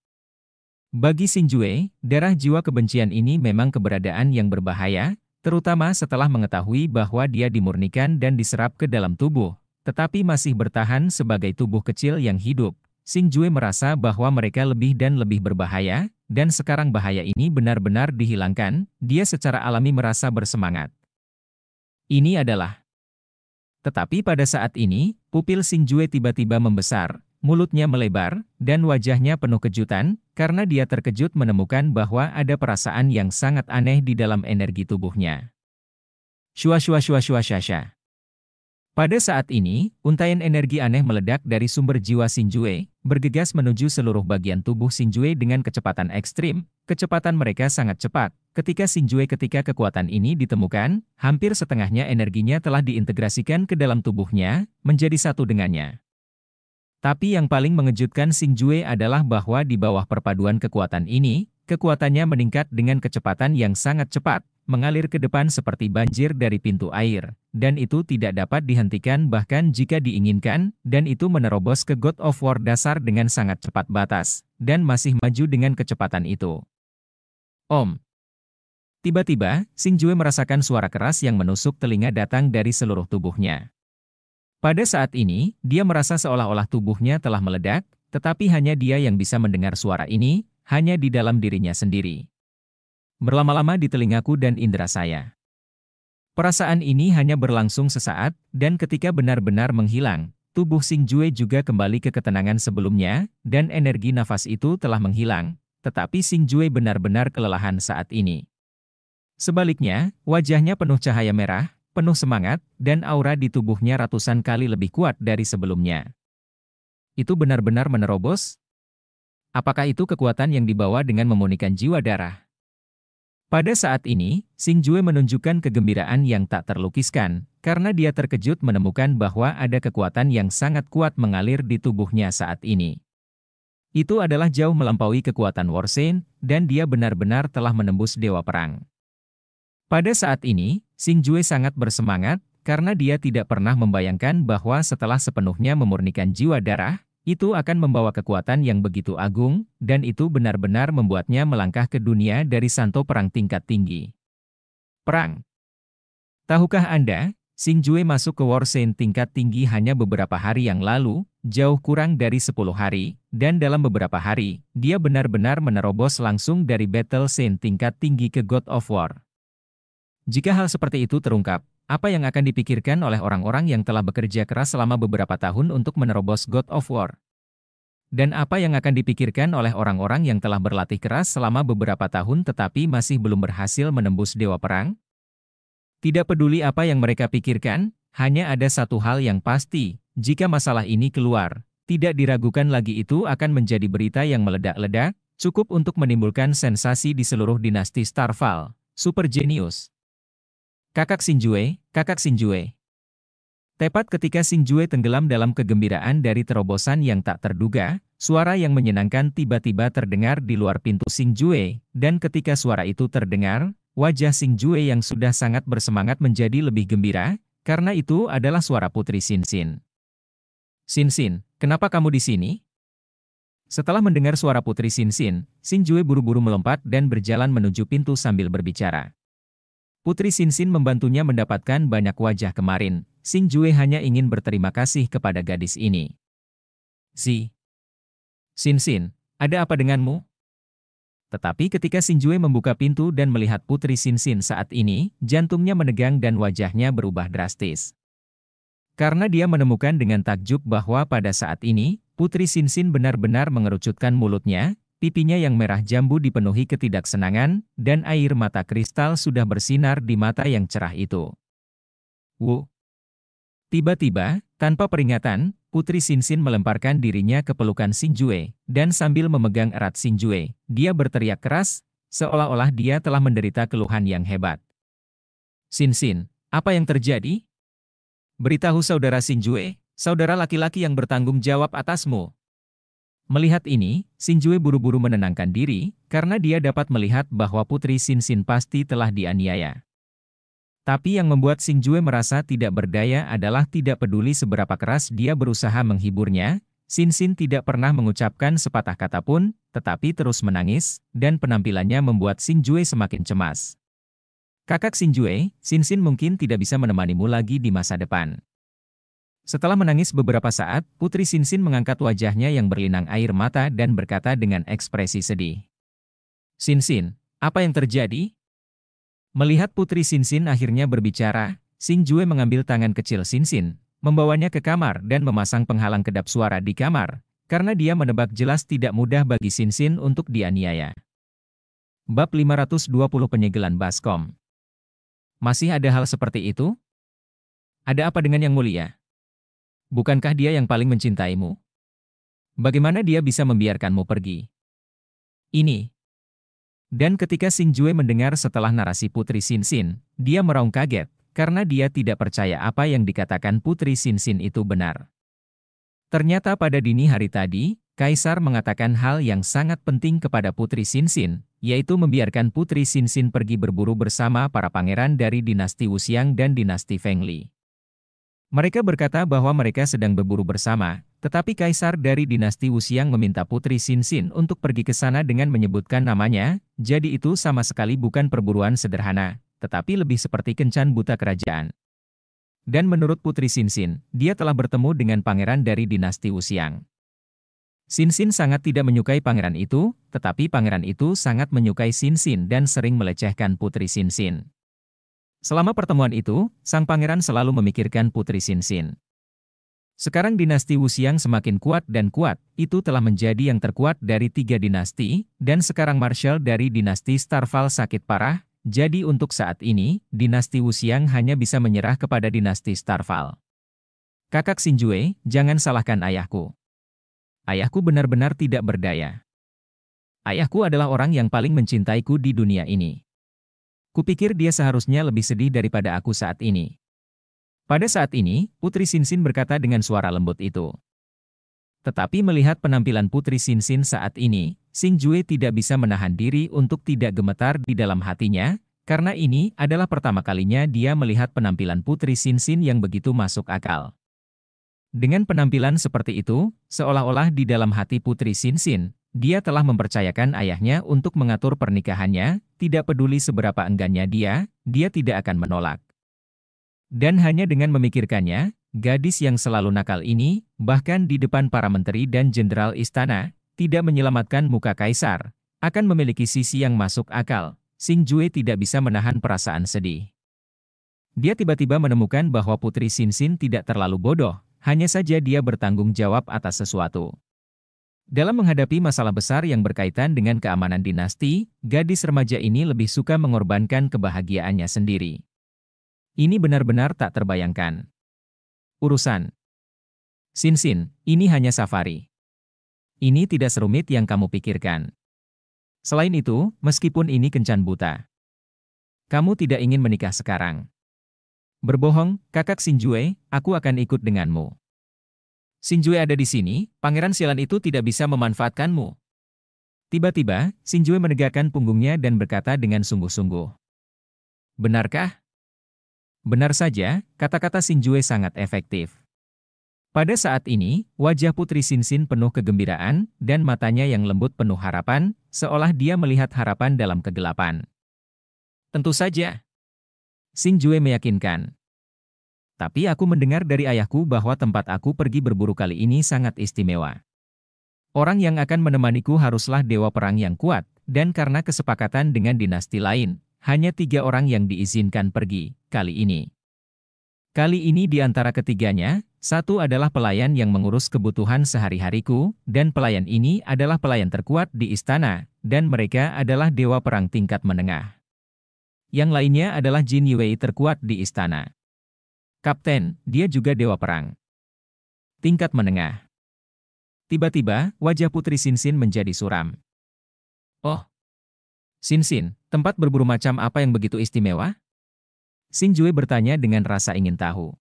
Bagi Sing Jue, darah jiwa kebencian ini memang keberadaan yang berbahaya, terutama setelah mengetahui bahwa dia dimurnikan dan diserap ke dalam tubuh, tetapi masih bertahan sebagai tubuh kecil yang hidup. Sing Jue merasa bahwa mereka lebih dan lebih berbahaya, dan sekarang bahaya ini benar-benar dihilangkan, dia secara alami merasa bersemangat. Ini adalah. Tetapi pada saat ini, pupil Sing Jue tiba-tiba membesar, mulutnya melebar, dan wajahnya penuh kejutan, karena dia terkejut menemukan bahwa ada perasaan yang sangat aneh di dalam energi tubuhnya. Shua shua shua shua shua pada saat ini, untaian energi aneh meledak dari sumber jiwa Shinjue, bergegas menuju seluruh bagian tubuh Shinjue dengan kecepatan ekstrim. Kecepatan mereka sangat cepat. Ketika Shinjue ketika kekuatan ini ditemukan, hampir setengahnya energinya telah diintegrasikan ke dalam tubuhnya, menjadi satu dengannya. Tapi yang paling mengejutkan Shinjue adalah bahwa di bawah perpaduan kekuatan ini, kekuatannya meningkat dengan kecepatan yang sangat cepat, mengalir ke depan seperti banjir dari pintu air, dan itu tidak dapat dihentikan bahkan jika diinginkan, dan itu menerobos ke God of War dasar dengan sangat cepat batas, dan masih maju dengan kecepatan itu. Om. Tiba-tiba, Sinjue merasakan suara keras yang menusuk telinga datang dari seluruh tubuhnya. Pada saat ini, dia merasa seolah-olah tubuhnya telah meledak, tetapi hanya dia yang bisa mendengar suara ini, hanya di dalam dirinya sendiri berlama-lama di telingaku dan indera saya. Perasaan ini hanya berlangsung sesaat, dan ketika benar-benar menghilang, tubuh Sing Jue juga kembali ke ketenangan sebelumnya, dan energi nafas itu telah menghilang, tetapi Sing Jue benar-benar kelelahan saat ini. Sebaliknya, wajahnya penuh cahaya merah, penuh semangat, dan aura di tubuhnya ratusan kali lebih kuat dari sebelumnya. Itu benar-benar menerobos? Apakah itu kekuatan yang dibawa dengan memunikan jiwa darah? Pada saat ini, Sing Jue menunjukkan kegembiraan yang tak terlukiskan, karena dia terkejut menemukan bahwa ada kekuatan yang sangat kuat mengalir di tubuhnya saat ini. Itu adalah jauh melampaui kekuatan Warsen, dan dia benar-benar telah menembus Dewa Perang. Pada saat ini, Sing Jue sangat bersemangat, karena dia tidak pernah membayangkan bahwa setelah sepenuhnya memurnikan jiwa darah, itu akan membawa kekuatan yang begitu agung, dan itu benar-benar membuatnya melangkah ke dunia dari santo perang tingkat tinggi. Perang Tahukah Anda, Jue masuk ke War Saint tingkat tinggi hanya beberapa hari yang lalu, jauh kurang dari 10 hari, dan dalam beberapa hari, dia benar-benar menerobos langsung dari Battle Saint tingkat tinggi ke God of War. Jika hal seperti itu terungkap, apa yang akan dipikirkan oleh orang-orang yang telah bekerja keras selama beberapa tahun untuk menerobos God of War? Dan apa yang akan dipikirkan oleh orang-orang yang telah berlatih keras selama beberapa tahun tetapi masih belum berhasil menembus Dewa Perang? Tidak peduli apa yang mereka pikirkan, hanya ada satu hal yang pasti, jika masalah ini keluar, tidak diragukan lagi itu akan menjadi berita yang meledak-ledak, cukup untuk menimbulkan sensasi di seluruh dinasti Starfall. Super Genius Kakak Sinjue, kakak Sinjue. Tepat ketika Sinjue tenggelam dalam kegembiraan dari terobosan yang tak terduga, suara yang menyenangkan tiba-tiba terdengar di luar pintu Sinjue, dan ketika suara itu terdengar, wajah Sinjue yang sudah sangat bersemangat menjadi lebih gembira, karena itu adalah suara putri Sinsin. Sinsin, kenapa kamu di sini? Setelah mendengar suara putri Sinsin, Sinjue buru-buru melompat dan berjalan menuju pintu sambil berbicara. Putri Sinsin membantunya mendapatkan banyak wajah kemarin, Sing Jue hanya ingin berterima kasih kepada gadis ini. Si. Sinsin, ada apa denganmu? Tetapi ketika Jue membuka pintu dan melihat Putri Sinsin saat ini, jantungnya menegang dan wajahnya berubah drastis. Karena dia menemukan dengan takjub bahwa pada saat ini, Putri Sinsin benar-benar mengerucutkan mulutnya, pipinya yang merah jambu dipenuhi ketidaksenangan, dan air mata kristal sudah bersinar di mata yang cerah itu. Wu. Tiba-tiba, tanpa peringatan, Putri Sinsin melemparkan dirinya ke pelukan Sinjue, dan sambil memegang erat Sinjue, dia berteriak keras, seolah-olah dia telah menderita keluhan yang hebat. Sinsin, apa yang terjadi? Beritahu saudara Sinjue, saudara laki-laki yang bertanggung jawab atasmu, Melihat ini, Sinjue buru-buru menenangkan diri, karena dia dapat melihat bahwa putri Sin pasti telah dianiaya. Tapi yang membuat Sinjue merasa tidak berdaya adalah tidak peduli seberapa keras dia berusaha menghiburnya, Sin tidak pernah mengucapkan sepatah kata pun, tetapi terus menangis, dan penampilannya membuat Sinjue semakin cemas. Kakak Sinjue, Sin mungkin tidak bisa menemanimu lagi di masa depan. Setelah menangis beberapa saat, Putri Sinsin mengangkat wajahnya yang berlinang air mata dan berkata dengan ekspresi sedih. Sinsin, apa yang terjadi? Melihat Putri Sinsin akhirnya berbicara, Sing Jue mengambil tangan kecil Sinsin, membawanya ke kamar dan memasang penghalang kedap suara di kamar, karena dia menebak jelas tidak mudah bagi Sinsin untuk dianiaya. Bab 520 Penyegelan Baskom Masih ada hal seperti itu? Ada apa dengan yang mulia? Bukankah dia yang paling mencintaimu? Bagaimana dia bisa membiarkanmu pergi? Ini. Dan ketika Sing Jue mendengar setelah narasi Putri Sin Sin, dia meraung kaget, karena dia tidak percaya apa yang dikatakan Putri Sin Sin itu benar. Ternyata pada dini hari tadi, Kaisar mengatakan hal yang sangat penting kepada Putri Sin Sin, yaitu membiarkan Putri Sin Sin pergi berburu bersama para pangeran dari dinasti Wuxiang dan dinasti Fengli. Mereka berkata bahwa mereka sedang berburu bersama, tetapi kaisar dari dinasti Wuxiang meminta putri Xin untuk pergi ke sana dengan menyebutkan namanya, jadi itu sama sekali bukan perburuan sederhana, tetapi lebih seperti kencan buta kerajaan. Dan menurut putri Xin, dia telah bertemu dengan pangeran dari dinasti Wuxiang. Xin sangat tidak menyukai pangeran itu, tetapi pangeran itu sangat menyukai Xin dan sering melecehkan putri Xin. Selama pertemuan itu, sang pangeran selalu memikirkan Putri Sinsin. Sekarang dinasti Wuxiang semakin kuat dan kuat, itu telah menjadi yang terkuat dari tiga dinasti, dan sekarang Marshall dari dinasti Starfall sakit parah, jadi untuk saat ini, dinasti Wuxiang hanya bisa menyerah kepada dinasti Starfall. Kakak Sinjue, jangan salahkan ayahku. Ayahku benar-benar tidak berdaya. Ayahku adalah orang yang paling mencintaiku di dunia ini. Kupikir dia seharusnya lebih sedih daripada aku saat ini. Pada saat ini, Putri Sinsin berkata dengan suara lembut itu. Tetapi melihat penampilan Putri Sinsin saat ini, Sing Jue tidak bisa menahan diri untuk tidak gemetar di dalam hatinya, karena ini adalah pertama kalinya dia melihat penampilan Putri Sinsin yang begitu masuk akal. Dengan penampilan seperti itu, seolah-olah di dalam hati Putri Sinsin, dia telah mempercayakan ayahnya untuk mengatur pernikahannya, tidak peduli seberapa enggannya dia, dia tidak akan menolak. Dan hanya dengan memikirkannya, gadis yang selalu nakal ini, bahkan di depan para menteri dan jenderal istana, tidak menyelamatkan muka kaisar, akan memiliki sisi yang masuk akal. Sing Jue tidak bisa menahan perasaan sedih. Dia tiba-tiba menemukan bahwa Putri Sinsin tidak terlalu bodoh, hanya saja dia bertanggung jawab atas sesuatu. Dalam menghadapi masalah besar yang berkaitan dengan keamanan dinasti, gadis remaja ini lebih suka mengorbankan kebahagiaannya sendiri. Ini benar-benar tak terbayangkan. Urusan Sin Sin, ini hanya safari. Ini tidak serumit yang kamu pikirkan. Selain itu, meskipun ini kencan buta, kamu tidak ingin menikah sekarang. Berbohong, kakak Sinjue, aku akan ikut denganmu. Sinjue ada di sini, pangeran sialan itu tidak bisa memanfaatkanmu. Tiba-tiba, Sinjue menegakkan punggungnya dan berkata dengan sungguh-sungguh. Benarkah? Benar saja, kata-kata Sinjue sangat efektif. Pada saat ini, wajah Putri Sinsin penuh kegembiraan, dan matanya yang lembut penuh harapan, seolah dia melihat harapan dalam kegelapan. Tentu saja. Sinjue meyakinkan, tapi aku mendengar dari ayahku bahwa tempat aku pergi berburu kali ini sangat istimewa. Orang yang akan menemaniku haruslah dewa perang yang kuat, dan karena kesepakatan dengan dinasti lain, hanya tiga orang yang diizinkan pergi, kali ini. Kali ini di antara ketiganya, satu adalah pelayan yang mengurus kebutuhan sehari-hariku, dan pelayan ini adalah pelayan terkuat di istana, dan mereka adalah dewa perang tingkat menengah. Yang lainnya adalah Jin Yue terkuat di istana. Kapten, dia juga dewa perang. Tingkat menengah. Tiba-tiba, wajah Putri Sinsin menjadi suram. Oh. Sinsin, tempat berburu macam apa yang begitu istimewa? Sinjue bertanya dengan rasa ingin tahu.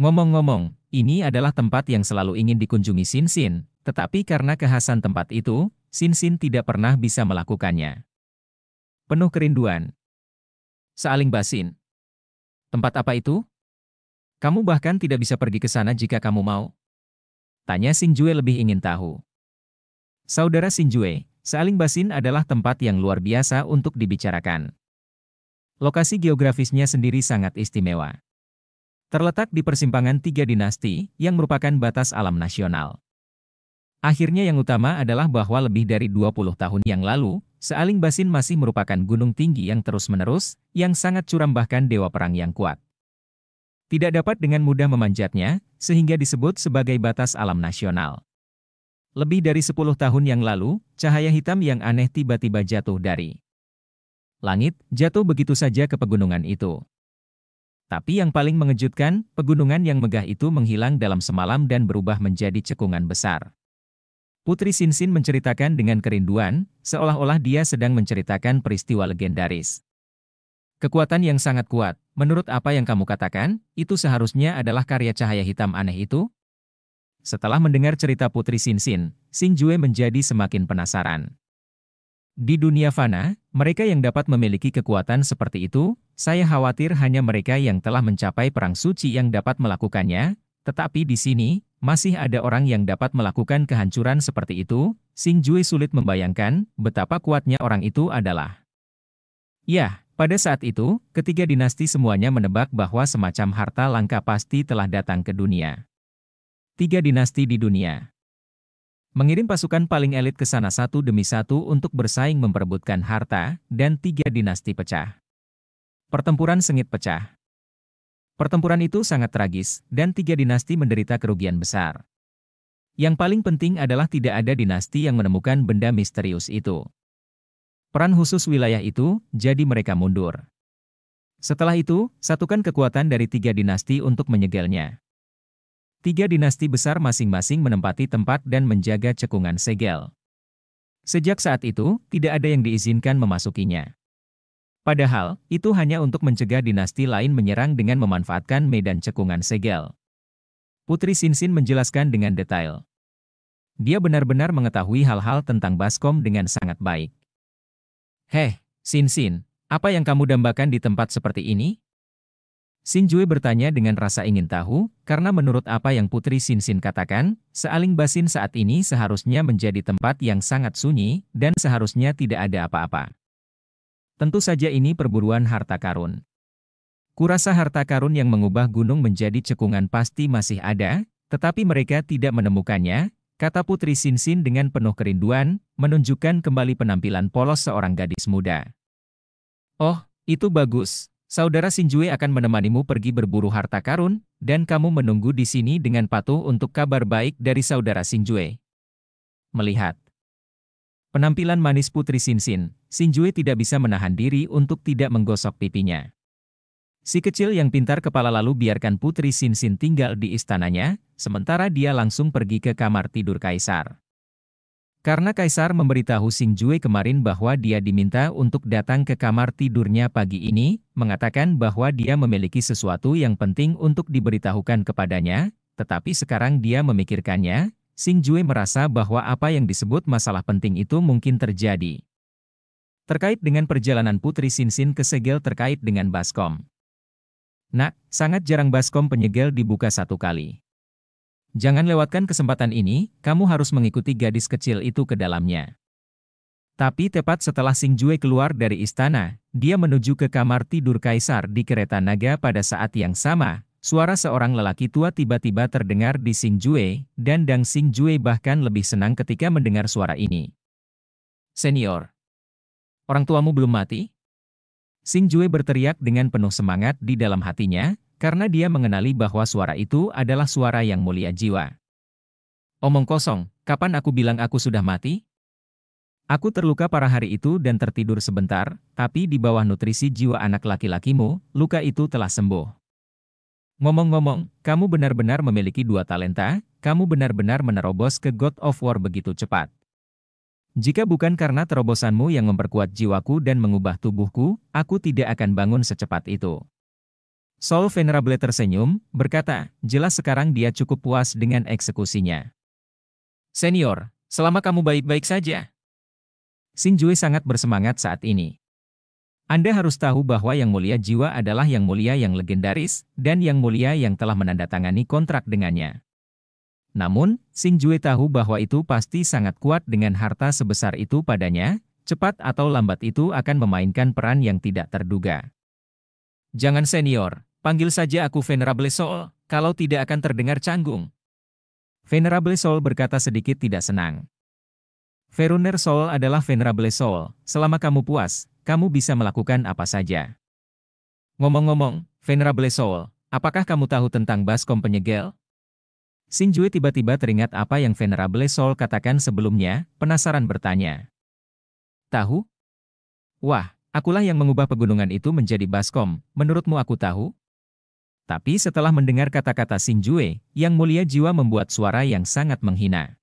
Ngomong-ngomong, ini adalah tempat yang selalu ingin dikunjungi Sinsin, tetapi karena kekhasan tempat itu, Sinsin tidak pernah bisa melakukannya. Penuh kerinduan. Saling basin. Tempat apa itu? Kamu bahkan tidak bisa pergi ke sana jika kamu mau. Tanya Sinjue lebih ingin tahu. Saudara Sinjue, Saling Basin adalah tempat yang luar biasa untuk dibicarakan. Lokasi geografisnya sendiri sangat istimewa. Terletak di persimpangan tiga dinasti yang merupakan batas alam nasional. Akhirnya yang utama adalah bahwa lebih dari 20 tahun yang lalu, Saling Basin masih merupakan gunung tinggi yang terus-menerus, yang sangat curam bahkan dewa perang yang kuat tidak dapat dengan mudah memanjatnya, sehingga disebut sebagai batas alam nasional. Lebih dari 10 tahun yang lalu, cahaya hitam yang aneh tiba-tiba jatuh dari langit, jatuh begitu saja ke pegunungan itu. Tapi yang paling mengejutkan, pegunungan yang megah itu menghilang dalam semalam dan berubah menjadi cekungan besar. Putri Sinsin menceritakan dengan kerinduan, seolah-olah dia sedang menceritakan peristiwa legendaris. Kekuatan yang sangat kuat, menurut apa yang kamu katakan, itu seharusnya adalah karya cahaya hitam aneh itu? Setelah mendengar cerita Putri Sin Sin Jue menjadi semakin penasaran. Di dunia fana, mereka yang dapat memiliki kekuatan seperti itu, saya khawatir hanya mereka yang telah mencapai perang suci yang dapat melakukannya, tetapi di sini, masih ada orang yang dapat melakukan kehancuran seperti itu, Sing Jui sulit membayangkan betapa kuatnya orang itu adalah. Yah, pada saat itu, ketiga dinasti semuanya menebak bahwa semacam harta langka pasti telah datang ke dunia. Tiga dinasti di dunia mengirim pasukan paling elit ke sana satu demi satu untuk bersaing memperebutkan harta, dan tiga dinasti pecah. Pertempuran sengit pecah. Pertempuran itu sangat tragis, dan tiga dinasti menderita kerugian besar. Yang paling penting adalah tidak ada dinasti yang menemukan benda misterius itu peran khusus wilayah itu, jadi mereka mundur. Setelah itu, satukan kekuatan dari tiga dinasti untuk menyegelnya. Tiga dinasti besar masing-masing menempati tempat dan menjaga cekungan segel. Sejak saat itu, tidak ada yang diizinkan memasukinya. Padahal, itu hanya untuk mencegah dinasti lain menyerang dengan memanfaatkan medan cekungan segel. Putri Sinsin menjelaskan dengan detail. Dia benar-benar mengetahui hal-hal tentang Baskom dengan sangat baik. Heh, Sin Sin, apa yang kamu dambakan di tempat seperti ini? Sin Jue bertanya dengan rasa ingin tahu, karena menurut apa yang Putri Sin Sin katakan, Sealing Basin saat ini seharusnya menjadi tempat yang sangat sunyi, dan seharusnya tidak ada apa-apa. Tentu saja ini perburuan harta karun. Kurasa harta karun yang mengubah gunung menjadi cekungan pasti masih ada, tetapi mereka tidak menemukannya, kata Putri Sinsin dengan penuh kerinduan, menunjukkan kembali penampilan polos seorang gadis muda. Oh, itu bagus. Saudara Sinjue akan menemanimu pergi berburu harta karun, dan kamu menunggu di sini dengan patuh untuk kabar baik dari saudara Sinjue. Melihat penampilan manis Putri Sinsin, Sinjue tidak bisa menahan diri untuk tidak menggosok pipinya. Si kecil yang pintar kepala lalu biarkan Putri Sinsin tinggal di istananya, sementara dia langsung pergi ke kamar tidur Kaisar. Karena Kaisar memberitahu Sing Jue kemarin bahwa dia diminta untuk datang ke kamar tidurnya pagi ini, mengatakan bahwa dia memiliki sesuatu yang penting untuk diberitahukan kepadanya, tetapi sekarang dia memikirkannya, Sing Jue merasa bahwa apa yang disebut masalah penting itu mungkin terjadi. Terkait dengan perjalanan Putri Sinsin ke Segel terkait dengan Baskom. Nak, sangat jarang baskom penyegel dibuka satu kali. Jangan lewatkan kesempatan ini, kamu harus mengikuti gadis kecil itu ke dalamnya. Tapi tepat setelah Sing Jue keluar dari istana, dia menuju ke kamar tidur kaisar di kereta naga pada saat yang sama. Suara seorang lelaki tua tiba-tiba terdengar di Sing Jue, dan Dang Sing Jue bahkan lebih senang ketika mendengar suara ini. Senior, orang tuamu belum mati? Sing Jue berteriak dengan penuh semangat di dalam hatinya, karena dia mengenali bahwa suara itu adalah suara yang mulia jiwa. Omong kosong, kapan aku bilang aku sudah mati? Aku terluka parah hari itu dan tertidur sebentar, tapi di bawah nutrisi jiwa anak laki-lakimu, luka itu telah sembuh. Ngomong-ngomong, kamu benar-benar memiliki dua talenta, kamu benar-benar menerobos ke God of War begitu cepat. Jika bukan karena terobosanmu yang memperkuat jiwaku dan mengubah tubuhku, aku tidak akan bangun secepat itu. Sol Venerable tersenyum, berkata, jelas sekarang dia cukup puas dengan eksekusinya. Senior, selama kamu baik-baik saja. Sinjue sangat bersemangat saat ini. Anda harus tahu bahwa Yang Mulia Jiwa adalah Yang Mulia yang legendaris, dan Yang Mulia yang telah menandatangani kontrak dengannya. Namun, Sing Jue tahu bahwa itu pasti sangat kuat dengan harta sebesar itu padanya, cepat atau lambat itu akan memainkan peran yang tidak terduga. Jangan senior, panggil saja aku Venerable Soul, kalau tidak akan terdengar canggung. Venerable Soul berkata sedikit tidak senang. Veruner Soul adalah Venerable Soul, selama kamu puas, kamu bisa melakukan apa saja. Ngomong-ngomong, Venerable Soul, apakah kamu tahu tentang Baskom Penyegel? Sinjue tiba-tiba teringat apa yang Venerable Soul katakan sebelumnya, penasaran bertanya. Tahu? Wah, akulah yang mengubah pegunungan itu menjadi baskom, menurutmu aku tahu? Tapi setelah mendengar kata-kata Sinjue, yang mulia jiwa membuat suara yang sangat menghina.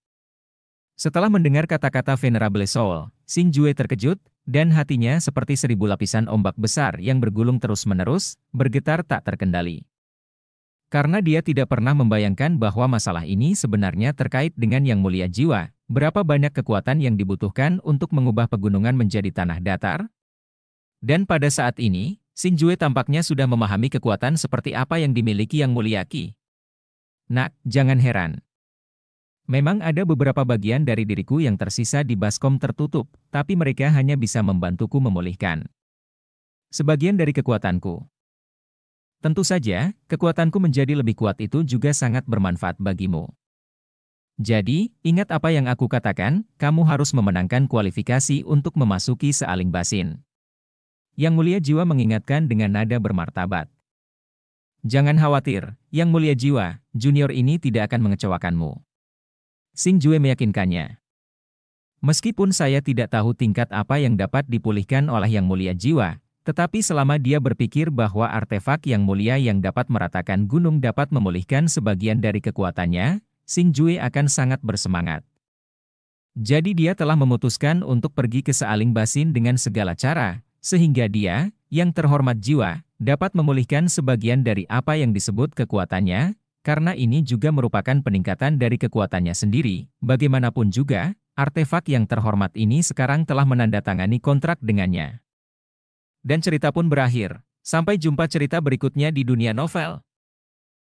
Setelah mendengar kata-kata Venerable Soul, Sinjue terkejut, dan hatinya seperti seribu lapisan ombak besar yang bergulung terus-menerus, bergetar tak terkendali. Karena dia tidak pernah membayangkan bahwa masalah ini sebenarnya terkait dengan yang mulia jiwa, berapa banyak kekuatan yang dibutuhkan untuk mengubah pegunungan menjadi tanah datar? Dan pada saat ini, Sinjue tampaknya sudah memahami kekuatan seperti apa yang dimiliki yang mulia Ki. Nak, jangan heran. Memang ada beberapa bagian dari diriku yang tersisa di baskom tertutup, tapi mereka hanya bisa membantuku memulihkan. Sebagian dari kekuatanku, Tentu saja, kekuatanku menjadi lebih kuat itu juga sangat bermanfaat bagimu. Jadi, ingat apa yang aku katakan, kamu harus memenangkan kualifikasi untuk memasuki sealing basin. Yang Mulia Jiwa mengingatkan dengan nada bermartabat. Jangan khawatir, Yang Mulia Jiwa, junior ini tidak akan mengecewakanmu. Sing Jue meyakinkannya. Meskipun saya tidak tahu tingkat apa yang dapat dipulihkan oleh Yang Mulia Jiwa, tetapi selama dia berpikir bahwa artefak yang mulia yang dapat meratakan gunung dapat memulihkan sebagian dari kekuatannya, Sing Jue akan sangat bersemangat. Jadi dia telah memutuskan untuk pergi ke Sealing Basin dengan segala cara, sehingga dia, yang terhormat jiwa, dapat memulihkan sebagian dari apa yang disebut kekuatannya, karena ini juga merupakan peningkatan dari kekuatannya sendiri. Bagaimanapun juga, artefak yang terhormat ini sekarang telah menandatangani kontrak dengannya. Dan cerita pun berakhir. Sampai jumpa cerita berikutnya di dunia novel.